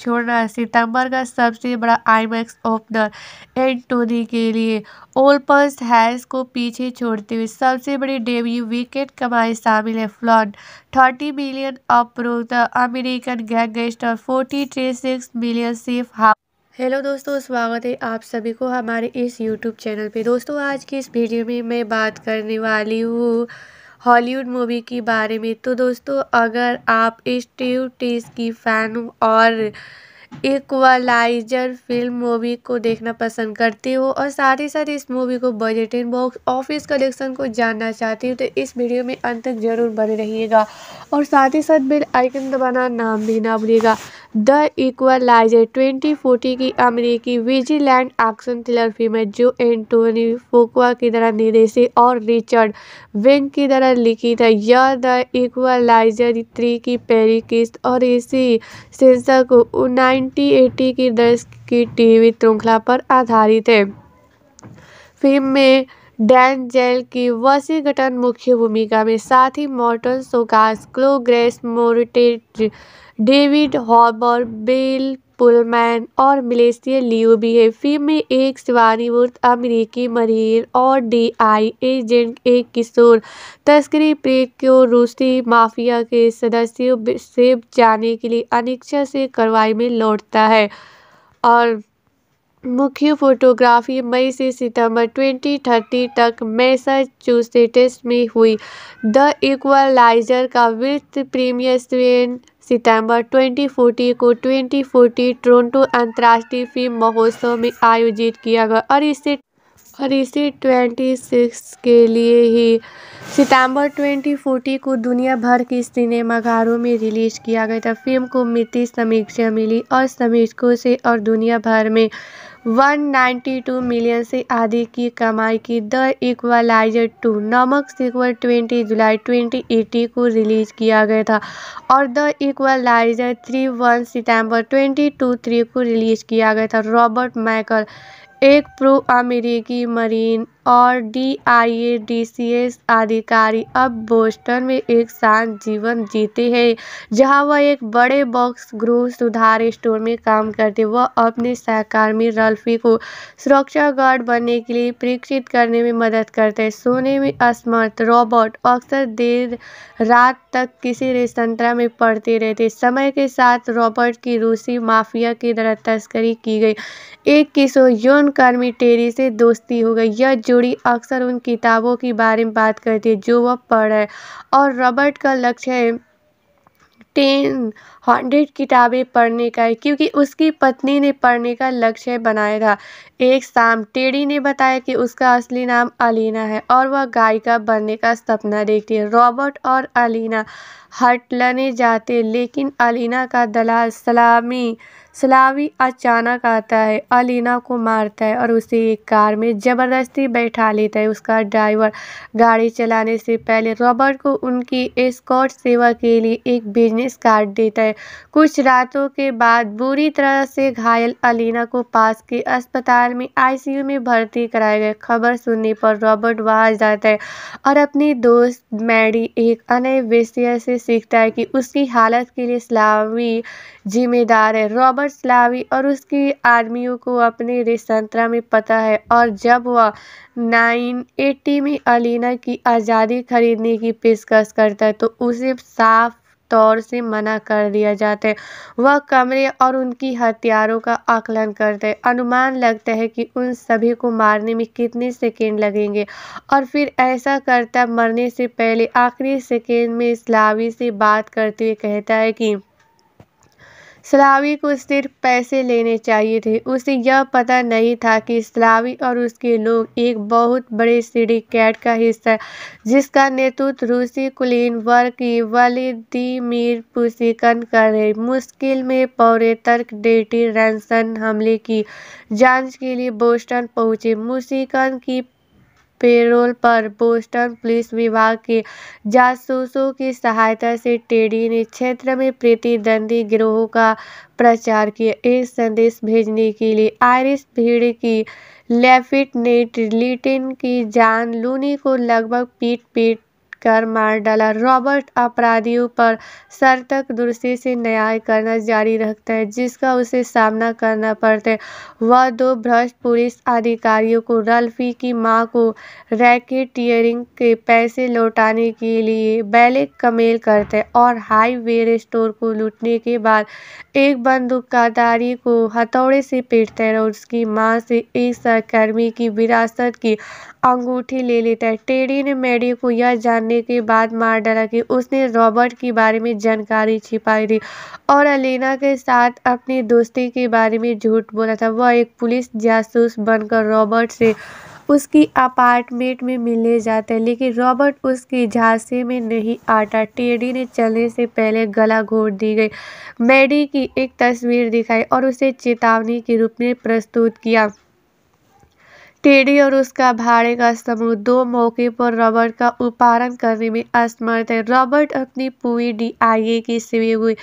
छोड़ना सितंबर का सबसे बड़ा आईमैक्स ओपनर एंटोनी के लिए ओलपर्स हैज को पीछे छोड़ते हुए सबसे बड़ी डेब्यू विकेट कमाई शामिल है फ्लॉन थर्टी मिलियन अप्रोक्त American gangster forty three six million safe how hello दोस्तों स्वागत है आप सभी को हमारे इस यूट्यूब चैनल पे दोस्तों आज की इस वीडियो में मैं बात करने वाली हूँ हॉलीवुड मूवी के बारे में तो दोस्तों अगर आप स्टीव टीस की फ़ैन हो और इक्वलाइजर फिल्म मूवी को देखना पसंद करते हो और साथ ही साथ इस मूवी को बजट इन बॉक्स ऑफिस कलेक्शन को जानना चाहते हो तो इस वीडियो में अंत तक जरूर बने रहिएगा और साथ ही साथ बेल आइकन दबाना नाम भी ना भूलिएगा द इक्वलाइजर 2040 की अमेरिकी विजीलैंड एक्शन थ्रिलर फिल्म है जो एंटोनी फोकवा की तरह निर्देशित और रिचर्ड वेंग की तरह लिखी है यह द इक्वलाइजर थ्री की पहली किस्त और इसी सेंसर को नाइनटीन एटी की दर्ज की टीवी श्रृंखला पर आधारित है फिल्म में डैन जेल की वसीगटन मुख्य भूमिका में साथ ही Morton Csokas Chloe Grace Moretz David Harbour Bill Pullman और मलेशिया लियो भी है फिल्म में एक सेवानिवृत्त अमेरिकी मरीन और डी आई एजेंट एक किशोर तस्करी प्रेत को रूसी माफिया के सदस्यों से जाने के लिए अनिच्छा से कार्रवाई में लौटता है और मुख्य फोटोग्राफी मई से सितंबर 2030 तक मैसाचुसेट्स में हुई द इक्वलाइजर का वित्त प्रीमियर स्वेन सितंबर 2040 को 2040 टोरंटो अंतर्राष्ट्रीय फिल्म महोत्सव में आयोजित किया गया और इसे और इसे 26 के लिए ही सितंबर 2040 को दुनिया भर के सिनेमाघरों में रिलीज किया गया था फिल्म को मिति समीक्षा मिली और समीक्षकों से और दुनिया भर में 192 मिलियन से आधी की कमाई की द इक्वलाइजर टू नामक सिक्वल 20 जुलाई 2018 को रिलीज किया गया था और द इक्वलाइजर थ्री वन सितम्बर ट्वेंटी टू थ्री को रिलीज किया गया था रॉबर्ट माइकल एक प्रो अमेरिकी मरीन और डीआईए डीसीएस अधिकारी अब बोस्टन में एक शांत जीवन जीते हैं जहां वह एक बड़े बॉक्स गृह सुधार स्टोर में काम करते वह अपने सहकर्मी रल्फी को सुरक्षा गार्ड बनने के लिए प्रेक्षित करने में मदद करते हैं सोने में असमर्थ रॉबर्ट अक्सर देर रात तक किसी रेस्तरा में पढ़ते रहते समय के साथ रॉबर्ट की रूसी माफिया की तरह तस्करी की गई एक किशोर यौन कर्मी टेरी से दोस्ती हो गई यह जो जुड़ी अक्सर उन किताबों के बारे में बात करती है जो वह पढ़ रहे और रॉबर्ट का लक्ष्य है टेन हंड्रेड किताबें पढ़ने का है क्योंकि उसकी पत्नी ने पढ़ने का लक्ष्य बनाया था एक शाम टेडी ने बताया कि उसका असली नाम अलीना है और वह गायिका बनने का सपना देखती है रॉबर्ट और अलीना हट हटलने जाते लेकिन अलीना का दलाल सलामी सलावी अचानक आता है अलीना को मारता है और उसे एक कार में ज़बरदस्ती बैठा लेता है उसका ड्राइवर गाड़ी चलाने से पहले रॉबर्ट को उनकी एस्कॉट सेवा के लिए एक बिजनेस कार्ड देता है कुछ रातों के बाद बुरी तरह से घायल अलीना को पास के अस्पताल में आईसीयू में भर्ती कराया गया खबर सुनने पर रॉबर्ट वहाँ जाता है और अपनी दोस्त मैडी एक अनय विषय से सीखता है कि उसकी हालत के लिए सलावी जिम्मेदार है रॉबर्ट स्लावी और उसकी आर्मियों को अपने रेसंतरा में पता है और जब वह 980 में अलीना की आज़ादी खरीदने की पेशकश करता है तो उसे साफ तौर से मना कर दिया जाता है वह कमरे और उनकी हथियारों का आकलन करते हैं अनुमान लगता है कि उन सभी को मारने में कितने सेकेंड लगेंगे और फिर ऐसा करता मरने से पहले आखिरी सेकेंड में स्लावी से बात करते हुए कहता है कि सलावी को सिर्फ पैसे लेने चाहिए थे उसे यह पता नहीं था कि सलावी और उसके लोग एक बहुत बड़े सीढ़ी कैट का हिस्सा जिसका नेतृत्व रूसी कुलीन वर्ग की वलिदीमिर पुसिकन कर रहे मुश्किल में पौरे तर्क डेटी रैनसन हमले की जांच के लिए बोस्टन पहुंचे मुसिकन की पेरोल पर बोस्टन पुलिस विभाग के जासूसों की सहायता से टेडी ने क्षेत्र में प्रतिद्वंदी गिरोहों का प्रचार किया एक संदेश भेजने के लिए आयरिस भीड़ की लेफिटनेट लिटिन की जान लूनी को लगभग पीट पीट कर मार डाला रॉबर्ट अपराधियों पर सर्थक दुरुस्ती से न्याय करना जारी रखता है जिसका उसे सामना करना पड़ता है वह दो भ्रष्ट पुलिस अधिकारियों को रल्फी की मां को रैकेटियरिंग के पैसे लौटाने के लिए बैले कमेल करते हैं और हाईवे स्टोर को लूटने के बाद एक बंदूकदारी को हथौड़े से पीटते हैं और उसकी मां से एक सहकर्मी की विरासत की अंगूठी ले लेता है टेडी ने मैडी को यह जानने के बाद मार डाला कि उसने रॉबर्ट के बारे में जानकारी छिपाई थी और अलीना के साथ अपनी दोस्ती के बारे में झूठ बोला था वह एक पुलिस जासूस बनकर रॉबर्ट से उसकी अपार्टमेंट में मिलने जाते हैं लेकिन रॉबर्ट उसकी झांसे में नहीं आता टेडी ने चलने से पहले गला घोट दी गई मैडी की एक तस्वीर दिखाई और उसे चेतावनी के रूप में प्रस्तुत किया टेडी और उसका भाड़े का समूह दो मौके पर रॉबर्ट का उपहारण करने में असमर्थ है रॉबर्ट अपनी पूरी डीआईए की सिवी हुई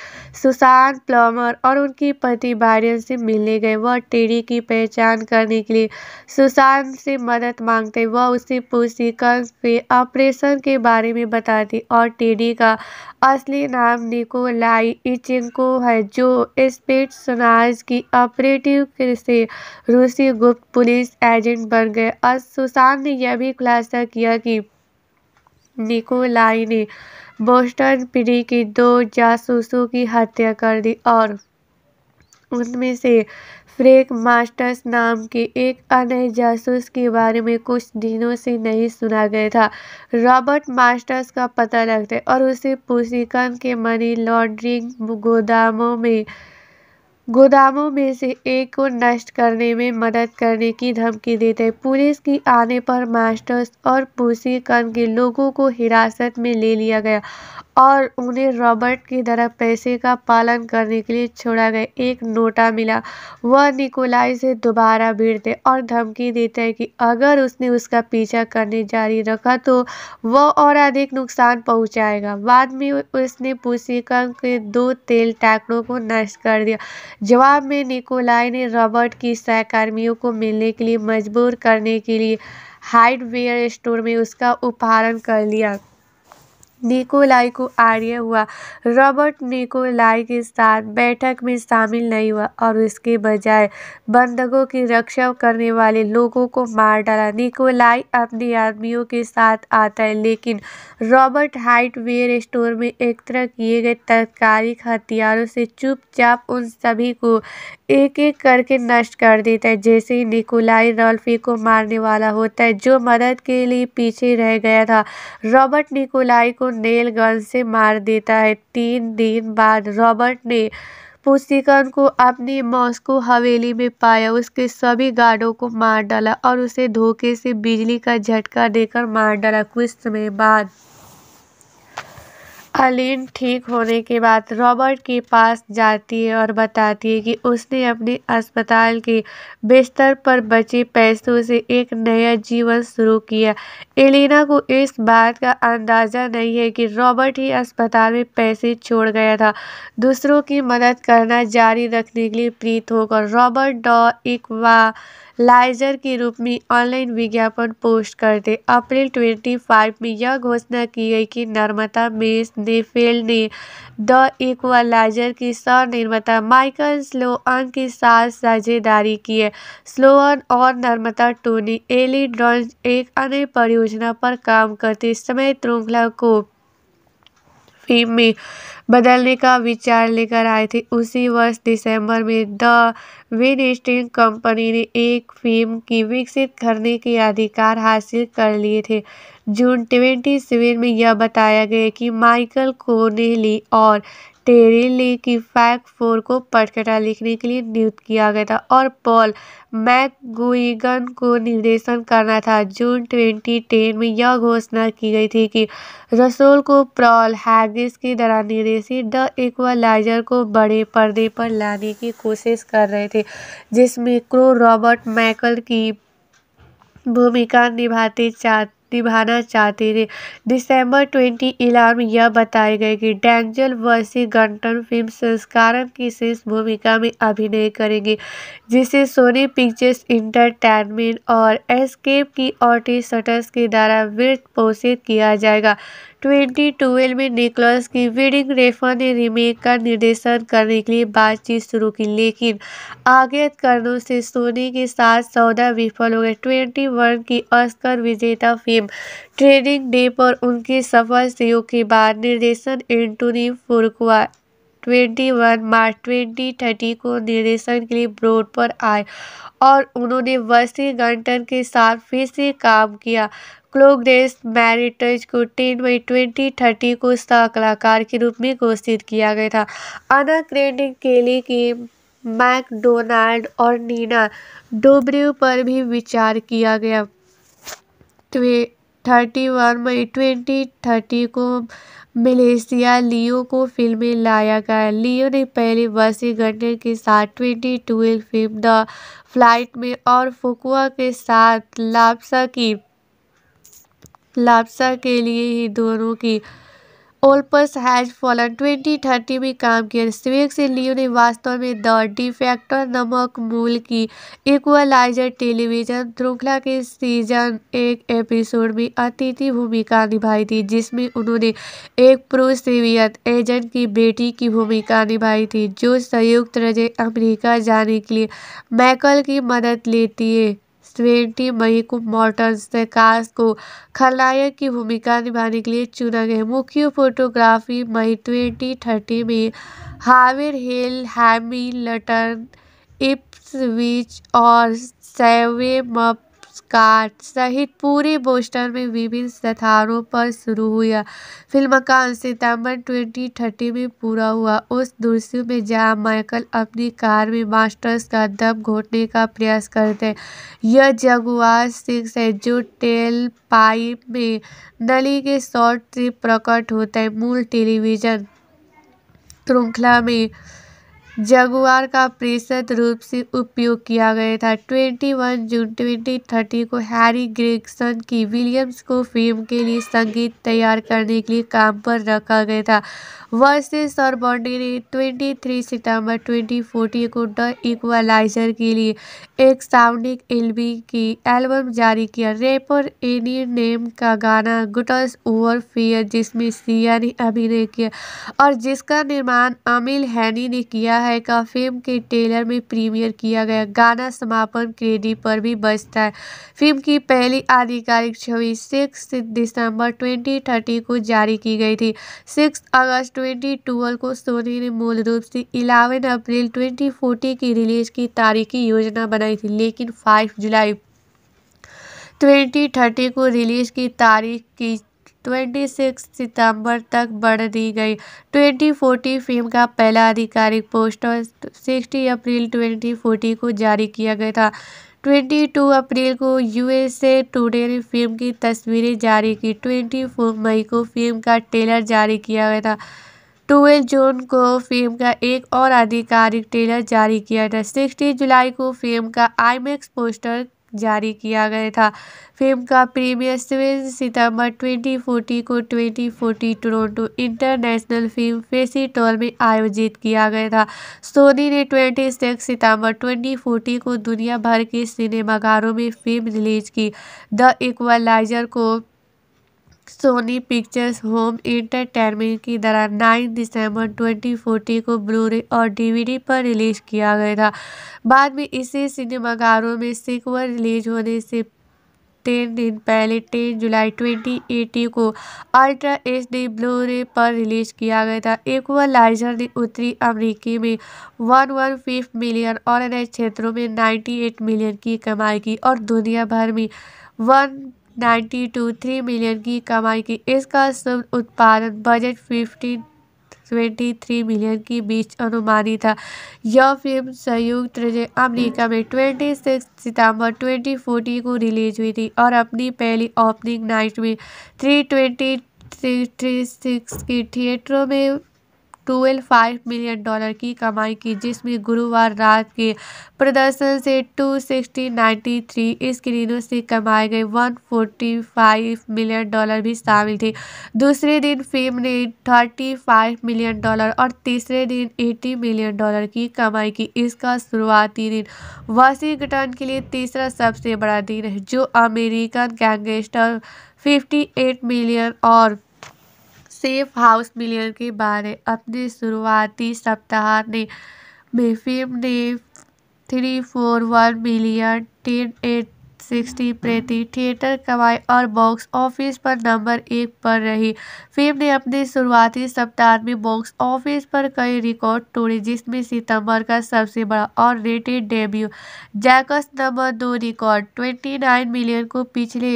सुशांत प्लमर और उनकी पति बारियन से मिलने गए वह टेडी की पहचान करने के लिए सुशांत से मदद मांगते वह उसे पूछती कंस के ऑपरेशन के बारे में बताती और टेडी का असली नाम निकोलाई इचिंको है जो स्पेट सुनाज की ऑपरेटिव से रूसी गुप्त पुलिस एजेंट बन गए और सुशांत ने यह भी खुलासा किया कि निकोलाई ने बोस्टन पीढ़ी की दो जासूसों की हत्या कर दी और उनमें से फ्रेक मास्टर्स नाम के एक अन्य जासूस के बारे में कुछ दिनों से नहीं सुना गया था रॉबर्ट मास्टर्स का पता लगता है और उसे पूसीकन के मनी लॉन्ड्रिंग गोदामों में गोदामों में से एक को नष्ट करने में मदद करने की धमकी देते पुलिस की आने पर मास्टर्स और पूसी कन के लोगों को हिरासत में ले लिया गया और उन्हें रॉबर्ट की तरह पैसे का पालन करने के लिए छोड़ा गया एक नोटा मिला वह निकोलाई से दोबारा भिड़ते और धमकी देते हैं कि अगर उसने उसका पीछा करने जारी रखा तो वह और अधिक नुकसान पहुंचाएगा बाद में उसने पुसिकन के दो तेल टैंकड़ों को नष्ट कर दिया जवाब में निकोलाई ने रॉबर्ट की सहकर्मियों को मिलने के लिए मजबूर करने के लिए हार्डवेयर स्टोर में उसका उपहारण कर लिया निकोलाई को आर्य हुआ रॉबर्ट निकोलाई के साथ बैठक में शामिल नहीं हुआ और उसके बजाय बंधकों की रक्षा करने वाले लोगों को मार डाला निकोलाई अपने आदमियों के साथ आता है लेकिन रॉबर्ट हाइटवेयर स्टोर में एकत्र किए गए तत्कालिक हथियारों से चुपचाप उन सभी को एक एक करके नष्ट कर देता है जैसे ही निकोलाई रॉल्फी को मारने वाला होता है जो मदद के लिए पीछे रह गया था रॉबर्ट निकोलाई को नेल गन से मार देता है तीन दिन बाद रॉबर्ट ने पुस्तिकन को अपनी मॉस्को हवेली में पाया उसके सभी गार्डों को मार डाला और उसे धोखे से बिजली का झटका देकर मार डाला कुछ समय बाद अलीन ठीक होने के बाद रॉबर्ट के पास जाती है और बताती है कि उसने अपने अस्पताल के बिस्तर पर बचे पैसों से एक नया जीवन शुरू किया एलिना को इस बात का अंदाज़ा नहीं है कि रॉबर्ट ही अस्पताल में पैसे छोड़ गया था दूसरों की मदद करना जारी रखने के लिए प्रीत होकर रॉबर्ट डॉ एक लाइजर के रूप में ऑनलाइन विज्ञापन पोस्ट करते अप्रैल ट्वेंटी फाइव में यह घोषणा की गई कि निर्माता मेस नेफेल ने द इक्वलाइजर की सह निर्माता माइकल स्लोअन के साथ साझेदारी की है स्लोअन और निर्माता टोनी ड्रॉन्स एक अन्य परियोजना पर काम करते समय श्रृंखला को फिल्म में बदलने का विचार लेकर आए थे उसी वर्ष दिसंबर में द विन कंपनी ने एक फिल्म की विकसित करने के अधिकार हासिल कर लिए थे जून ट्वेंटी में यह बताया गया कि माइकल कोनेली और टेरी ली की फैक फोर को पटकथा लिखने के लिए नियुक्त किया गया था और पॉल मैकगुइगन को निर्देशन करना था जून 2010 में यह घोषणा की गई थी कि रसोल को प्रॉल हैगिस के तरह निर्देशित द इक्वलाइजर को बड़े पर्दे पर लाने की कोशिश कर रहे थे जिसमें क्रो रॉबर्ट मैकल की भूमिका निभाते चाहते निभाना चाहते थे दिसंबर 2011 में यह बताया गया कि डैंजल वर्सी गंटन फिल्म संस्कारम की शीर्ष भूमिका में अभिनय करेंगे जिसे सोनी पिक्चर्स इंटरटेनमेंट और एस्केप की ऑटी शटर्स के द्वारा वित्त पोषित किया जाएगा ट्वेंटी ट्वेल्व में निकलस की वेडिंग रेफा ने रीमेक का निर्देशन करने के लिए बातचीत शुरू की लेकिन आगे कारणों से सोनी के साथ सौदा विफल हो गए ट्वेंटी वन की ऑस्कर विजेता फिल्म ट्रेनिंग डे पर उनके सफल सहयोग के बाद निर्देशन एंटोनी फुरकुआ ट्वेंटी वन मार्च ट्वेंटी थर्टी को निर्देशन के लिए ब्रोड पर आए और उन्होंने वसी गंटन के साथ फिर से काम किया प्रोग्रेस ने मैरिटज को टेन मई ट्वेंटी थर्टी को स्टार कलाकार के रूप में घोषित किया गया था अना के लिए की मैकडोनाल्ड और नीना डोब्रियो पर भी विचार किया गया थर्टी वन मई ट्वेंटी थर्टी को मलेशिया लियो को फिल्म में लाया गया लियो ने पहले वाशिंगटन के साथ twenty twelve film the flight में और फुकुआ के साथ लापसा की लापसा के लिए ही दोनों की Olympus has fallen twenty thirty में काम किया स्वेक्स से लियो ने वास्तव में द डिफेक्टर नमक मूल की इक्वलाइजर टेलीविजन श्रृंखला के सीजन एक एपिसोड में अतिथि भूमिका निभाई थी जिसमें उन्होंने एक प्रोसेवियत एजेंट की बेटी की भूमिका निभाई थी जो संयुक्त राज्य अमेरिका जाने के लिए मैकल की मदद लेती है ट्वेंटी मई को मॉडर्न्स ने कास्ट को खलनायक की भूमिका निभाने के लिए चुना गया मुख्य फोटोग्राफी मई ट्वेंटी थर्टी में हाविर हिल हैमी लटन इप्सविच और सैवेमप स्काट सहित पूरे बोस्टन में विभिन्न स्थानों पर शुरू हुआ फिल्म का सितंबर ट्वेंटी थर्टी में पूरा हुआ उस दृश्य में जहां माइकल अपनी कार में मास्टर्स का दम घोटने का प्रयास करते हैं यह जगुआर सिंह से जो टेल पाइप में नली के शॉर्ट से प्रकट होता है मूल टेलीविजन श्रृंखला में जगुआर का प्रतिशत रूप से उपयोग किया गया था ट्वेंटी वन जून ट्वेंटी थर्टी को हैरी ग्रेगसन की विलियम्स को फिल्म के लिए संगीत तैयार करने के लिए काम पर रखा गया था वर्सेस और बॉन्डी ने 23 सितंबर 2014 को द इक्वलाइजर के लिए एक साउंडिंग एलबी की एल्बम जारी किया रेपर एनी नेम का गाना गुटस ओवर फियर जिसमें सिया ने अभिनय किया और जिसका निर्माण अमिल हैनी ने किया है का फिल्म के टेलर में प्रीमियर किया गया गाना समापन क्रेडिट पर भी बजता है फिल्म की पहली आधिकारिक छवि सिक्स दिसंबर थर्टी को जारी की गई थी सिक्स अगस्त ट्वेंटी ट्वेल्व को सोनी ने मूल रूप से 11 अप्रैल 2014 की रिलीज की तारीख की योजना बनाई थी लेकिन 5 जुलाई 2030 को रिलीज की तारीख की 26 सितंबर तक बढ़ दी गई 2040 फिल्म का पहला आधिकारिक पोस्टर 60 अप्रैल 2040 को जारी किया गया था ट्वेंटी टू अप्रैल को यूएसए टुडे ने फिल्म की तस्वीरें जारी की ट्वेंटी फोर मई को फिल्म का ट्रेलर जारी किया गया था ट्वेल्व जून को फिल्म का एक और आधिकारिक ट्रेलर जारी किया था सिक्सटीन जुलाई को फिल्म का आईमैक्स पोस्टर जारी किया गया था फिल्म का प्रीमियर सेवन सितंबर 2040 को 2040 टोरंटो इंटरनेशनल फिल्म फेस्टिवल में आयोजित किया गया था सोनी ने 26 सितंबर 2040 को दुनिया भर के सिनेमाघरों में फिल्म रिलीज की द इक्वलाइजर को सोनी पिक्चर्स होम एंटरटेनमेंट की द्वारा 9 दिसंबर 2014 को ब्लूरे और डीवीडी पर रिलीज किया गया था बाद में इसे सिनेमाघरों में सिकवर रिलीज होने से तीन दिन पहले टेन जुलाई 2018 को अल्ट्रा एच डी ब्लू रे पर रिलीज किया गया था इक्वलाइजर ने उत्तरी अमरीकी में वन वन फिफ्थ मिलियन और अन्य क्षेत्रों में 98 मिलियन की कमाई की और दुनिया भर में one ninety two three million की कमाई की इसका शुभ उत्पादन budget fifteen twenty three million के बीच अनुमानित था यह फिल्म संयुक्त राज्य अमेरिका में ट्वेंटी सिक्स सितंबर ट्वेंटी फोर्टी को रिलीज हुई थी और अपनी पहली ओपनिंग नाइट में three twenty three three six की थिएटरों में ट्वेल्व मिलियन डॉलर की कमाई की जिसमें गुरुवार रात के प्रदर्शन से टू सिक्सटी नाइन्टी थ्री स्क्रीनों से कमाए गए one forty five million dollar भी शामिल थे दूसरे दिन फिल्म ने थर्टी फाइव मिलियन डॉलर और तीसरे दिन एटी मिलियन डॉलर की कमाई की इसका शुरुआती दिन वाशिंगटन के लिए तीसरा सबसे बड़ा दिन है जो अमेरिकन गैंगस्टर 58 मिलियन और सेफ हाउस मिलियन के बारे अपने शुरुआती सप्ताह ने में फिल्म ने three four one million ten eight sixty प्रति थिएटर कमाई और बॉक्स ऑफिस पर नंबर एक पर रही फिल्म ने अपने शुरुआती सप्ताह में बॉक्स ऑफिस पर कई रिकॉर्ड तोड़े जिसमें सितंबर का सबसे बड़ा और रेटेड डेब्यू जैकस नंबर दो रिकॉर्ड ट्वेंटी नाइन मिलियन को पिछले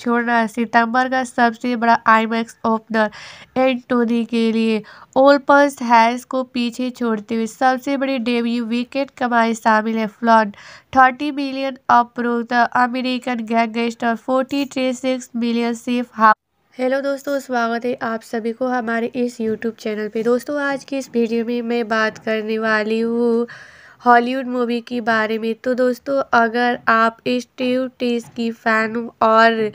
छोड़ना सितंबर का सबसे बड़ा आईमैक्स ओपनर एंटोनी के लिए ओलपर्स हैस को पीछे छोड़ते हुए सबसे बड़ी डेब्यू विकेट कमाई शामिल है फ्लॉन थर्टी मिलियन अपरोक्त American gangster forty three six million safe हाफ हेलो दोस्तों स्वागत है आप सभी को हमारे इस यूट्यूब चैनल पे दोस्तों आज की इस वीडियो में मैं बात करने वाली हूँ हॉलीवुड मूवी के बारे में तो दोस्तों अगर आप इस टीस की फ़ैन और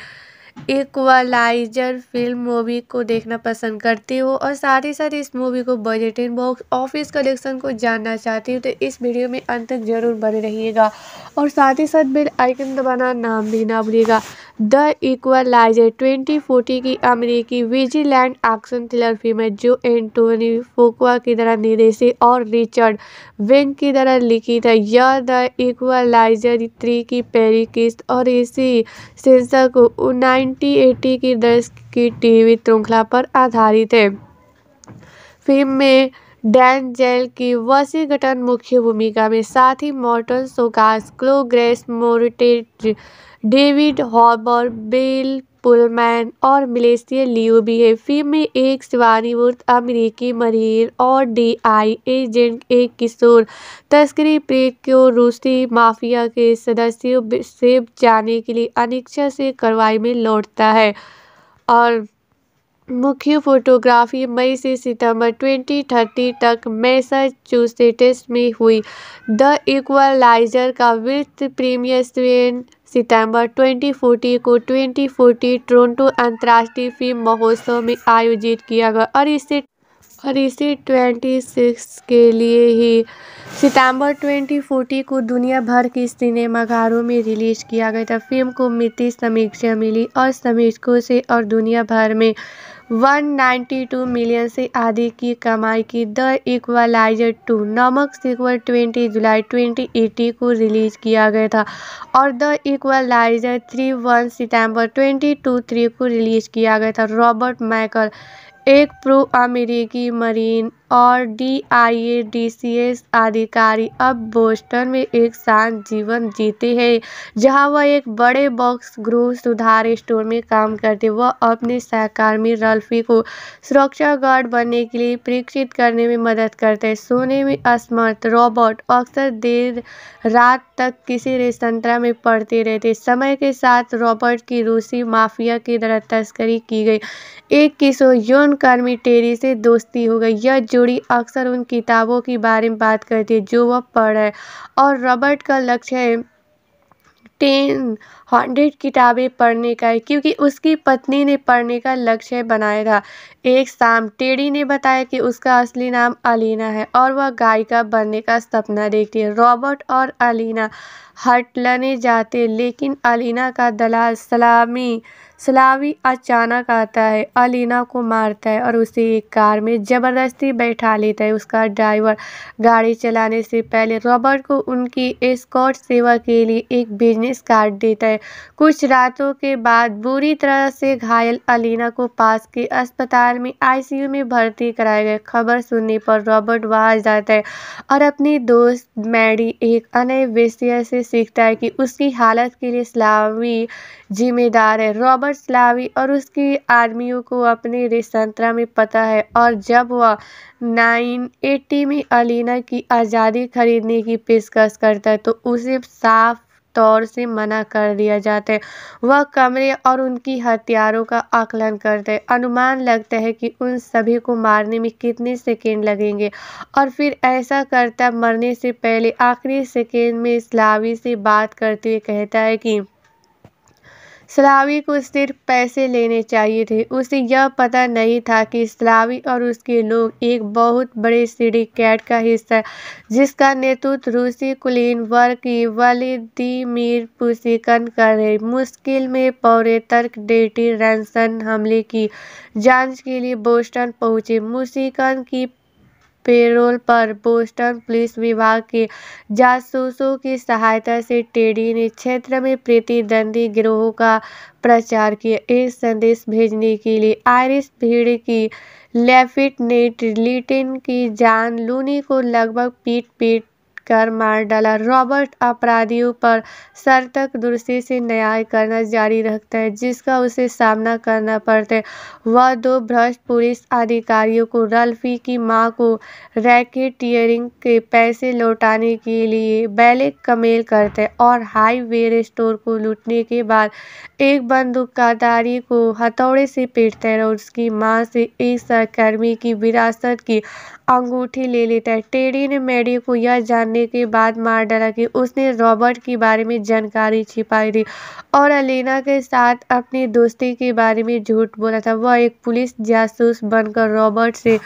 इक्वलाइजर फिल्म मूवी को देखना पसंद करती हूँ और साथ ही साथ इस मूवी को बजटिंग बॉक्स ऑफिस कलेक्शन को जानना चाहती हूँ तो इस वीडियो में अंत तक ज़रूर बने रहिएगा और साथ ही साथ बेल आइकन दबाना नाम भी ना भूलिएगा द इक्वलाइजर ट्वेंटी फोर्टी की अमेरिकी विजीलैंड एक्शन थ्रिलर फिल्म है जो एंटोनी फोकवा की तरह निर्देशित और रिचर्ड वेंग की तरह लिखी है यह द इक्वलाइजर थ्री की पहली किस्त और इसी सेंसर को उन्नाइन 1980 की दशक की टीवी श्रृंखला पर आधारित है फिल्म में डैन जेल की वसीगटन मुख्य भूमिका में साथ ही Morton Csokas Chloe Grace Moretz David Harbour Bill बेल पुलमैन और मिलेशिया लियो भी है फिल्म में एक सेवानिवृत्त अमेरिकी मरीन और डीआई एजेंट एक किशोर तस्करी प्रेत को रूसी माफिया के सदस्यों से जाने के लिए अनिच्छा से कार्रवाई में लौटता है और मुख्य फोटोग्राफी मई से सितंबर 2030 तक मैसाचुसेट्स में हुई द इक्वलाइजर का वित्त प्रीमियर स्वेन सितंबर 2040 को 2040 टोरंटो अंतर्राष्ट्रीय फिल्म महोत्सव में आयोजित किया गया और इसे और इसे 26 के लिए ही सितंबर 2040 को दुनिया भर के सिनेमाघरों में रिलीज किया गया था फिल्म को मिट्टी समीक्षा मिली और समीक्षकों से और दुनिया भर में 192 मिलियन से अधिक की कमाई की द इक्वलाइजर टू नामक सीक्वल 20 जुलाई 2018 को रिलीज किया गया था और द इक्वलाइजर थ्री वन सितंबर 2023 को रिलीज किया गया था रॉबर्ट माइकल एक प्रो अमेरिकी मरीन और डी.आई.ए डी.सी.एस अधिकारी अब बोस्टन में एक शांत जीवन जीते हैं जहां वह एक बड़े बॉक्स ग्रुप सुधार स्टोर में काम करते वह अपने सहकर्मी रल्फी को सुरक्षा गार्ड बनने के लिए प्रेरित करने में मदद करते हैं सोने में असमर्थ रॉबर्ट अक्सर देर रात तक किसी रेस्तरा में पढ़ते रहते समय के साथ रॉबर्ट की रूसी माफिया की तरह तस्करी की गई एक किशोर यौन कर्मी टेरी से दोस्ती हो गई यह जोड़ी अक्सर उन किताबों के बारे में बात करती है जो वह पढ़ रहे और रॉबर्ट का लक्ष्य है टेन हंड्रेड किताबें पढ़ने का है क्योंकि उसकी पत्नी ने पढ़ने का लक्ष्य बनाया था एक शाम टेडी ने बताया कि उसका असली नाम अलीना है और वह गायिका बनने का सपना देखती है रॉबर्ट और अलीना हटलने जाते लेकिन अलीना का दलाल सलामी सलावी अचानक आता है अलीना को मारता है और उसे एक कार में ज़बरदस्ती बैठा लेता है उसका ड्राइवर गाड़ी चलाने से पहले रॉबर्ट को उनकी एस्कॉर्ट सेवा के लिए एक बिजनेस कार्ड देता है कुछ रातों के बाद बुरी तरह से घायल अलीना को पास के अस्पताल में आईसीयू में भर्ती कराया गया खबर सुनने पर रॉबर्ट वहाँ जाता है और अपनी दोस्त मैडी एक अन्य विषय से सीखता है कि उसकी हालत के लिए सलावी जिम्मेदार है रॉबर्ट स्लावी और उसकी आर्मियों को अपने रेसंतरा में पता है और जब वह 980 में अलीना की आज़ादी खरीदने की पेशकश करता है तो उसे साफ तौर से मना कर दिया जाता है वह कमरे और उनकी हथियारों का आकलन करते हैं अनुमान लगता है कि उन सभी को मारने में कितने सेकेंड लगेंगे और फिर ऐसा करता मरने से पहले आखिरी सेकेंड में स्लावी से बात करते हुए कहता है कि सलावी को सिर्फ पैसे लेने चाहिए थे उसे यह पता नहीं था कि सलावी और उसके लोग एक बहुत बड़े सीढ़ी कैट का हिस्सा जिसका नेतृत्व रूसी कुलीन वर्ग की वालिदीमिर पुसिकन कर रहे मुश्किल में पौरे तर्क डेटी रैनसन हमले की जांच के लिए बोस्टन पहुंचे मुसिकन की पेरोल पर बोस्टन पुलिस विभाग के जासूसों की सहायता से टेडी ने क्षेत्र में प्रतिद्वंदी गिरोहों का प्रचार किया एक संदेश भेजने के लिए आयरिस भीड़ की लेफ्टिनेंट लिटिन की जान लूनी को लगभग पीट पीट कर मार डाला रॉबर्ट अपराधियों पर सर्थक दुरुस्ती से न्याय करना जारी रखता है जिसका उसे सामना करना पड़ता है वह दो भ्रष्ट पुलिस अधिकारियों को रल्फी की मां को रैकेटियरिंग के पैसे लौटाने के लिए बैले कमेल करते हैं और हाईवे स्टोर को लूटने के बाद एक बंदूकदारी को हथौड़े से पीटते हैं और उसकी मां से एक सहकर्मी की विरासत की अंगूठी ले लेता है टेडी ने मैडी को यह जानने के बाद मार डाला कि उसने रॉबर्ट के बारे में जानकारी छिपाई थी और अलीना के साथ अपनी दोस्ती के बारे में झूठ बोला था वह एक पुलिस जासूस बनकर रॉबर्ट से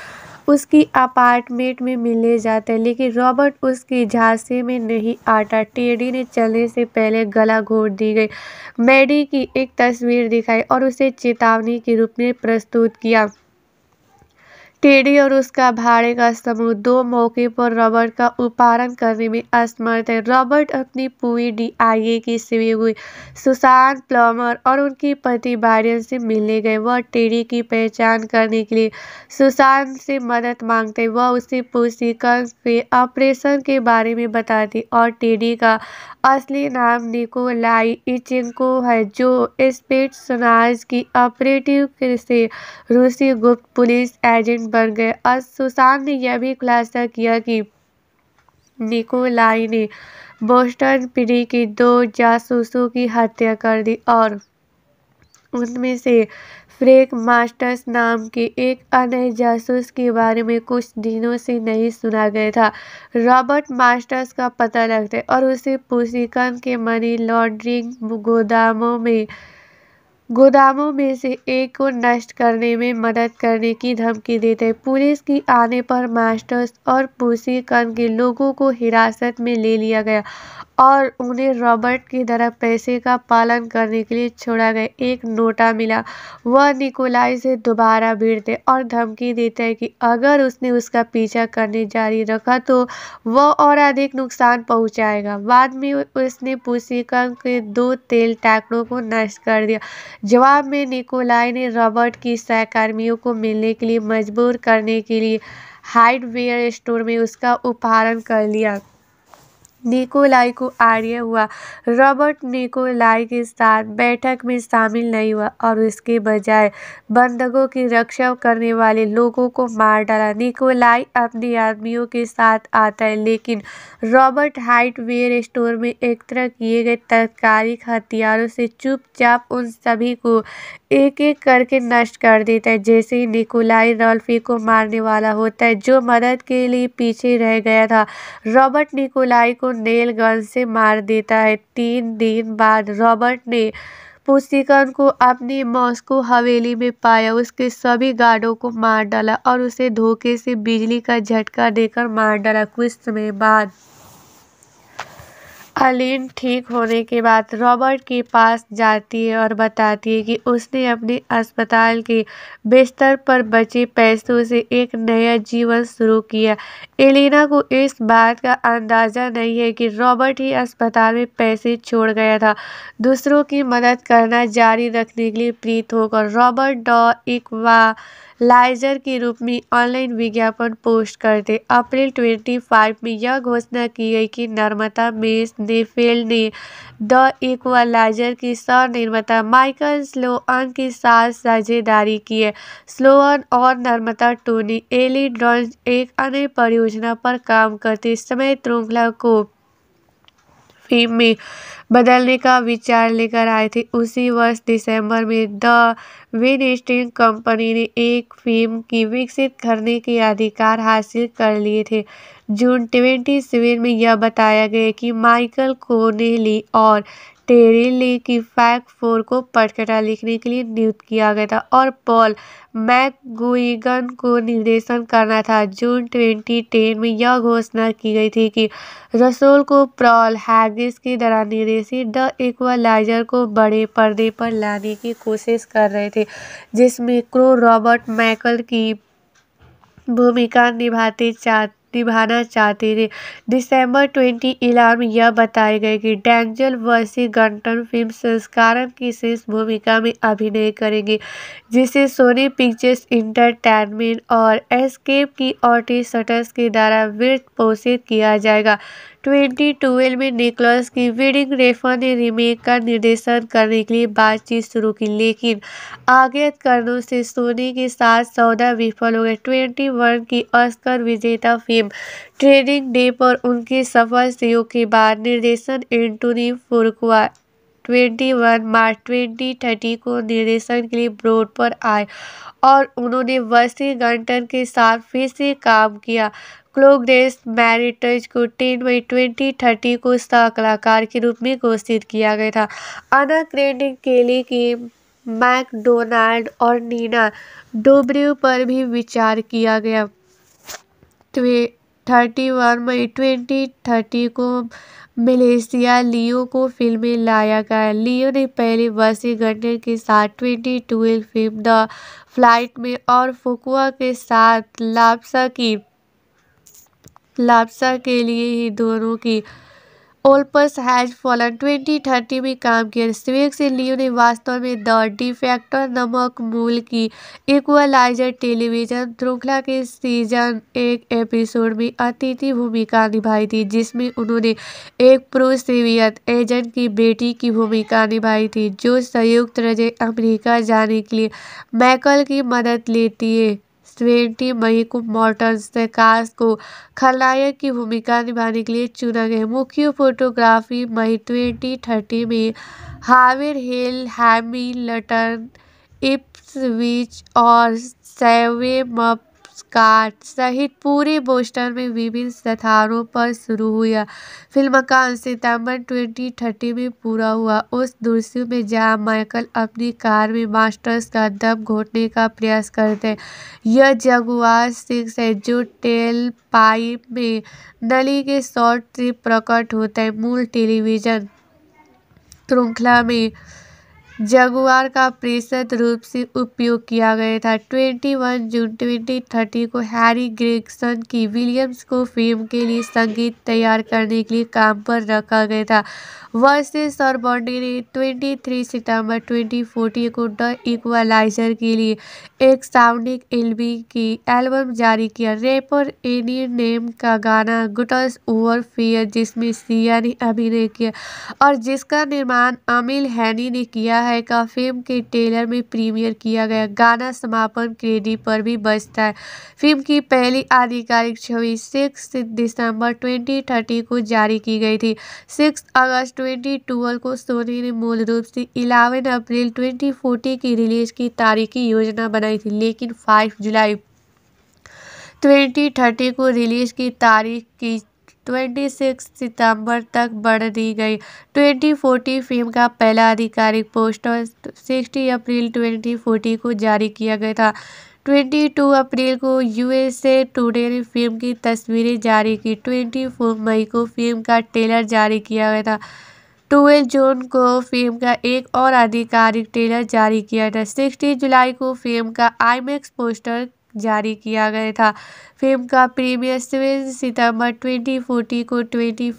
उसकी अपार्टमेंट में मिलने जाता है लेकिन रॉबर्ट उसके झांसे में नहीं आता टेडी ने चलने से पहले गला घोट दी गई मैडी की एक तस्वीर दिखाई और उसे चेतावनी के रूप में प्रस्तुत किया टेडी और उसका भाड़े का समूह दो मौके पर रॉबर्ट का उपहारण करने में असमर्थ है रॉबर्ट अपनी पूरी डीआईए की सिवी हुई सुशांत प्लमर और उनकी पति बारियन से मिलने गए वह टेडी की पहचान करने के लिए सुशांत से मदद मांगते वह उसे पूछती कंस के ऑपरेशन के बारे में बताती और टेडी का असली नाम निकोलाई इचिंको है जो स्पेट सुनाज की ऑपरेटिव से रूसी गुप्त पुलिस एजेंट बन गए और सुशांत ने यह भी खुलासा किया कि निकोलाई ने बोस्टन पीढ़ी की दो जासूसों की हत्या कर दी और उनमें से फ्रेक मास्टर्स नाम के एक अन्य जासूस के बारे में कुछ दिनों से नहीं सुना गया था रॉबर्ट मास्टर्स का पता लगता है और उसे पूसीकन के मनी लॉन्ड्रिंग गोदामों में गोदामों में से एक को नष्ट करने में मदद करने की धमकी देते पुलिस की आने पर मास्टर्स और पूसी कन के लोगों को हिरासत में ले लिया गया और उन्हें रॉबर्ट की तरह पैसे का पालन करने के लिए छोड़ा गया एक नोटा मिला वह निकोलाई से दोबारा भिड़ते और धमकी देते हैं कि अगर उसने उसका पीछा करने जारी रखा तो वह और अधिक नुकसान पहुंचाएगा बाद में उसने पुसिकन के दो तेल टैंकड़ों को नष्ट कर दिया जवाब में निकोलाई ने रॉबर्ट की सहकर्मियों को मिलने के लिए मजबूर करने के लिए हाइडवेयर स्टोर में उसका उपहारण कर लिया निकोलाई को आर्य हुआ रॉबर्ट निकोलाई के साथ बैठक में शामिल नहीं हुआ और उसके बजाय बंधकों की रक्षा करने वाले लोगों को मार डाला निकोलाई अपने आदमियों के साथ आता है लेकिन रॉबर्ट हाइटवेयर स्टोर में एकत्र किए गए तत्कालिक हथियारों से चुपचाप उन सभी को एक एक करके नष्ट कर देता है जैसे ही निकोलाई रॉल्फी को मारने वाला होता है जो मदद के लिए पीछे रह गया था रॉबर्ट निकोलाई को नेल गन से मार देता है तीन दिन बाद रॉबर्ट ने पुस्तिकन को अपनी मॉस्को हवेली में पाया उसके सभी गार्डों को मार डाला और उसे धोखे से बिजली का झटका देकर मार डाला कुछ समय बाद अलीन ठीक होने के बाद रॉबर्ट के पास जाती है और बताती है कि उसने अपने अस्पताल के बिस्तर पर बचे पैसों से एक नया जीवन शुरू किया एलिना को इस बात का अंदाज़ा नहीं है कि रॉबर्ट ही अस्पताल में पैसे छोड़ गया था दूसरों की मदद करना जारी रखने के लिए प्रीत होकर रॉबर्ट डॉ इकवा लाइजर के रूप में ऑनलाइन विज्ञापन पोस्ट करते अप्रैल ट्वेंटी फाइव में यह घोषणा की गई कि नर्मदा मेस नेफेल ने द इक्वलाइजर की सह निर्माता माइकल स्लोअन के साथ साझेदारी की है स्लोअन और नर्मदा टोनी एली डॉन्स एक अन्य परियोजना पर काम करते समय श्रृंखला को फिल्म में बदलने का विचार लेकर आए थे उसी वर्ष दिसंबर में द विनस्टिंग कंपनी ने एक फिल्म की विकसित करने के अधिकार हासिल कर लिए थे जून ट्वेंटी सेवन में यह बताया गया कि माइकल कोनेली और ली की फैक फोर को पटकथा लिखने के लिए नियुक्त किया गया था और पॉल मैकगुइगन को निर्देशन करना था जून 2010 में यह घोषणा की गई थी कि रसोल को प्रॉल हैगिस की तरह निर्देशित द इक्वलाइजर को बड़े पर्दे पर लाने की कोशिश कर रहे थे जिसमें क्रो रॉबर्ट मैकल की भूमिका निभाते चाहते निभाना चाहते थे दिसंबर ट्वेंटी इलाम में यह बताया गया कि डैंजल वर्सी गंटन फिल्म संस्कारम की शीर्ष भूमिका में अभिनय करेंगे जिसे सोनी पिक्चर्स इंटरटेनमेंट और एस्केप की ऑटी शटर्स के द्वारा वित्त पोषित किया जाएगा ट्वेंटी ट्वेल्व में निकलस की वेडिंग रेफा ने रीमेक का निर्देशन करने के लिए बातचीत शुरू की लेकिन आगे कारणों से सोनी के साथ सौदा विफल हो गए ट्वेंटी वन की ऑस्कर विजेता फिल्म ट्रेनिंग डे पर उनके सफल सहयोग के बाद निर्देशन एंटोनी फुरकुआ ट्वेंटी वन मार्च ट्वेंटी थर्टी को निर्देशन के लिए ब्रोड पर आए और उन्होंने वर्षी गंटन के साथ फिर से काम किया क्लोग्रेस मैरिटज को टेन मई ट्वेंटी थर्टी को सह कलाकार के रूप में घोषित किया गया था अना के लिए की मैकडोनाल्ड और नीना डोब्रियो पर भी विचार किया गया थर्टी वन मई ट्वेंटी थर्टी को मलेशिया लियो को फिल्म में लाया गया लियो ने पहले वसीगटन के साथ twenty twelve film the flight में और फुकुआ के साथ लापसा की लापसा के लिए ही दोनों की Olympus has fallen twenty thirty में काम किया स्वेक से लियो ने वास्तव में द डिफेक्टर नमक मूल की इक्वलाइजर टेलीविजन श्रृंखला के सीजन एक एपिसोड में अतिथि भूमिका निभाई थी जिसमें उन्होंने एक प्रोसेवियत एजेंट की बेटी की भूमिका निभाई थी जो संयुक्त राज्य अमेरिका जाने के लिए मैकल की मदद लेती है ट्वेंटी मई को मॉडर्न्स ने कास्ट को खलनायक की भूमिका निभाने के लिए चुना गया मुख्य फोटोग्राफी मई ट्वेंटी थर्टी में हाविर हिल हैमी लटन इप्सविच और सेवे मप कार्ड सहित पूरे बोस्टर में विभिन्न स्थानों पर शुरू हुआ फिल्म का सितंबर 2030 में पूरा हुआ उस दृश्य में जहां माइकल अपनी कार में मास्टर्स का दम घोटने का प्रयास करते हैं यह जगुआर सिंह से जो टेल पाइप में नली के शॉर्ट से प्रकट होते हैं मूल टेलीविजन श्रृंखला में जगुआर का प्रेषित रूप से उपयोग किया गया था ट्वेंटी वन जून ट्वेंटी थर्टी को हैरी ग्रेगसन की विलियम्स को फिल्म के लिए संगीत तैयार करने के लिए काम पर रखा गया था वर्सेस और बॉन्डी ने ट्वेंटी थ्री सितंबर ट्वेंटी फोर्टी को द इक्वलाइजर के लिए एक साउंडिक एल्बी की एल्बम जारी किया रेपर एनी नेम का गाना गुटस ओवर फियर जिसमें सिया ने अभिनय किया और जिसका निर्माण अमिल हैनी ने किया है का फिल्म के ट्रेलर में प्रीमियर किया गया गाना समापन क्रेडिट पर भी बजता है फिल्म की पहली आधिकारिक छवि सिक्स दिसंबर 2030 को जारी की गई थी सिक्स अगस्त 2012 को सोनी ने मूल रूप से इलेवन अप्रैल 2040 की रिलीज की तारीख की योजना बनाई थी लेकिन फाइव जुलाई 2030 को रिलीज की तारीख की ट्वेंटी सिक्स सितंबर तक बढ़ दी गई ट्वेंटी फोर्टी फिल्म का पहला आधिकारिक पोस्टर 60 अप्रैल ट्वेंटी को जारी किया गया था ट्वेंटी टू अप्रैल को यूएसए टुडे ने फिल्म की तस्वीरें जारी की ट्वेंटी फोर मई को फिल्म का ट्रेलर जारी किया गया था ट्वेल्व जून को फिल्म का एक और आधिकारिक ट्रेलर जारी किया था सिक्सटी जुलाई को फिल्म का आईमैक्स पोस्टर जारी किया गया था फिल्म का प्रीमियर सेवन सितंबर 2040 को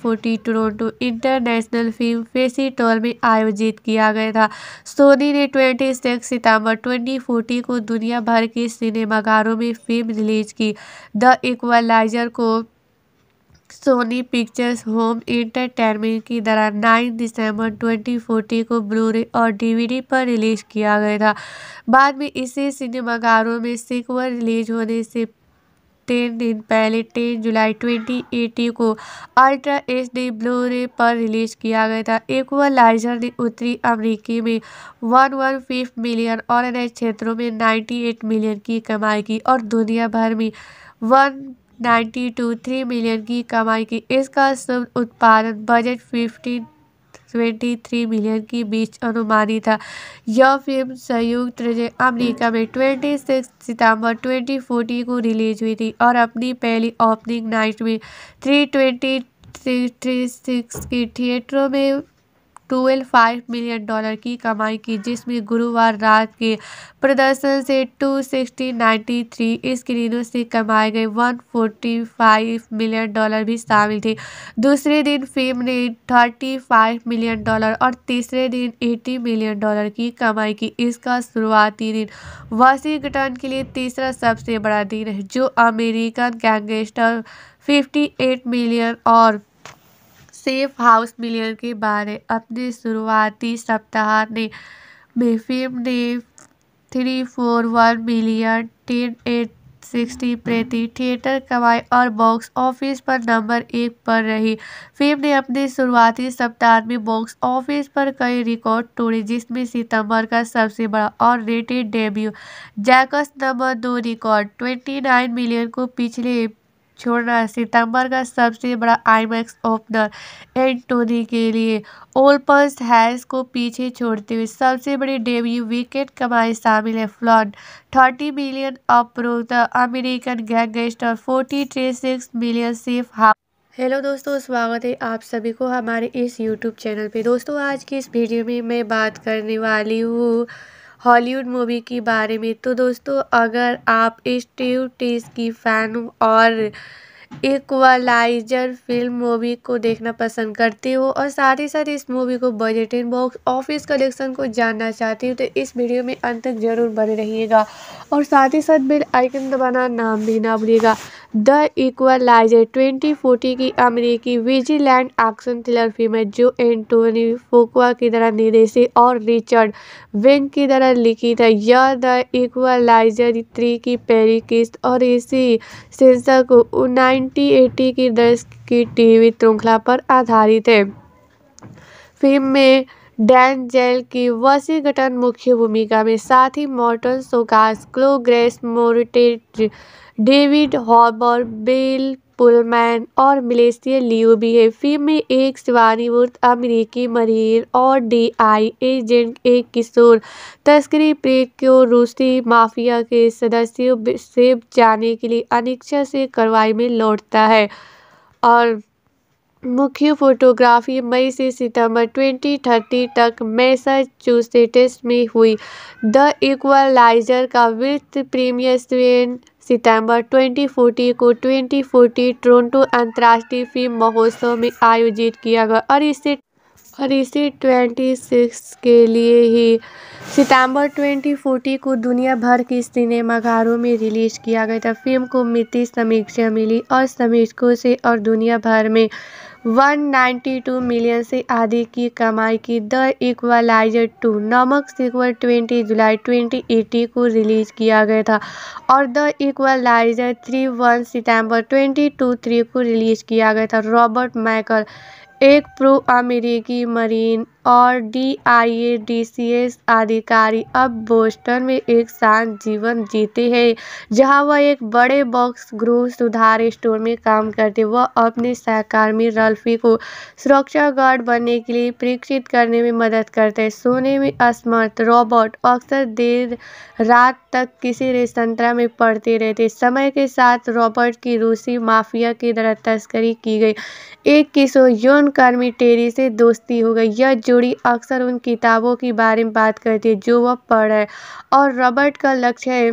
forty Toronto international film festival में आयोजित किया गया था सोनी ने 26 सितंबर 2040 को दुनिया भर के सिनेमाघरों में फिल्म रिलीज की द इक्वलाइजर को सोनी पिक्चर्स होम एंटरटेनमेंट की तरह 9 दिसंबर 2014 को ब्लूरे और डीवीडी पर रिलीज किया गया था बाद में इसे सिनेमाघरों में सिकवर रिलीज होने से तीन दिन पहले टेन जुलाई 2018 को अल्ट्रा एच डी ब्लू रे पर रिलीज किया गया था इक्वलाइजर ने उत्तरी अमरीकी में वन वन फिफ्थ मिलियन और अन्य क्षेत्रों में 98 मिलियन की कमाई की और दुनिया भर में one ninety two three million की कमाई की इसका शुभ उत्पादन budget fifteen twenty three million के बीच अनुमानित था यह फिल्म संयुक्त राज्य अमेरिका में ट्वेंटी सिक्स सितंबर ट्वेंटी फोर्टी को रिलीज हुई थी और अपनी पहली ओपनिंग नाइट में three twenty three three six की थिएटरों में ट्वेल्व मिलियन डॉलर की कमाई की जिसमें गुरुवार रात के प्रदर्शन से टू सिक्सटी नाइन्टी थ्री स्क्रीनों से कमाए गए one forty five million dollar भी शामिल थे दूसरे दिन फिल्म ने थर्टी फाइव मिलियन डॉलर और तीसरे दिन एटी मिलियन डॉलर की कमाई की इसका शुरुआती दिन वाशिंगटन के लिए तीसरा सबसे बड़ा दिन है जो अमेरिकन गैंगस्टर 58 मिलियन और सेफ हाउस मिलियन के बारे अपने शुरुआती सप्ताह ने में फिल्म ने three four one million ten eight sixty प्रति थिएटर कमाई और बॉक्स ऑफिस पर नंबर एक पर रही फिल्म ने अपने शुरुआती सप्ताह में बॉक्स ऑफिस पर कई रिकॉर्ड तोड़े जिसमें सितंबर का सबसे बड़ा और रेटेड डेब्यू जैकस नंबर दो रिकॉर्ड ट्वेंटी नाइन मिलियन को पिछले छोड़ना सितंबर का सबसे बड़ा आईमैक्स ओपनर एंटोनी के लिए ओलपर्स हैस को पीछे छोड़ते हुए सबसे बड़ी डेब्यू विकेट कमाई शामिल है फ्लॉन थर्टी मिलियन अप्रोत American gangster forty three six million safe हाफ हेलो दोस्तों स्वागत है आप सभी को हमारे इस यूट्यूब चैनल पे दोस्तों आज की इस वीडियो में मैं बात करने वाली हूँ हॉलीवुड मूवी के बारे में तो दोस्तों अगर आप इस टीस की फ़ैन हो और इक्वलाइजर फिल्म मूवी को देखना पसंद करती हूँ और साथ ही साथ इस मूवी को बजटिंग बॉक्स ऑफिस कलेक्शन को जानना चाहती हूँ तो इस वीडियो में अंत तक ज़रूर बने रहिएगा और साथ ही साथ बेल आइकन दबाना नाम भी ना भूलिएगा द इक्वलाइजर ट्वेंटी फोर्टी की अमेरिकी विजीलैंड एक्शन थ्रिलर फिल्म है जो एंटोनी फोकवा की तरह निर्देशित और रिचर्ड वेंग की तरह लिखी है यह द इक्वलाइजर थ्री की पहली किस्त और इसी सेंसर को उन्नाइन 1980 की दस की टीवी श्रृंखला पर आधारित है फिल्म में डैन जेल की वसीगटन मुख्य भूमिका में साथ ही Morton Csokas Chloe Grace Moretz David Harbour Bill बेल पुलमैन और मिलेशिया लियो भी है फिल्म में एक सेवानिवृत्त अमेरिकी मरीन और डीआई एजेंट एक किशोर तस्करी प्रेत को रूसी माफिया के सदस्यों से जाने के लिए अनिच्छा से कार्रवाई में लौटता है और मुख्य फोटोग्राफी मई से सितंबर 2030 तक मैसाचुसेट्स में हुई द इक्वलाइजर का वित्त प्रीमियर स्वेन सितंबर 2040 को 2040 टोरंटो अंतर्राष्ट्रीय फिल्म महोत्सव में आयोजित किया गया और इसे और इसे 26 के लिए ही सितंबर 2040 को दुनिया भर के सिनेमाघरों में रिलीज किया गया था फिल्म को मिट्टी समीक्षा मिली और समीक्षकों से और दुनिया भर में 192 मिलियन से आधी की कमाई की द इक्वलाइजर टू नामक सीक्वल 20 जुलाई 2018 को रिलीज किया गया था और द इक्वलाइजर 3 वन सितंबर 2023 को रिलीज किया गया था रॉबर्ट माइकल एक प्रो अमेरिकी मरीन और डी.आई.ए डी.सी.एस अधिकारी अब बोस्टन में एक शांत जीवन जीते हैं जहां वह एक बड़े बॉक्स गृह सुधार स्टोर में काम करते वह अपने सहकर्मी रल्फी को सुरक्षा गार्ड बनने के लिए प्रशिक्षित करने में मदद करते हैं सोने में असमर्थ रॉबर्ट अक्सर देर रात तक किसी रेस्तरा में पढ़ते रहते समय के साथ रॉबर्ट की रूसी माफिया की तरह तस्करी की गई एक किशोर यौन कर्मी टेरी से दोस्ती हो गई यह जोड़ी अक्सर उन किताबों के बारे में बात करती है जो वह पढ़ है और रॉबर्ट का लक्ष्य है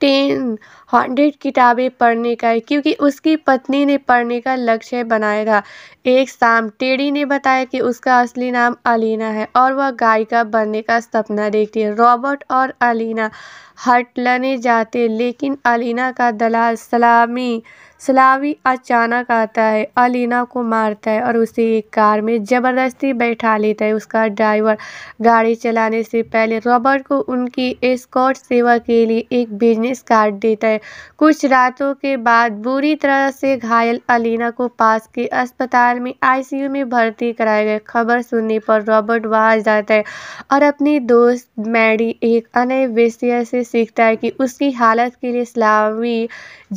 टेन हंड्रेड किताबें पढ़ने का है क्योंकि उसकी पत्नी ने पढ़ने का लक्ष्य बनाया था एक शाम टेडी ने बताया कि उसका असली नाम अलीना है और वह गायिका बनने का सपना देखती है रॉबर्ट और अलीना हटलने जाते लेकिन अलीना का दलाल सलामी सलावी अचानक आता है अलीना को मारता है और उसे एक कार में ज़बरदस्ती बैठा लेता है उसका ड्राइवर गाड़ी चलाने से पहले रॉबर्ट को उनकी एस्कॉर्ट सेवा के लिए एक बिजनेस कार्ड देता है है कुछ रातों के बाद बुरी तरह से घायल अलीना को पास के अस्पताल में आईसीयू में भर्ती कराया गया खबर सुनने पर रॉबर्ट वहां जाता है और अपनी दोस्त मैडी एक अन्य विषय से सीखता है कि उसकी हालत के लिए स्लावी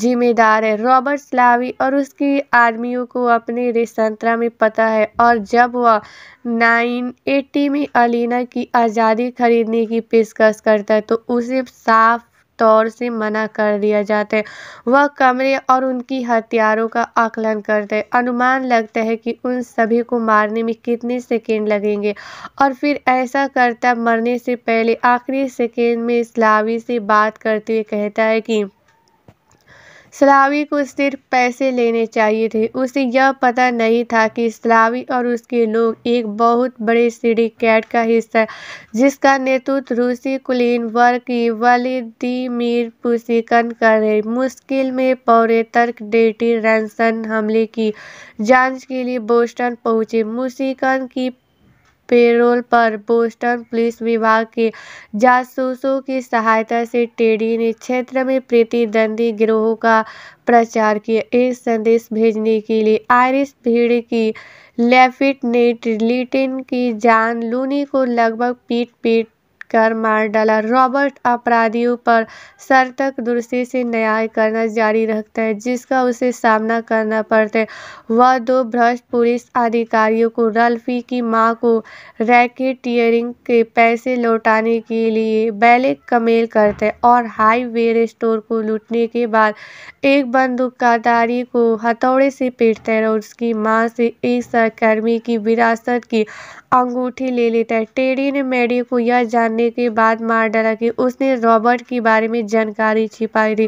जिम्मेदार है रॉबर्ट स्लावी और उसकी आदमियों को अपने रिसंतरा में पता है और जब वह एटी में अलीना की आज़ादी खरीदने की पेशकश करता है तो उसे साफ तौर से मना कर दिया जाता है वह कमरे और उनकी हथियारों का आकलन करते हैं अनुमान लगता है कि उन सभी को मारने में कितने सेकेंड लगेंगे और फिर ऐसा करता मरने से पहले आखिरी सेकेंड में स्लावी से बात करते हुए कहता है कि सलावी को सिर्फ पैसे लेने चाहिए थे उसे यह पता नहीं था कि सलावी और उसके लोग एक बहुत बड़े सीढ़ी कैट का हिस्सा जिसका नेतृत्व रूसी कुलीन वर्ग की वालिदीमिर पुसिकन कर रहे मुश्किल में पौरे तर्क डेटी रैनसन हमले की जांच के लिए बोस्टन पहुंचे मुसिकन की पेरोल पर बोस्टन पुलिस विभाग के जासूसों की सहायता से टेडी ने क्षेत्र में प्रतिद्वंदी गिरोहों का प्रचार किया एक संदेश भेजने के लिए आयरिस भीड़ की लेफ्टिनेंट लिटिन की जान लूनी को लगभग पीट पीट कर मार डाला रॉबर्ट अपराधियों पर सर्थक दुरुस्ती से न्याय करना जारी रखता है जिसका उसे सामना करना पड़ता है वह दो भ्रष्ट पुलिस अधिकारियों को रल्फी की मां को रैकेटियरिंग के पैसे लौटाने के लिए बैले कमेल करते है और हाईवे स्टोर को लूटने के बाद एक बंदूकदारी को हथौड़े से पीटता है और उसकी मां से एक सहकर्मी की विरासत की अंगूठी ले लेता है टेडी ने मेडी को यह जानने करने के बाद मार डाला कि उसने रॉबर्ट के बारे में जानकारी छिपाई थी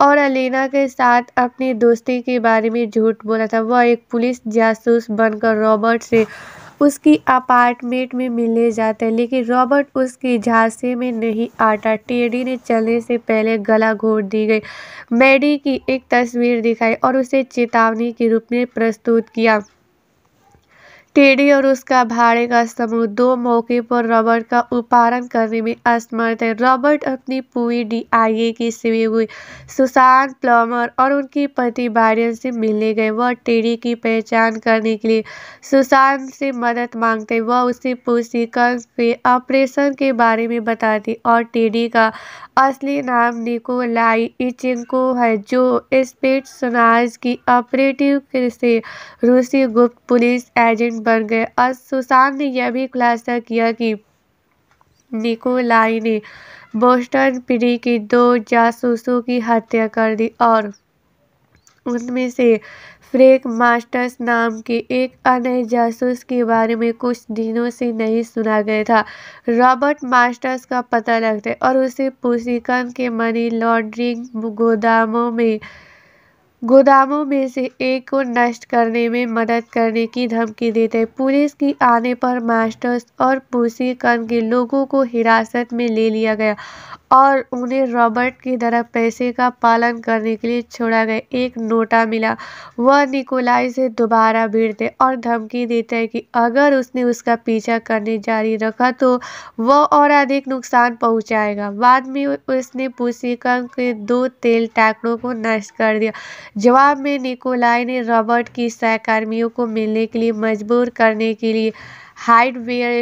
और अलीना के साथ अपनी दोस्ती के बारे में झूठ बोला था वह एक पुलिस जासूस बनकर रॉबर्ट से उसकी अपार्टमेंट में मिलने जाते हैं लेकिन रॉबर्ट उसके झांसे में नहीं आता टेडी ने चलने से पहले गला घोट दी गई मैडी की एक तस्वीर दिखाई और उसे चेतावनी के रूप में प्रस्तुत किया टेडी और उसका भाड़े का समूह दो मौके पर रॉबर्ट का उपहारण करने में असमर्थ है रॉबर्ट अपनी पूरी डीआईए की सिवी हुई सुशांत प्लमर और उनकी पति बारियन से मिलने गए वह टेडी की पहचान करने के लिए सुशांत से मदद मांगते वह उसे पूछताछ के ऑपरेशन के बारे में बताती और टेडी का असली नाम निकोलाई इचिंको है जो स्पेट सुनाज की ऑपरेटिव से रूसी गुप्त पुलिस एजेंट बन गए और सुशांत ने यह भी खुलासा किया कि निकोलाई ने बोस्टन पीढ़ी की दो जासूसों की हत्या कर दी और उनमें से फ्रेक मास्टर्स नाम के एक अन्य जासूस के बारे में कुछ दिनों से नहीं सुना गया था रॉबर्ट मास्टर्स का पता लगता है और उसे पुशिकन के मनी लॉन्ड्रिंग गोदामों में गोदामों में से एक को नष्ट करने में मदद करने की धमकी देते पुलिस की आने पर मास्टर्स और पूसी कन के लोगों को हिरासत में ले लिया गया और उन्हें रॉबर्ट की तरह पैसे का पालन करने के लिए छोड़ा गया एक नोटा मिला वह निकोलाई से दोबारा भिड़ते और धमकी देते हैं कि अगर उसने उसका पीछा करने जारी रखा तो वह और अधिक नुकसान पहुंचाएगा बाद में उसने पुसिकम के दो तेल टैंकरों को नष्ट कर दिया जवाब में निकोलाई ने रॉबर्ट की सहकर्मियों को मिलने के लिए मजबूर करने के लिए हाइडवेयर